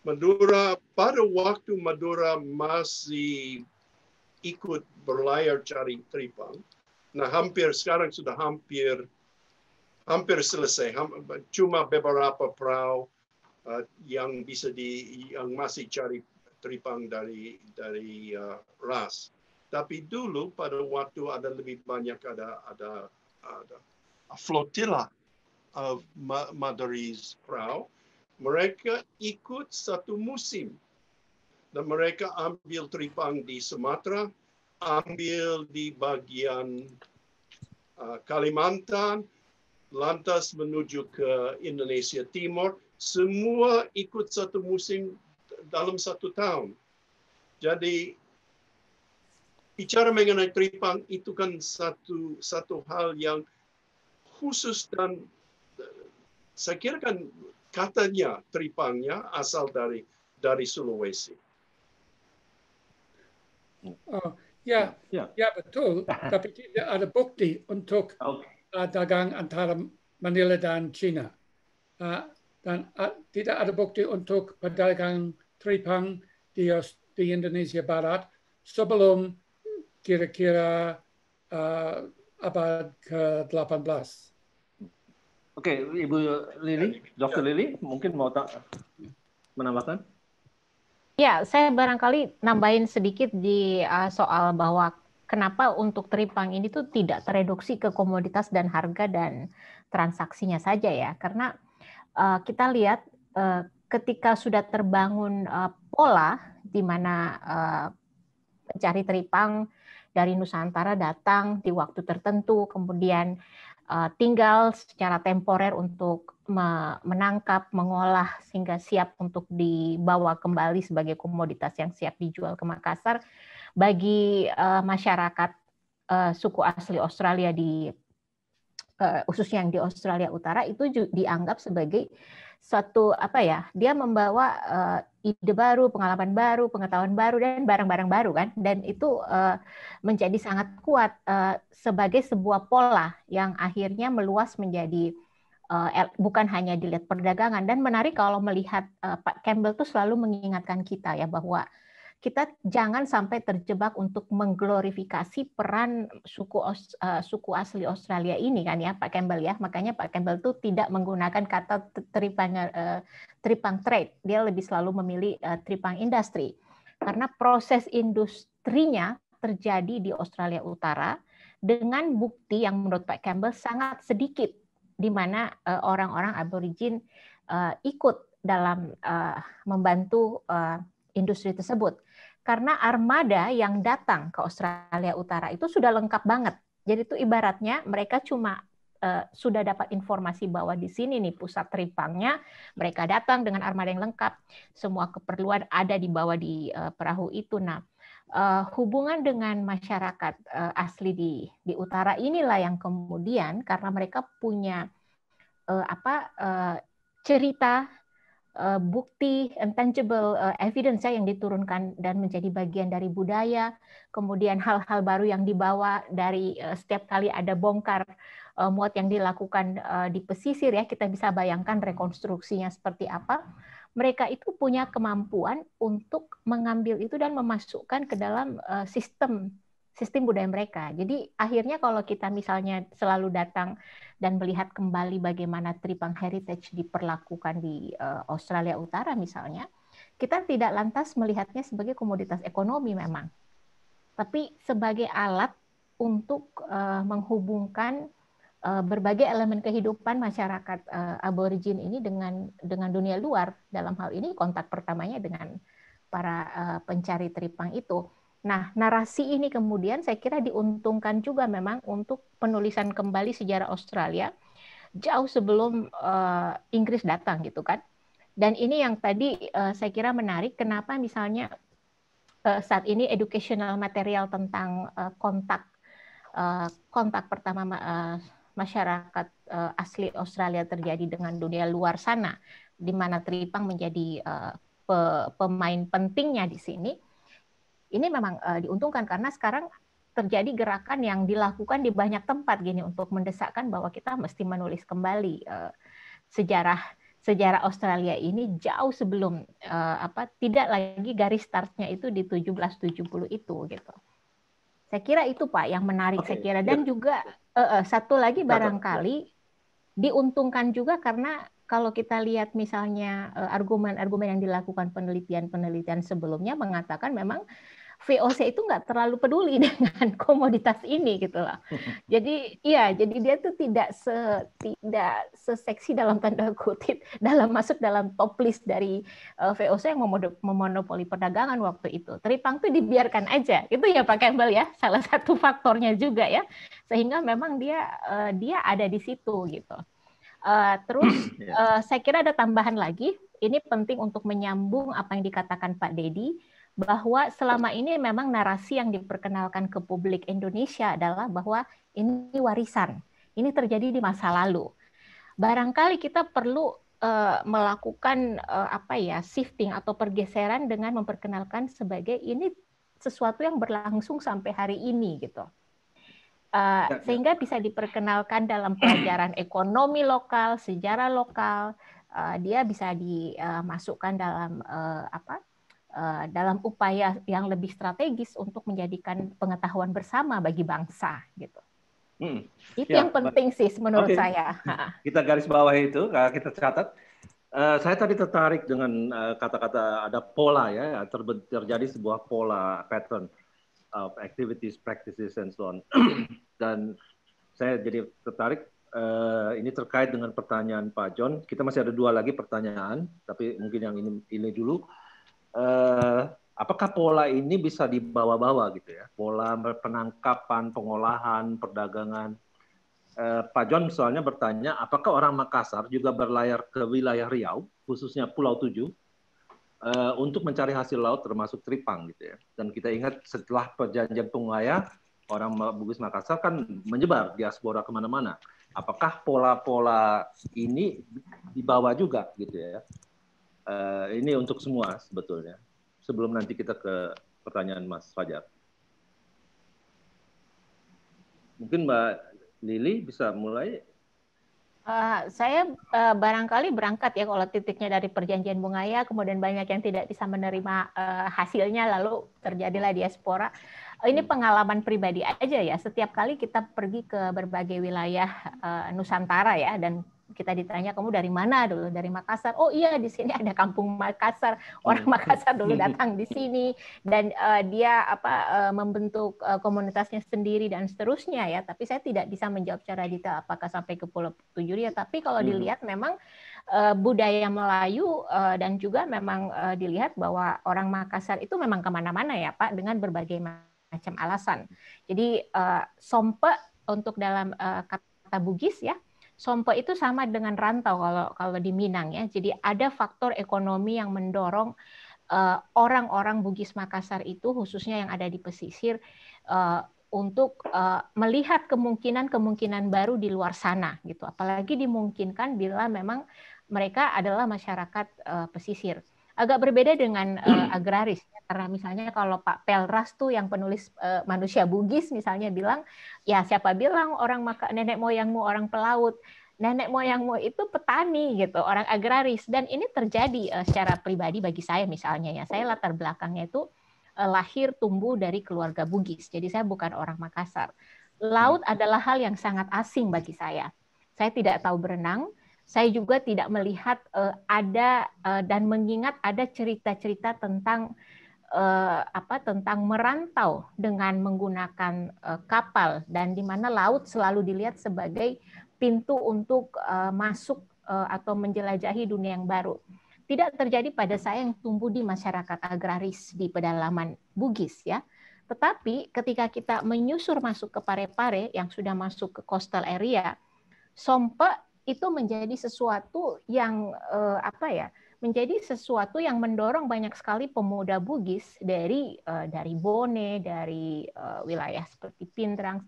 Madura pada waktu Madura masih ikut berlayar cari tripang. Nah hampir sekarang sudah hampir hampir selesai. Cuma beberapa perahu uh, yang bisa di yang masih cari tripang dari dari uh, ras. Tapi dulu pada waktu ada lebih banyak ada ada ada flotilla of uh, Madurese perahu mereka ikut satu musim dan mereka ambil tripang di Sumatera, ambil di bagian uh, Kalimantan, lantas menuju ke Indonesia Timur, semua ikut satu musim dalam satu tahun. Jadi bicara mengenai tripang itu kan satu satu hal yang khusus dan uh, saya kira kan katanya tripangnya asal dari dari Sulawesi. Oh, ya, ya, ya, ya betul. [laughs] Tapi tidak ada bukti untuk okay. Uh, dagang antara Manila dan China. Uh, dan uh, tidak ada bukti untuk pedagang tripang di, di Indonesia Barat sebelum kira-kira uh, abad ke-18. Oke, okay, Ibu Lili, Dokter Lili, mungkin mau tak menambahkan? Ya, saya barangkali nambahin sedikit di uh, soal bahwa kenapa untuk teripang ini tuh tidak tereduksi ke komoditas dan harga dan transaksinya saja ya, karena uh, kita lihat uh, ketika sudah terbangun uh, pola di mana uh, teripang teripang dari Nusantara datang di waktu tertentu, kemudian Eh, tinggal secara temporer untuk menangkap, mengolah sehingga siap untuk dibawa kembali sebagai komoditas yang siap dijual ke Makassar bagi uh, masyarakat uh, suku asli Australia di uh, khususnya yang di Australia Utara itu dianggap sebagai suatu apa ya dia membawa uh, ide baru pengalaman baru pengetahuan baru dan barang-barang baru kan dan itu uh, menjadi sangat kuat uh, sebagai sebuah pola yang akhirnya meluas menjadi uh, bukan hanya dilihat perdagangan dan menarik kalau melihat uh, Pak Campbell tuh selalu mengingatkan kita ya bahwa uh, kita jangan sampai terjebak untuk mengglorifikasi peran suku uh, suku asli Australia ini kan ya Pak Campbell ya makanya Pak Campbell tuh tidak menggunakan kata tripang uh, eh, tripang trade dia lebih selalu memilih uh, eh, tripang industri karena proses industrinya terjadi di Australia Utara dengan bukti yang menurut Pak Campbell sangat sedikit di mana uh, orang-orang aborigin uh, ikut dalam uh, membantu uh, industri tersebut karena armada yang datang ke Australia Utara itu sudah lengkap banget. Jadi itu ibaratnya mereka cuma uh, sudah dapat informasi bahwa di sini nih pusat teripangnya, mereka datang dengan armada yang lengkap, semua keperluan ada di bawah di uh, perahu itu. Nah, uh, hubungan dengan masyarakat uh, asli di di utara inilah yang kemudian karena mereka punya uh, apa uh, cerita Eh, bukti and tangible uh, evidence ya yang diturunkan dan menjadi bagian dari budaya, kemudian hal-hal baru yang dibawa dari uh, setiap kali ada bongkar uh, muat yang dilakukan uh, di pesisir ya kita bisa bayangkan rekonstruksinya seperti apa. Mereka itu punya kemampuan untuk mengambil itu dan memasukkan ke dalam uh, sistem sistem budaya mereka. Jadi akhirnya kalau kita misalnya selalu datang dan melihat kembali bagaimana Tripang Heritage diperlakukan di uh, Australia Utara misalnya, kita tidak lantas melihatnya sebagai komoditas ekonomi memang, tapi sebagai alat untuk uh, menghubungkan uh, berbagai elemen kehidupan masyarakat uh, aborigin ini dengan dengan dunia luar. Dalam hal ini kontak pertamanya dengan para uh, pencari Tripang itu Nah, narasi ini kemudian saya kira diuntungkan juga memang untuk penulisan kembali sejarah Australia jauh sebelum uh, Inggris datang gitu kan. Dan ini yang tadi uh, saya kira menarik kenapa misalnya uh, saat ini educational material tentang uh, kontak uh, kontak pertama uh, masyarakat uh, asli Australia terjadi dengan dunia luar sana di mana Tripang menjadi uh, pe pemain pentingnya di sini ini memang uh, diuntungkan karena sekarang terjadi gerakan yang dilakukan di banyak tempat gini untuk mendesakkan bahwa kita mesti menulis kembali uh, sejarah sejarah Australia ini jauh sebelum uh, apa tidak lagi garis startnya itu di 1770 itu gitu. Saya kira itu Pak yang menarik okay. saya kira iya. dan yeah. juga uh, uh, satu lagi barangkali diuntungkan juga karena kalau kita lihat misalnya argumen-argumen yang dilakukan penelitian-penelitian sebelumnya mengatakan memang VOC itu nggak terlalu peduli [laughs] dengan komoditas ini gitu loh. [laughs] Jadi iya, jadi dia tuh tidak se tidak seseksi dalam tanda kutip [laughs] dalam masuk dalam top list dari uh, eh, VOC yang memonopoli perdagangan waktu itu. Tripang tuh dibiarkan aja. Itu ya Pak Campbell ya, salah satu faktornya juga ya. Sehingga memang dia uh, dia ada di situ gitu. Uh, terus uh, [clears throat] saya kira ada tambahan lagi. Ini penting untuk menyambung apa yang dikatakan Pak Dedi bahwa selama ini memang narasi yang diperkenalkan ke publik Indonesia adalah bahwa ini warisan, ini terjadi di masa lalu. Barangkali kita perlu uh, melakukan uh, apa ya shifting atau pergeseran dengan memperkenalkan sebagai ini sesuatu yang berlangsung sampai hari ini gitu. Uh, sehingga bisa diperkenalkan dalam pelajaran ekonomi lokal, sejarah lokal, uh, dia bisa dimasukkan dalam uh, apa Eh, dalam upaya yang lebih strategis untuk menjadikan pengetahuan bersama bagi bangsa gitu. Hmm. Itu ya, yang penting sih menurut okay. saya. Kita garis bawah itu, eh, kita catat. Uh, saya tadi tertarik dengan kata-kata uh, ada pola ya, terjadi sebuah pola pattern of activities, practices, and so on. [clears throat] Dan saya jadi tertarik uh, ini terkait dengan pertanyaan Pak John. Kita masih ada dua lagi pertanyaan, tapi mungkin yang ini, ini dulu eh, apakah pola ini bisa dibawa-bawa gitu ya? Pola penangkapan, pengolahan, perdagangan. Eh, Pak John misalnya bertanya, apakah orang Makassar juga berlayar ke wilayah Riau, khususnya Pulau Tujuh, eh, untuk mencari hasil laut termasuk tripang gitu ya? Dan kita ingat setelah perjanjian Tunggaya orang Bugis Makassar kan menyebar diaspora kemana-mana. Apakah pola-pola ini dibawa juga gitu ya? uh, ini untuk semua sebetulnya. Sebelum nanti kita ke pertanyaan Mas Fajar. Mungkin Mbak Lili bisa mulai. Uh, saya uh, barangkali berangkat ya kalau titiknya dari perjanjian bunga ya. kemudian banyak yang tidak bisa menerima uh, hasilnya, lalu terjadilah diaspora. ini pengalaman pribadi aja ya. Setiap kali kita pergi ke berbagai wilayah uh, Nusantara ya, dan kita ditanya kamu dari mana dulu dari Makassar oh iya di sini ada kampung Makassar hmm. orang Makassar dulu hmm. datang di sini dan uh, dia apa uh, membentuk uh, komunitasnya sendiri dan seterusnya ya tapi saya tidak bisa menjawab secara detail apakah sampai ke Pulau Tujuh ya tapi kalau hmm. dilihat memang uh, budaya Melayu uh, dan juga memang uh, dilihat bahwa orang Makassar itu memang kemana-mana ya Pak dengan berbagai macam alasan jadi uh, sompe untuk dalam uh, kata Bugis ya sompo itu sama dengan rantau kalau kalau di Minang ya. Jadi ada faktor ekonomi yang mendorong eh, orang-orang Bugis Makassar itu khususnya yang ada di pesisir uh, untuk uh, melihat kemungkinan-kemungkinan baru di luar sana gitu apalagi dimungkinkan bila memang mereka adalah masyarakat uh, pesisir agak berbeda dengan uh, [clears throat] agraris ya. karena misalnya kalau Pak Pelras tuh yang penulis uh, manusia Bugis misalnya bilang ya siapa bilang orang maka nenek moyangmu orang pelaut nenek moyangmu itu petani gitu orang agraris dan ini terjadi uh, secara pribadi bagi saya misalnya ya saya latar belakangnya itu uh, lahir tumbuh dari keluarga Bugis jadi saya bukan orang Makassar laut hmm. adalah hal yang sangat asing bagi saya saya tidak tahu berenang saya juga tidak melihat uh, ada uh, dan mengingat ada cerita-cerita tentang uh, apa tentang merantau dengan menggunakan uh, kapal dan di mana laut selalu dilihat sebagai pintu untuk uh, masuk uh, atau menjelajahi dunia yang baru. Tidak terjadi pada saya yang tumbuh di masyarakat agraris di pedalaman Bugis ya. Tetapi ketika kita menyusur masuk ke Parepare -pare, yang sudah masuk ke coastal area, sompe itu menjadi sesuatu yang uh, apa ya menjadi sesuatu yang mendorong banyak sekali pemuda Bugis dari uh, dari Bone dari uh, wilayah seperti Pindrang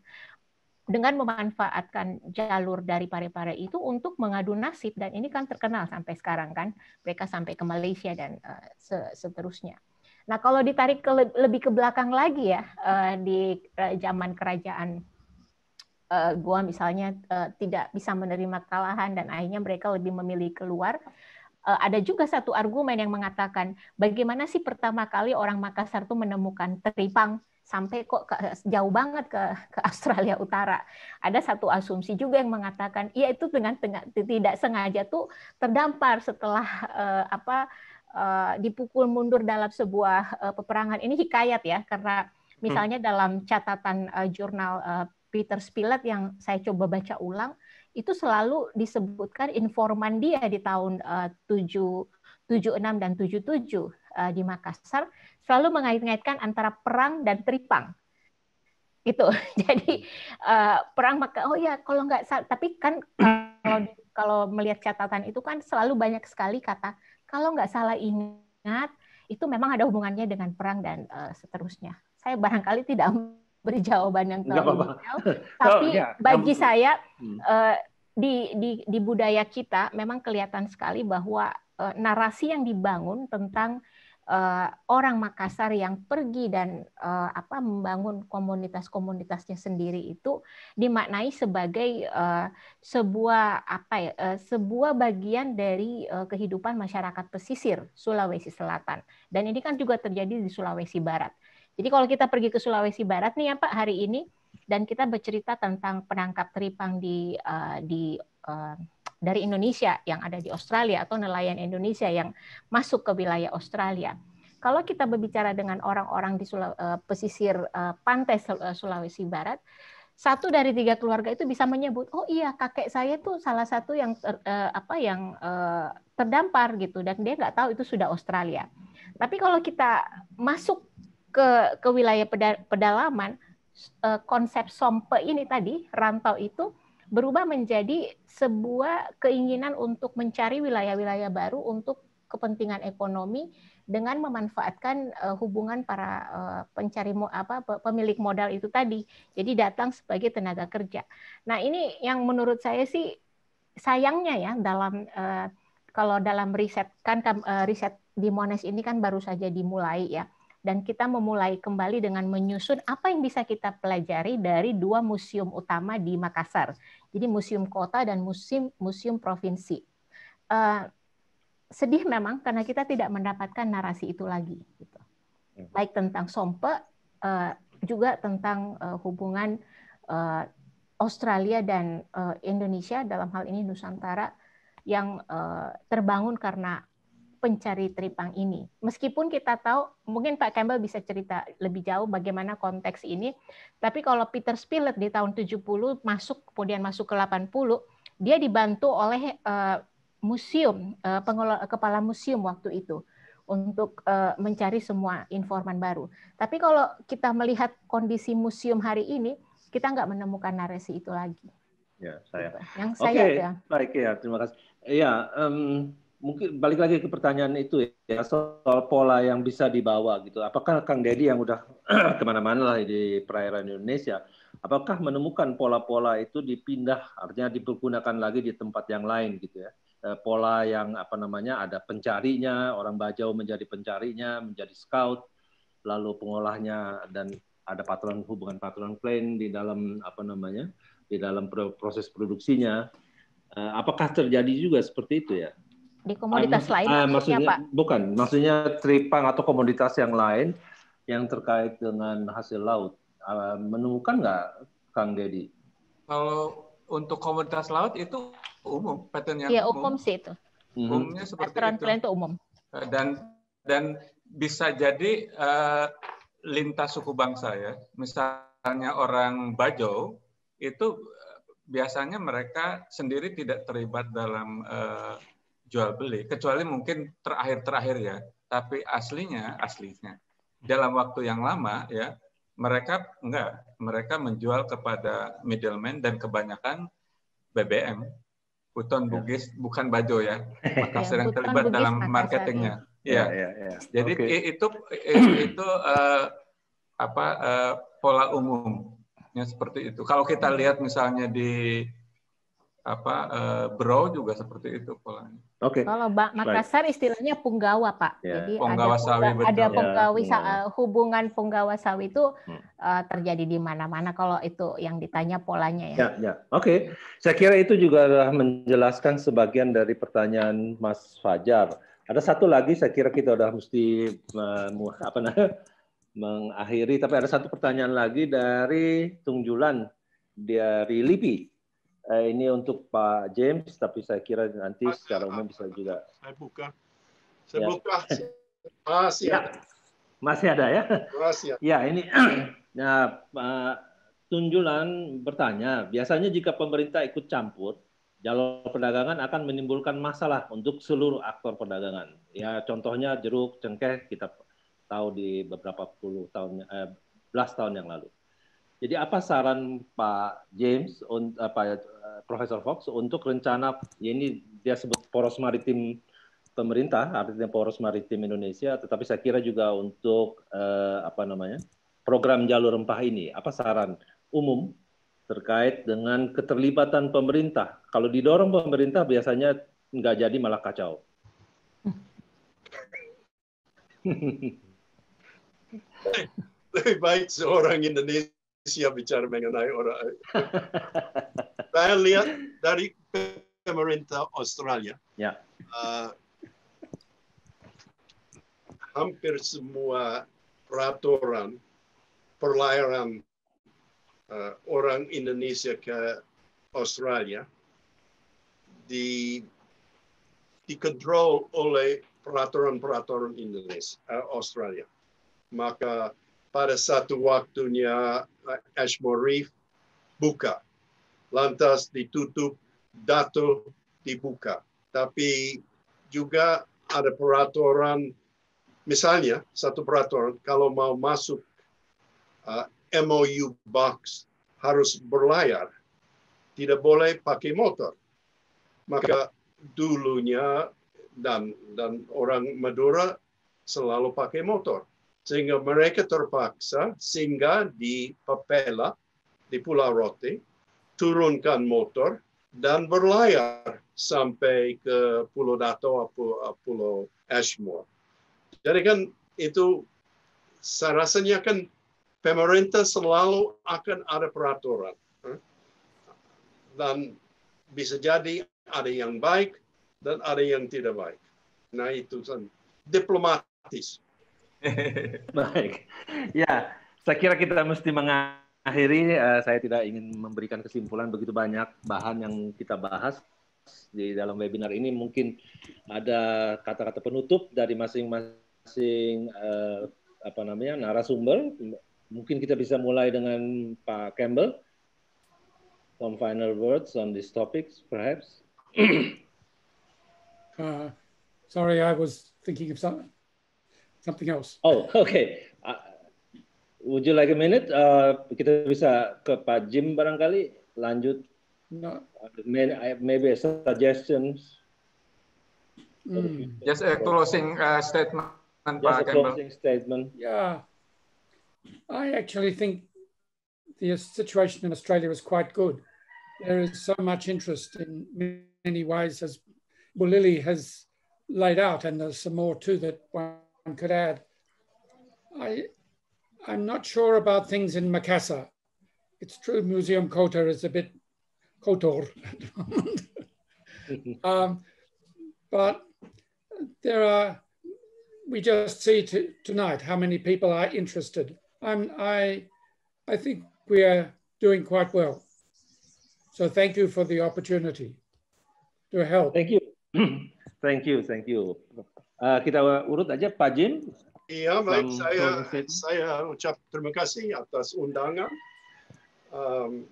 dengan memanfaatkan jalur dari Parepare itu untuk mengadu nasib dan ini kan terkenal sampai sekarang kan mereka sampai ke Malaysia dan uh, seterusnya. Nah kalau ditarik ke lebih ke belakang lagi ya uh, di zaman kerajaan uh, gua misalnya uh, tidak bisa menerima kekalahan dan akhirnya mereka lebih memilih keluar. Uh, ada juga satu argumen yang mengatakan bagaimana sih pertama kali orang Makassar itu menemukan teripang sampai kok ke, jauh banget ke, ke [laughs] Australia Utara. Ada satu asumsi juga yang mengatakan ya itu dengan tengah, tidak sengaja tuh terdampar setelah uh, apa uh, dipukul mundur dalam sebuah uh, peperangan. Ini hikayat ya karena hmm. misalnya dalam catatan uh, jurnal uh, Peter Spilett yang saya coba baca ulang itu selalu disebutkan informan dia di tahun uh, 7 76 dan 77 uh, eh, di Makassar selalu mengait-ngaitkan antara perang dan tripang gitu [laughs] jadi uh, perang maka oh ya kalau nggak tapi kan [clears throat] kalau kalau melihat catatan itu kan selalu banyak sekali kata kalau nggak salah ingat itu memang ada hubungannya dengan perang dan uh, seterusnya saya barangkali tidak beri jawaban yang terlalu [laughs] detail. Oh, Tapi oh, iya, yeah. bagi saya uh, di, di di budaya kita memang kelihatan sekali bahwa uh, narasi yang dibangun tentang uh, orang Makassar yang pergi dan uh, apa membangun komunitas-komunitasnya sendiri itu dimaknai sebagai uh, sebuah apa ya uh, sebuah bagian dari uh, kehidupan masyarakat pesisir Sulawesi Selatan dan ini kan juga terjadi di Sulawesi Barat jadi kalau kita pergi ke Sulawesi Barat nih ya Pak hari ini dan kita bercerita tentang penangkap teripang di uh, di uh, dari Indonesia yang ada di Australia atau nelayan Indonesia yang masuk ke wilayah Australia. Kalau kita berbicara dengan orang-orang di Sulaw eh, pesisir uh, pantai Sulawesi Barat, satu dari tiga keluarga itu bisa menyebut oh iya kakek saya tuh salah satu yang ter, uh, apa yang uh, terdampar gitu dan dia nggak tahu itu sudah Australia tapi kalau kita masuk ke ke wilayah pedalaman e, konsep sompe ini tadi rantau itu berubah menjadi sebuah keinginan untuk mencari wilayah-wilayah baru untuk kepentingan ekonomi dengan memanfaatkan e, hubungan para e, pencari apa pemilik modal itu tadi. Jadi datang sebagai tenaga kerja. Nah, ini yang menurut saya sih sayangnya ya dalam kalau dalam riset kan riset di Monash ini kan baru saja dimulai ya dan kita memulai kembali dengan menyusun apa yang bisa kita pelajari dari dua museum utama di Makassar. Jadi museum kota dan museum museum provinsi. Uh, sedih memang karena kita tidak mendapatkan narasi itu lagi, gitu. Hmm. baik tentang sompe uh, juga tentang uh, hubungan uh, Australia dan uh, Indonesia dalam hal ini Nusantara yang uh, terbangun karena pencari tripang ini. Meskipun kita tahu, mungkin Pak Campbell bisa cerita lebih jauh bagaimana konteks ini, tapi kalau Peter Spilett di tahun 70 masuk, kemudian masuk ke 80, dia dibantu oleh uh, museum, uh, pengelola, kepala museum waktu itu untuk uh, mencari semua informan baru. Tapi kalau kita melihat kondisi museum hari ini, kita nggak menemukan narasi itu lagi. Ya, saya. Yang saya okay. ya. Baik ya, terima kasih. Ya, um, mungkin balik lagi ke pertanyaan itu ya soal pola yang bisa dibawa gitu. Apakah Kang Deddy yang udah [clears throat] kemana-mana lah di perairan Indonesia, apakah menemukan pola-pola itu dipindah, artinya dipergunakan lagi di tempat yang lain gitu ya? Eh, pola yang apa namanya ada pencarinya, orang Bajau menjadi pencarinya, menjadi scout, lalu pengolahnya dan ada patron hubungan patron plan di dalam apa namanya di dalam proses produksinya. Eh, apakah terjadi juga seperti itu ya? Di komoditas um, lain uh, maksudnya, apa? Bukan, maksudnya tripang atau komoditas yang lain yang terkait dengan hasil laut. Uh, menemukan nggak Kang Dedi? Kalau untuk komoditas laut itu umum patternnya. ya, umum, umum sih itu. Mhm. Umumnya seperti Aturan itu. itu umum. Eh, dan dan bisa jadi uh, lintas suku bangsa ya. Misalnya orang Bajo itu eh, biasanya mereka sendiri tidak terlibat dalam uh, jual beli kecuali mungkin terakhir-terakhir ya tapi aslinya aslinya dalam waktu yang lama ya mereka enggak mereka menjual kepada middleman dan kebanyakan BBM Buton ya. Bugis bukan Bajo ya [laughs] Makassar yang terlibat Bugis, dalam marketingnya ya, iya. ya, ya, ya. jadi okay. itu itu uh, apa uh, pola umumnya seperti itu kalau kita hmm. lihat misalnya di apa uh, eh, bro juga seperti itu polanya. Oke. Okay. Kalau Mbak Makassar Baik. istilahnya punggawa Pak. Yeah. Jadi punggawa ada sawi betul. ada ya, punggawa yeah. uh, hubungan punggawa sawi itu uh, terjadi di mana-mana kalau itu yang ditanya polanya ya. Ya, yeah, Yeah. Oke. Okay. Saya kira itu juga adalah menjelaskan sebagian dari pertanyaan Mas Fajar. Ada satu lagi saya kira kita sudah mesti uh, apa namanya [laughs] mengakhiri tapi ada satu pertanyaan lagi dari Tungjulan dari Lipi eh, ini untuk Pak James, tapi saya kira nanti Mas, secara umum bisa juga. Saya buka. Saya ya. buka. [laughs] Masih ya. ada. Masih ada ya? Masih ada. Ya, ini nah, [clears throat] Pak Tunjulan bertanya, biasanya jika pemerintah ikut campur, jalur perdagangan akan menimbulkan masalah untuk seluruh aktor perdagangan. Ya, contohnya jeruk, cengkeh kita tahu di beberapa puluh tahun, eh, belas tahun yang lalu. Jadi apa saran Pak James, uh, Pak eh, Profesor Fox untuk rencana ya ini dia sebut poros maritim pemerintah, artinya poros maritim Indonesia, tetapi saya kira juga untuk uh, apa namanya program jalur rempah ini, apa saran umum terkait dengan keterlibatan pemerintah? Kalau didorong pemerintah biasanya nggak jadi malah kacau. [laughs] lebih baik seorang Indonesia saya bicara mengenai orang. saya lihat dari pemerintah Australia, ya. uh, hampir semua peraturan perlayaran uh, orang Indonesia ke Australia di dikontrol oleh peraturan-peraturan Indonesia uh, Australia. Maka pada satu waktunya eh, Ashmore Reef buka. Lantas ditutup, Dato dibuka. Tapi juga ada peraturan, misalnya satu peraturan, kalau mau masuk uh, eh, MOU box harus berlayar. Tidak boleh pakai motor. Maka dulunya dan dan orang Madura selalu pakai motor sehingga mereka terpaksa singgah di Papela, di Pulau Roti turunkan motor, dan berlayar sampai ke Pulau Dato atau Pulau Ashmore. Jadi kan itu saya rasanya kan pemerintah selalu akan ada peraturan. Dan bisa jadi ada yang baik dan ada yang tidak baik. Nah itu kan diplomatis. [laughs] Baik. Ya, saya kira kita mesti mengakhiri. Uh, saya tidak ingin memberikan kesimpulan begitu banyak bahan yang kita bahas di dalam webinar ini. Mungkin ada kata-kata penutup dari masing-masing uh, apa namanya narasumber. Mungkin kita bisa mulai dengan Pak Campbell. Some final words on these topics, perhaps. [coughs] uh, sorry, I was thinking of something. something else. Oh, [laughs] okay. Uh, would you like a minute? Uh, kita bisa ke Pak Jim barangkali lanjut. No. Uh, maybe a suggestions. Mm. Just a closing uh, statement. Just a closing statement. Yeah. I actually think the situation in Australia is quite good. There is so much interest in many ways, as Bulili has laid out, and there's some more too that one one could add. I, I'm not sure about things in Makassar. It's true, Museum Kotor is a bit Kotor. [laughs] um, but there are, we just see to, tonight how many people are interested. I'm, I, I think we are doing quite well. So thank you for the opportunity to help. Thank you. [clears throat] thank you. Thank you, Uh, kita urut aja Pak Jim. Iya, baik. Saya, saya ucap terima kasih atas undangan. Um,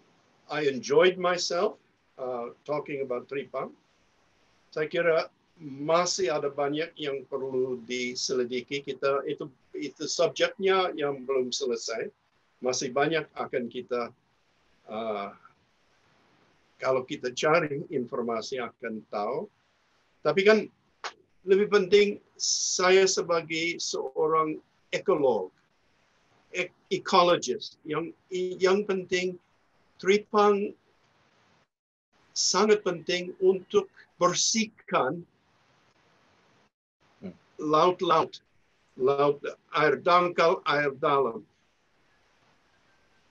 I enjoyed myself uh, talking about Tripang. Saya kira masih ada banyak yang perlu diselidiki. Kita itu itu subjeknya yang belum selesai. Masih banyak akan kita uh, kalau kita cari informasi akan tahu. Tapi kan lebih penting saya sebagai seorang ekolog, ek yang yang penting tripang sangat penting untuk bersihkan hmm. laut-laut, laut air dangkal, air dalam.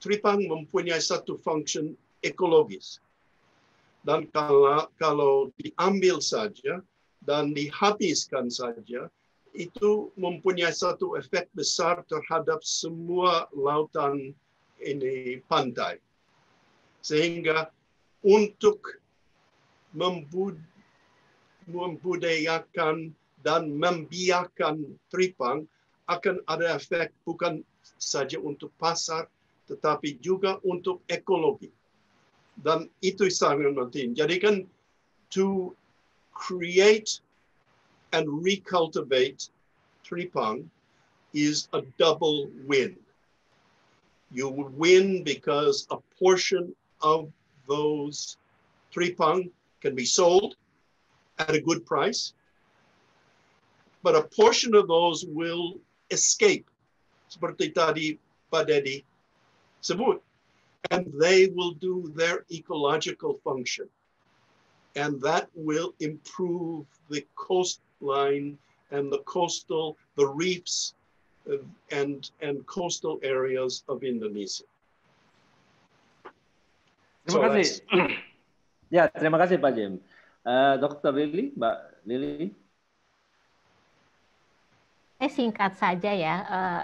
Tripang mempunyai satu function ekologis. Dan kalau, kalau diambil saja, dan dihabiskan saja, itu mempunyai satu efek besar terhadap semua lautan ini pantai. Sehingga untuk membudayakan dan membiarkan tripang akan ada efek bukan saja untuk pasar, tetapi juga untuk ekologi. Dan itu sangat penting. Jadi kan two create and recultivate Tripang is a double win. You win because a portion of those Tripang can be sold at a good price, but a portion of those will escape seperti tadi Pak Deddy and they will do their ecological function. and that will improve the coastline and the coastal, the reefs uh, and, and coastal areas of Indonesia. Terima so kasih. [clears throat] ya, terima kasih Pak Jim. Uh, Dokter Lili, Mbak Lili. Saya singkat saja ya. Uh,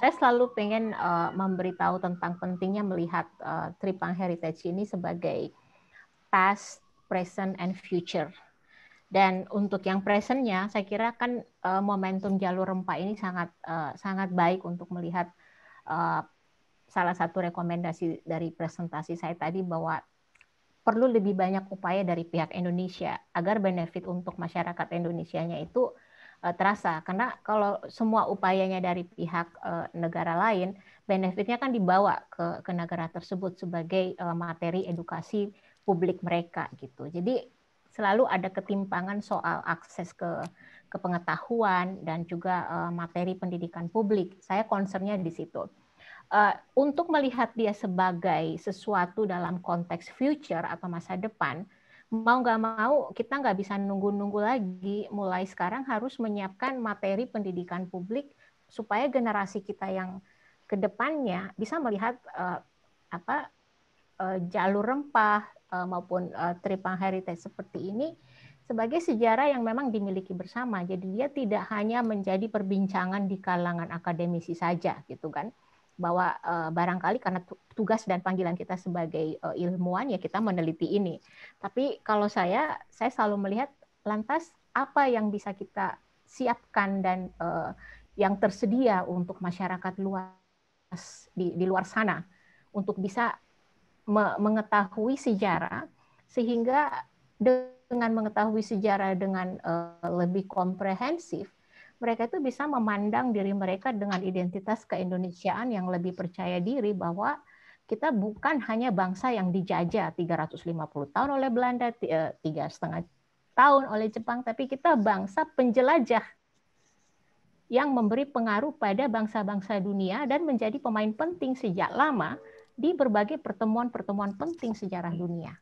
saya selalu pengen uh, memberitahu tentang pentingnya melihat uh, Tripang Heritage ini sebagai past present and future. Dan untuk yang presentnya, saya kira kan uh, momentum jalur rempah ini sangat uh, sangat baik untuk melihat uh, salah satu rekomendasi dari presentasi saya tadi bahwa perlu lebih banyak upaya dari pihak Indonesia agar benefit untuk masyarakat Indonesia-nya itu uh, terasa. Karena kalau semua upayanya dari pihak uh, negara lain, benefitnya kan dibawa ke, ke negara tersebut sebagai uh, materi edukasi publik mereka gitu. Jadi selalu ada ketimpangan soal akses ke ke pengetahuan dan juga uh, materi pendidikan publik. Saya concernnya di situ. Uh, untuk melihat dia sebagai sesuatu dalam konteks future atau masa depan, mau nggak mau kita nggak bisa nunggu-nunggu lagi. Mulai sekarang harus menyiapkan materi pendidikan publik supaya generasi kita yang kedepannya bisa melihat uh, apa Eh, jalur rempah eh, maupun eh, tripang heritage seperti ini sebagai sejarah yang memang dimiliki bersama. Jadi dia tidak hanya menjadi perbincangan di kalangan akademisi saja gitu kan. Bahwa barangkali karena tugas dan panggilan kita sebagai ilmuwan ya kita meneliti ini. Tapi kalau saya saya selalu melihat lantas apa yang bisa kita siapkan dan yang tersedia untuk masyarakat luas di, di luar sana untuk bisa mengetahui sejarah sehingga dengan mengetahui sejarah dengan uh, lebih komprehensif mereka itu bisa memandang diri mereka dengan identitas keindonesiaan yang lebih percaya diri bahwa kita bukan hanya bangsa yang dijajah 350 tahun oleh Belanda, eh, tiga setengah tahun oleh Jepang, tapi kita bangsa penjelajah yang memberi pengaruh pada bangsa-bangsa dunia dan menjadi pemain penting sejak lama di berbagai pertemuan-pertemuan penting sejarah dunia.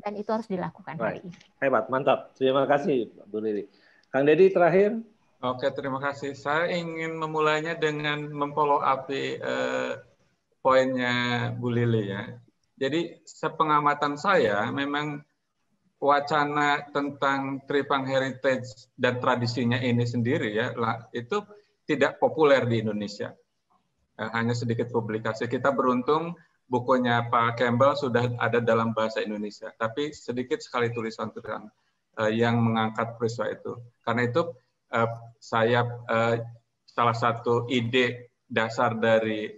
Dan itu harus dilakukan Baik. hari ini. Hebat, mantap. Terima kasih, Bu Lili. Kang Deddy, terakhir. Oke, terima kasih. Saya ingin memulainya dengan memfollow up eh, poinnya Bu Lili ya. Jadi sepengamatan saya memang wacana tentang Tripang Heritage dan tradisinya ini sendiri ya, itu tidak populer di Indonesia. Eh, hanya sedikit publikasi. Kita beruntung bukunya Pak Campbell sudah ada dalam bahasa Indonesia, tapi sedikit sekali tulisan-tulisan eh, yang mengangkat peristiwa itu. Karena itu eh, saya salah satu ide dasar dari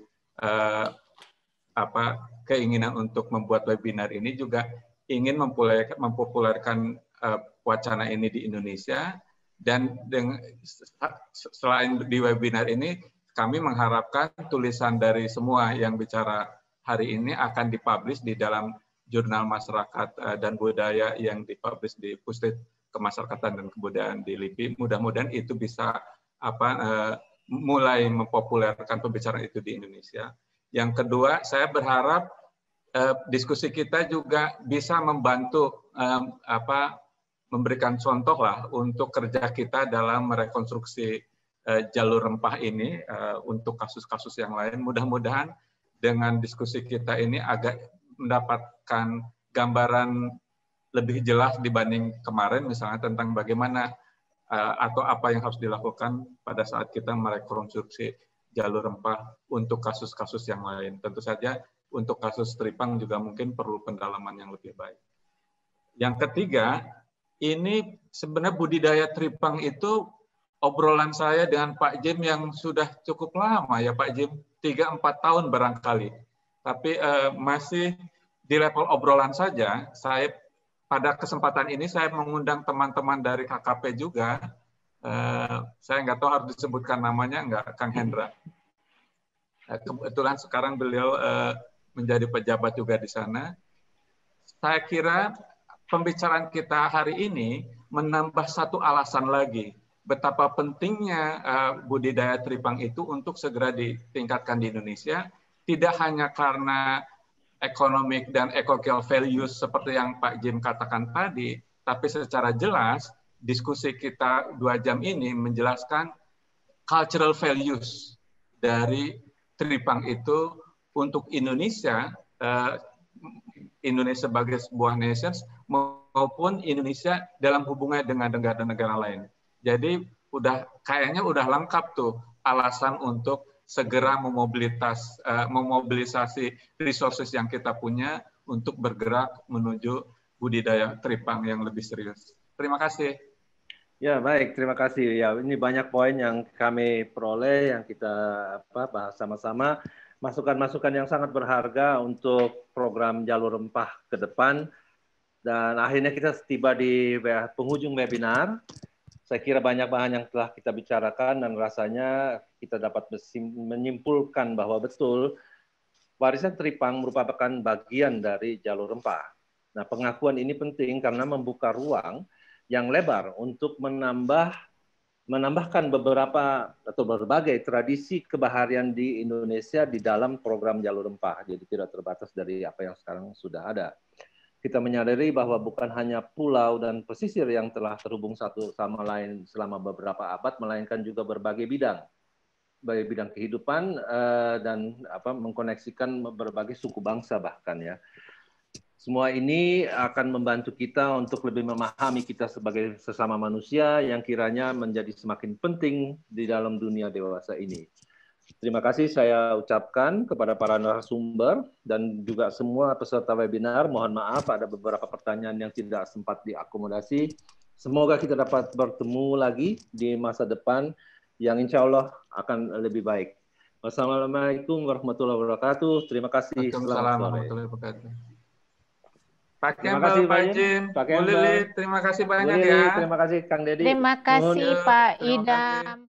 apa keinginan untuk membuat webinar ini juga ingin mempopulerkan, wacana ini di Indonesia dan dengan, selain di webinar ini kami mengharapkan tulisan dari semua yang bicara hari ini akan dipublish di dalam jurnal masyarakat eh, dan budaya yang dipublish di Pusat Kemasyarakatan dan Kebudayaan di LIPI. Mudah-mudahan itu bisa apa eh, mulai mempopulerkan pembicaraan itu di Indonesia. Yang kedua, saya berharap eh, diskusi kita juga bisa membantu apa memberikan contoh lah untuk kerja kita dalam merekonstruksi Eh, jalur rempah ini eh, untuk kasus-kasus yang lain. Mudah-mudahan dengan diskusi kita ini agak mendapatkan gambaran lebih jelas dibanding kemarin misalnya tentang bagaimana eh, atau apa yang harus dilakukan pada saat kita merekonstruksi jalur rempah untuk kasus-kasus yang lain. Tentu saja untuk kasus Tripang juga mungkin perlu pendalaman yang lebih baik. Yang ketiga, ini sebenarnya budidaya Tripang itu obrolan saya dengan Pak Jim yang sudah cukup lama ya Pak Jim, 3-4 tahun barangkali. Tapi eh, masih di level obrolan saja, saya pada kesempatan ini saya mengundang teman-teman dari KKP juga. Eh, saya nggak tahu harus disebutkan namanya nggak, Kang Hendra. Eh, kebetulan sekarang beliau eh, menjadi pejabat juga di sana. Saya kira pembicaraan kita hari ini menambah satu alasan lagi betapa pentingnya uh, budidaya tripang itu untuk segera ditingkatkan di Indonesia, tidak hanya karena economic dan economic values seperti yang Pak Jim katakan tadi, tapi secara jelas diskusi kita dua jam ini menjelaskan cultural values dari tripang itu untuk Indonesia, uh, Indonesia sebagai sebuah nation, maupun Indonesia dalam hubungannya dengan negara-negara lain. Jadi udah kayaknya udah lengkap tuh alasan untuk segera memobilitas uh, memobilisasi resources yang kita punya untuk bergerak menuju budidaya tripang yang lebih serius. Terima kasih. Ya baik, terima kasih. Ya ini banyak poin yang kami peroleh yang kita apa, bahas sama-sama. Masukan-masukan yang sangat berharga untuk program jalur rempah ke depan. Dan akhirnya kita tiba di penghujung webinar. Saya kira banyak bahan yang telah kita bicarakan dan rasanya kita dapat menyimpulkan bahwa betul warisan Tripang merupakan bagian dari jalur rempah. Nah, pengakuan ini penting karena membuka ruang yang lebar untuk menambah menambahkan beberapa atau berbagai tradisi kebaharian di Indonesia di dalam program jalur rempah. Jadi tidak terbatas dari apa yang sekarang sudah ada kita menyadari bahwa bukan hanya pulau dan pesisir yang telah terhubung satu sama lain selama beberapa abad, melainkan juga berbagai bidang, berbagai bidang kehidupan eh, dan apa mengkoneksikan berbagai suku bangsa bahkan ya. Semua ini akan membantu kita untuk lebih memahami kita sebagai sesama manusia yang kiranya menjadi semakin penting di dalam dunia dewasa ini. Terima kasih saya ucapkan kepada para narasumber dan juga semua peserta webinar. Mohon maaf ada beberapa pertanyaan yang tidak sempat diakomodasi. Semoga kita dapat bertemu lagi di masa depan yang insya Allah akan lebih baik. Wassalamualaikum warahmatullahi wabarakatuh. Terima kasih. Waalaikumsalam warahmatullahi wabarakatuh. Pak Kembal, Pak Jim, Pak Lili, terima kasih banyak Lili, ya. Terima kasih Kang Deddy. Terima kasih Pak Idam.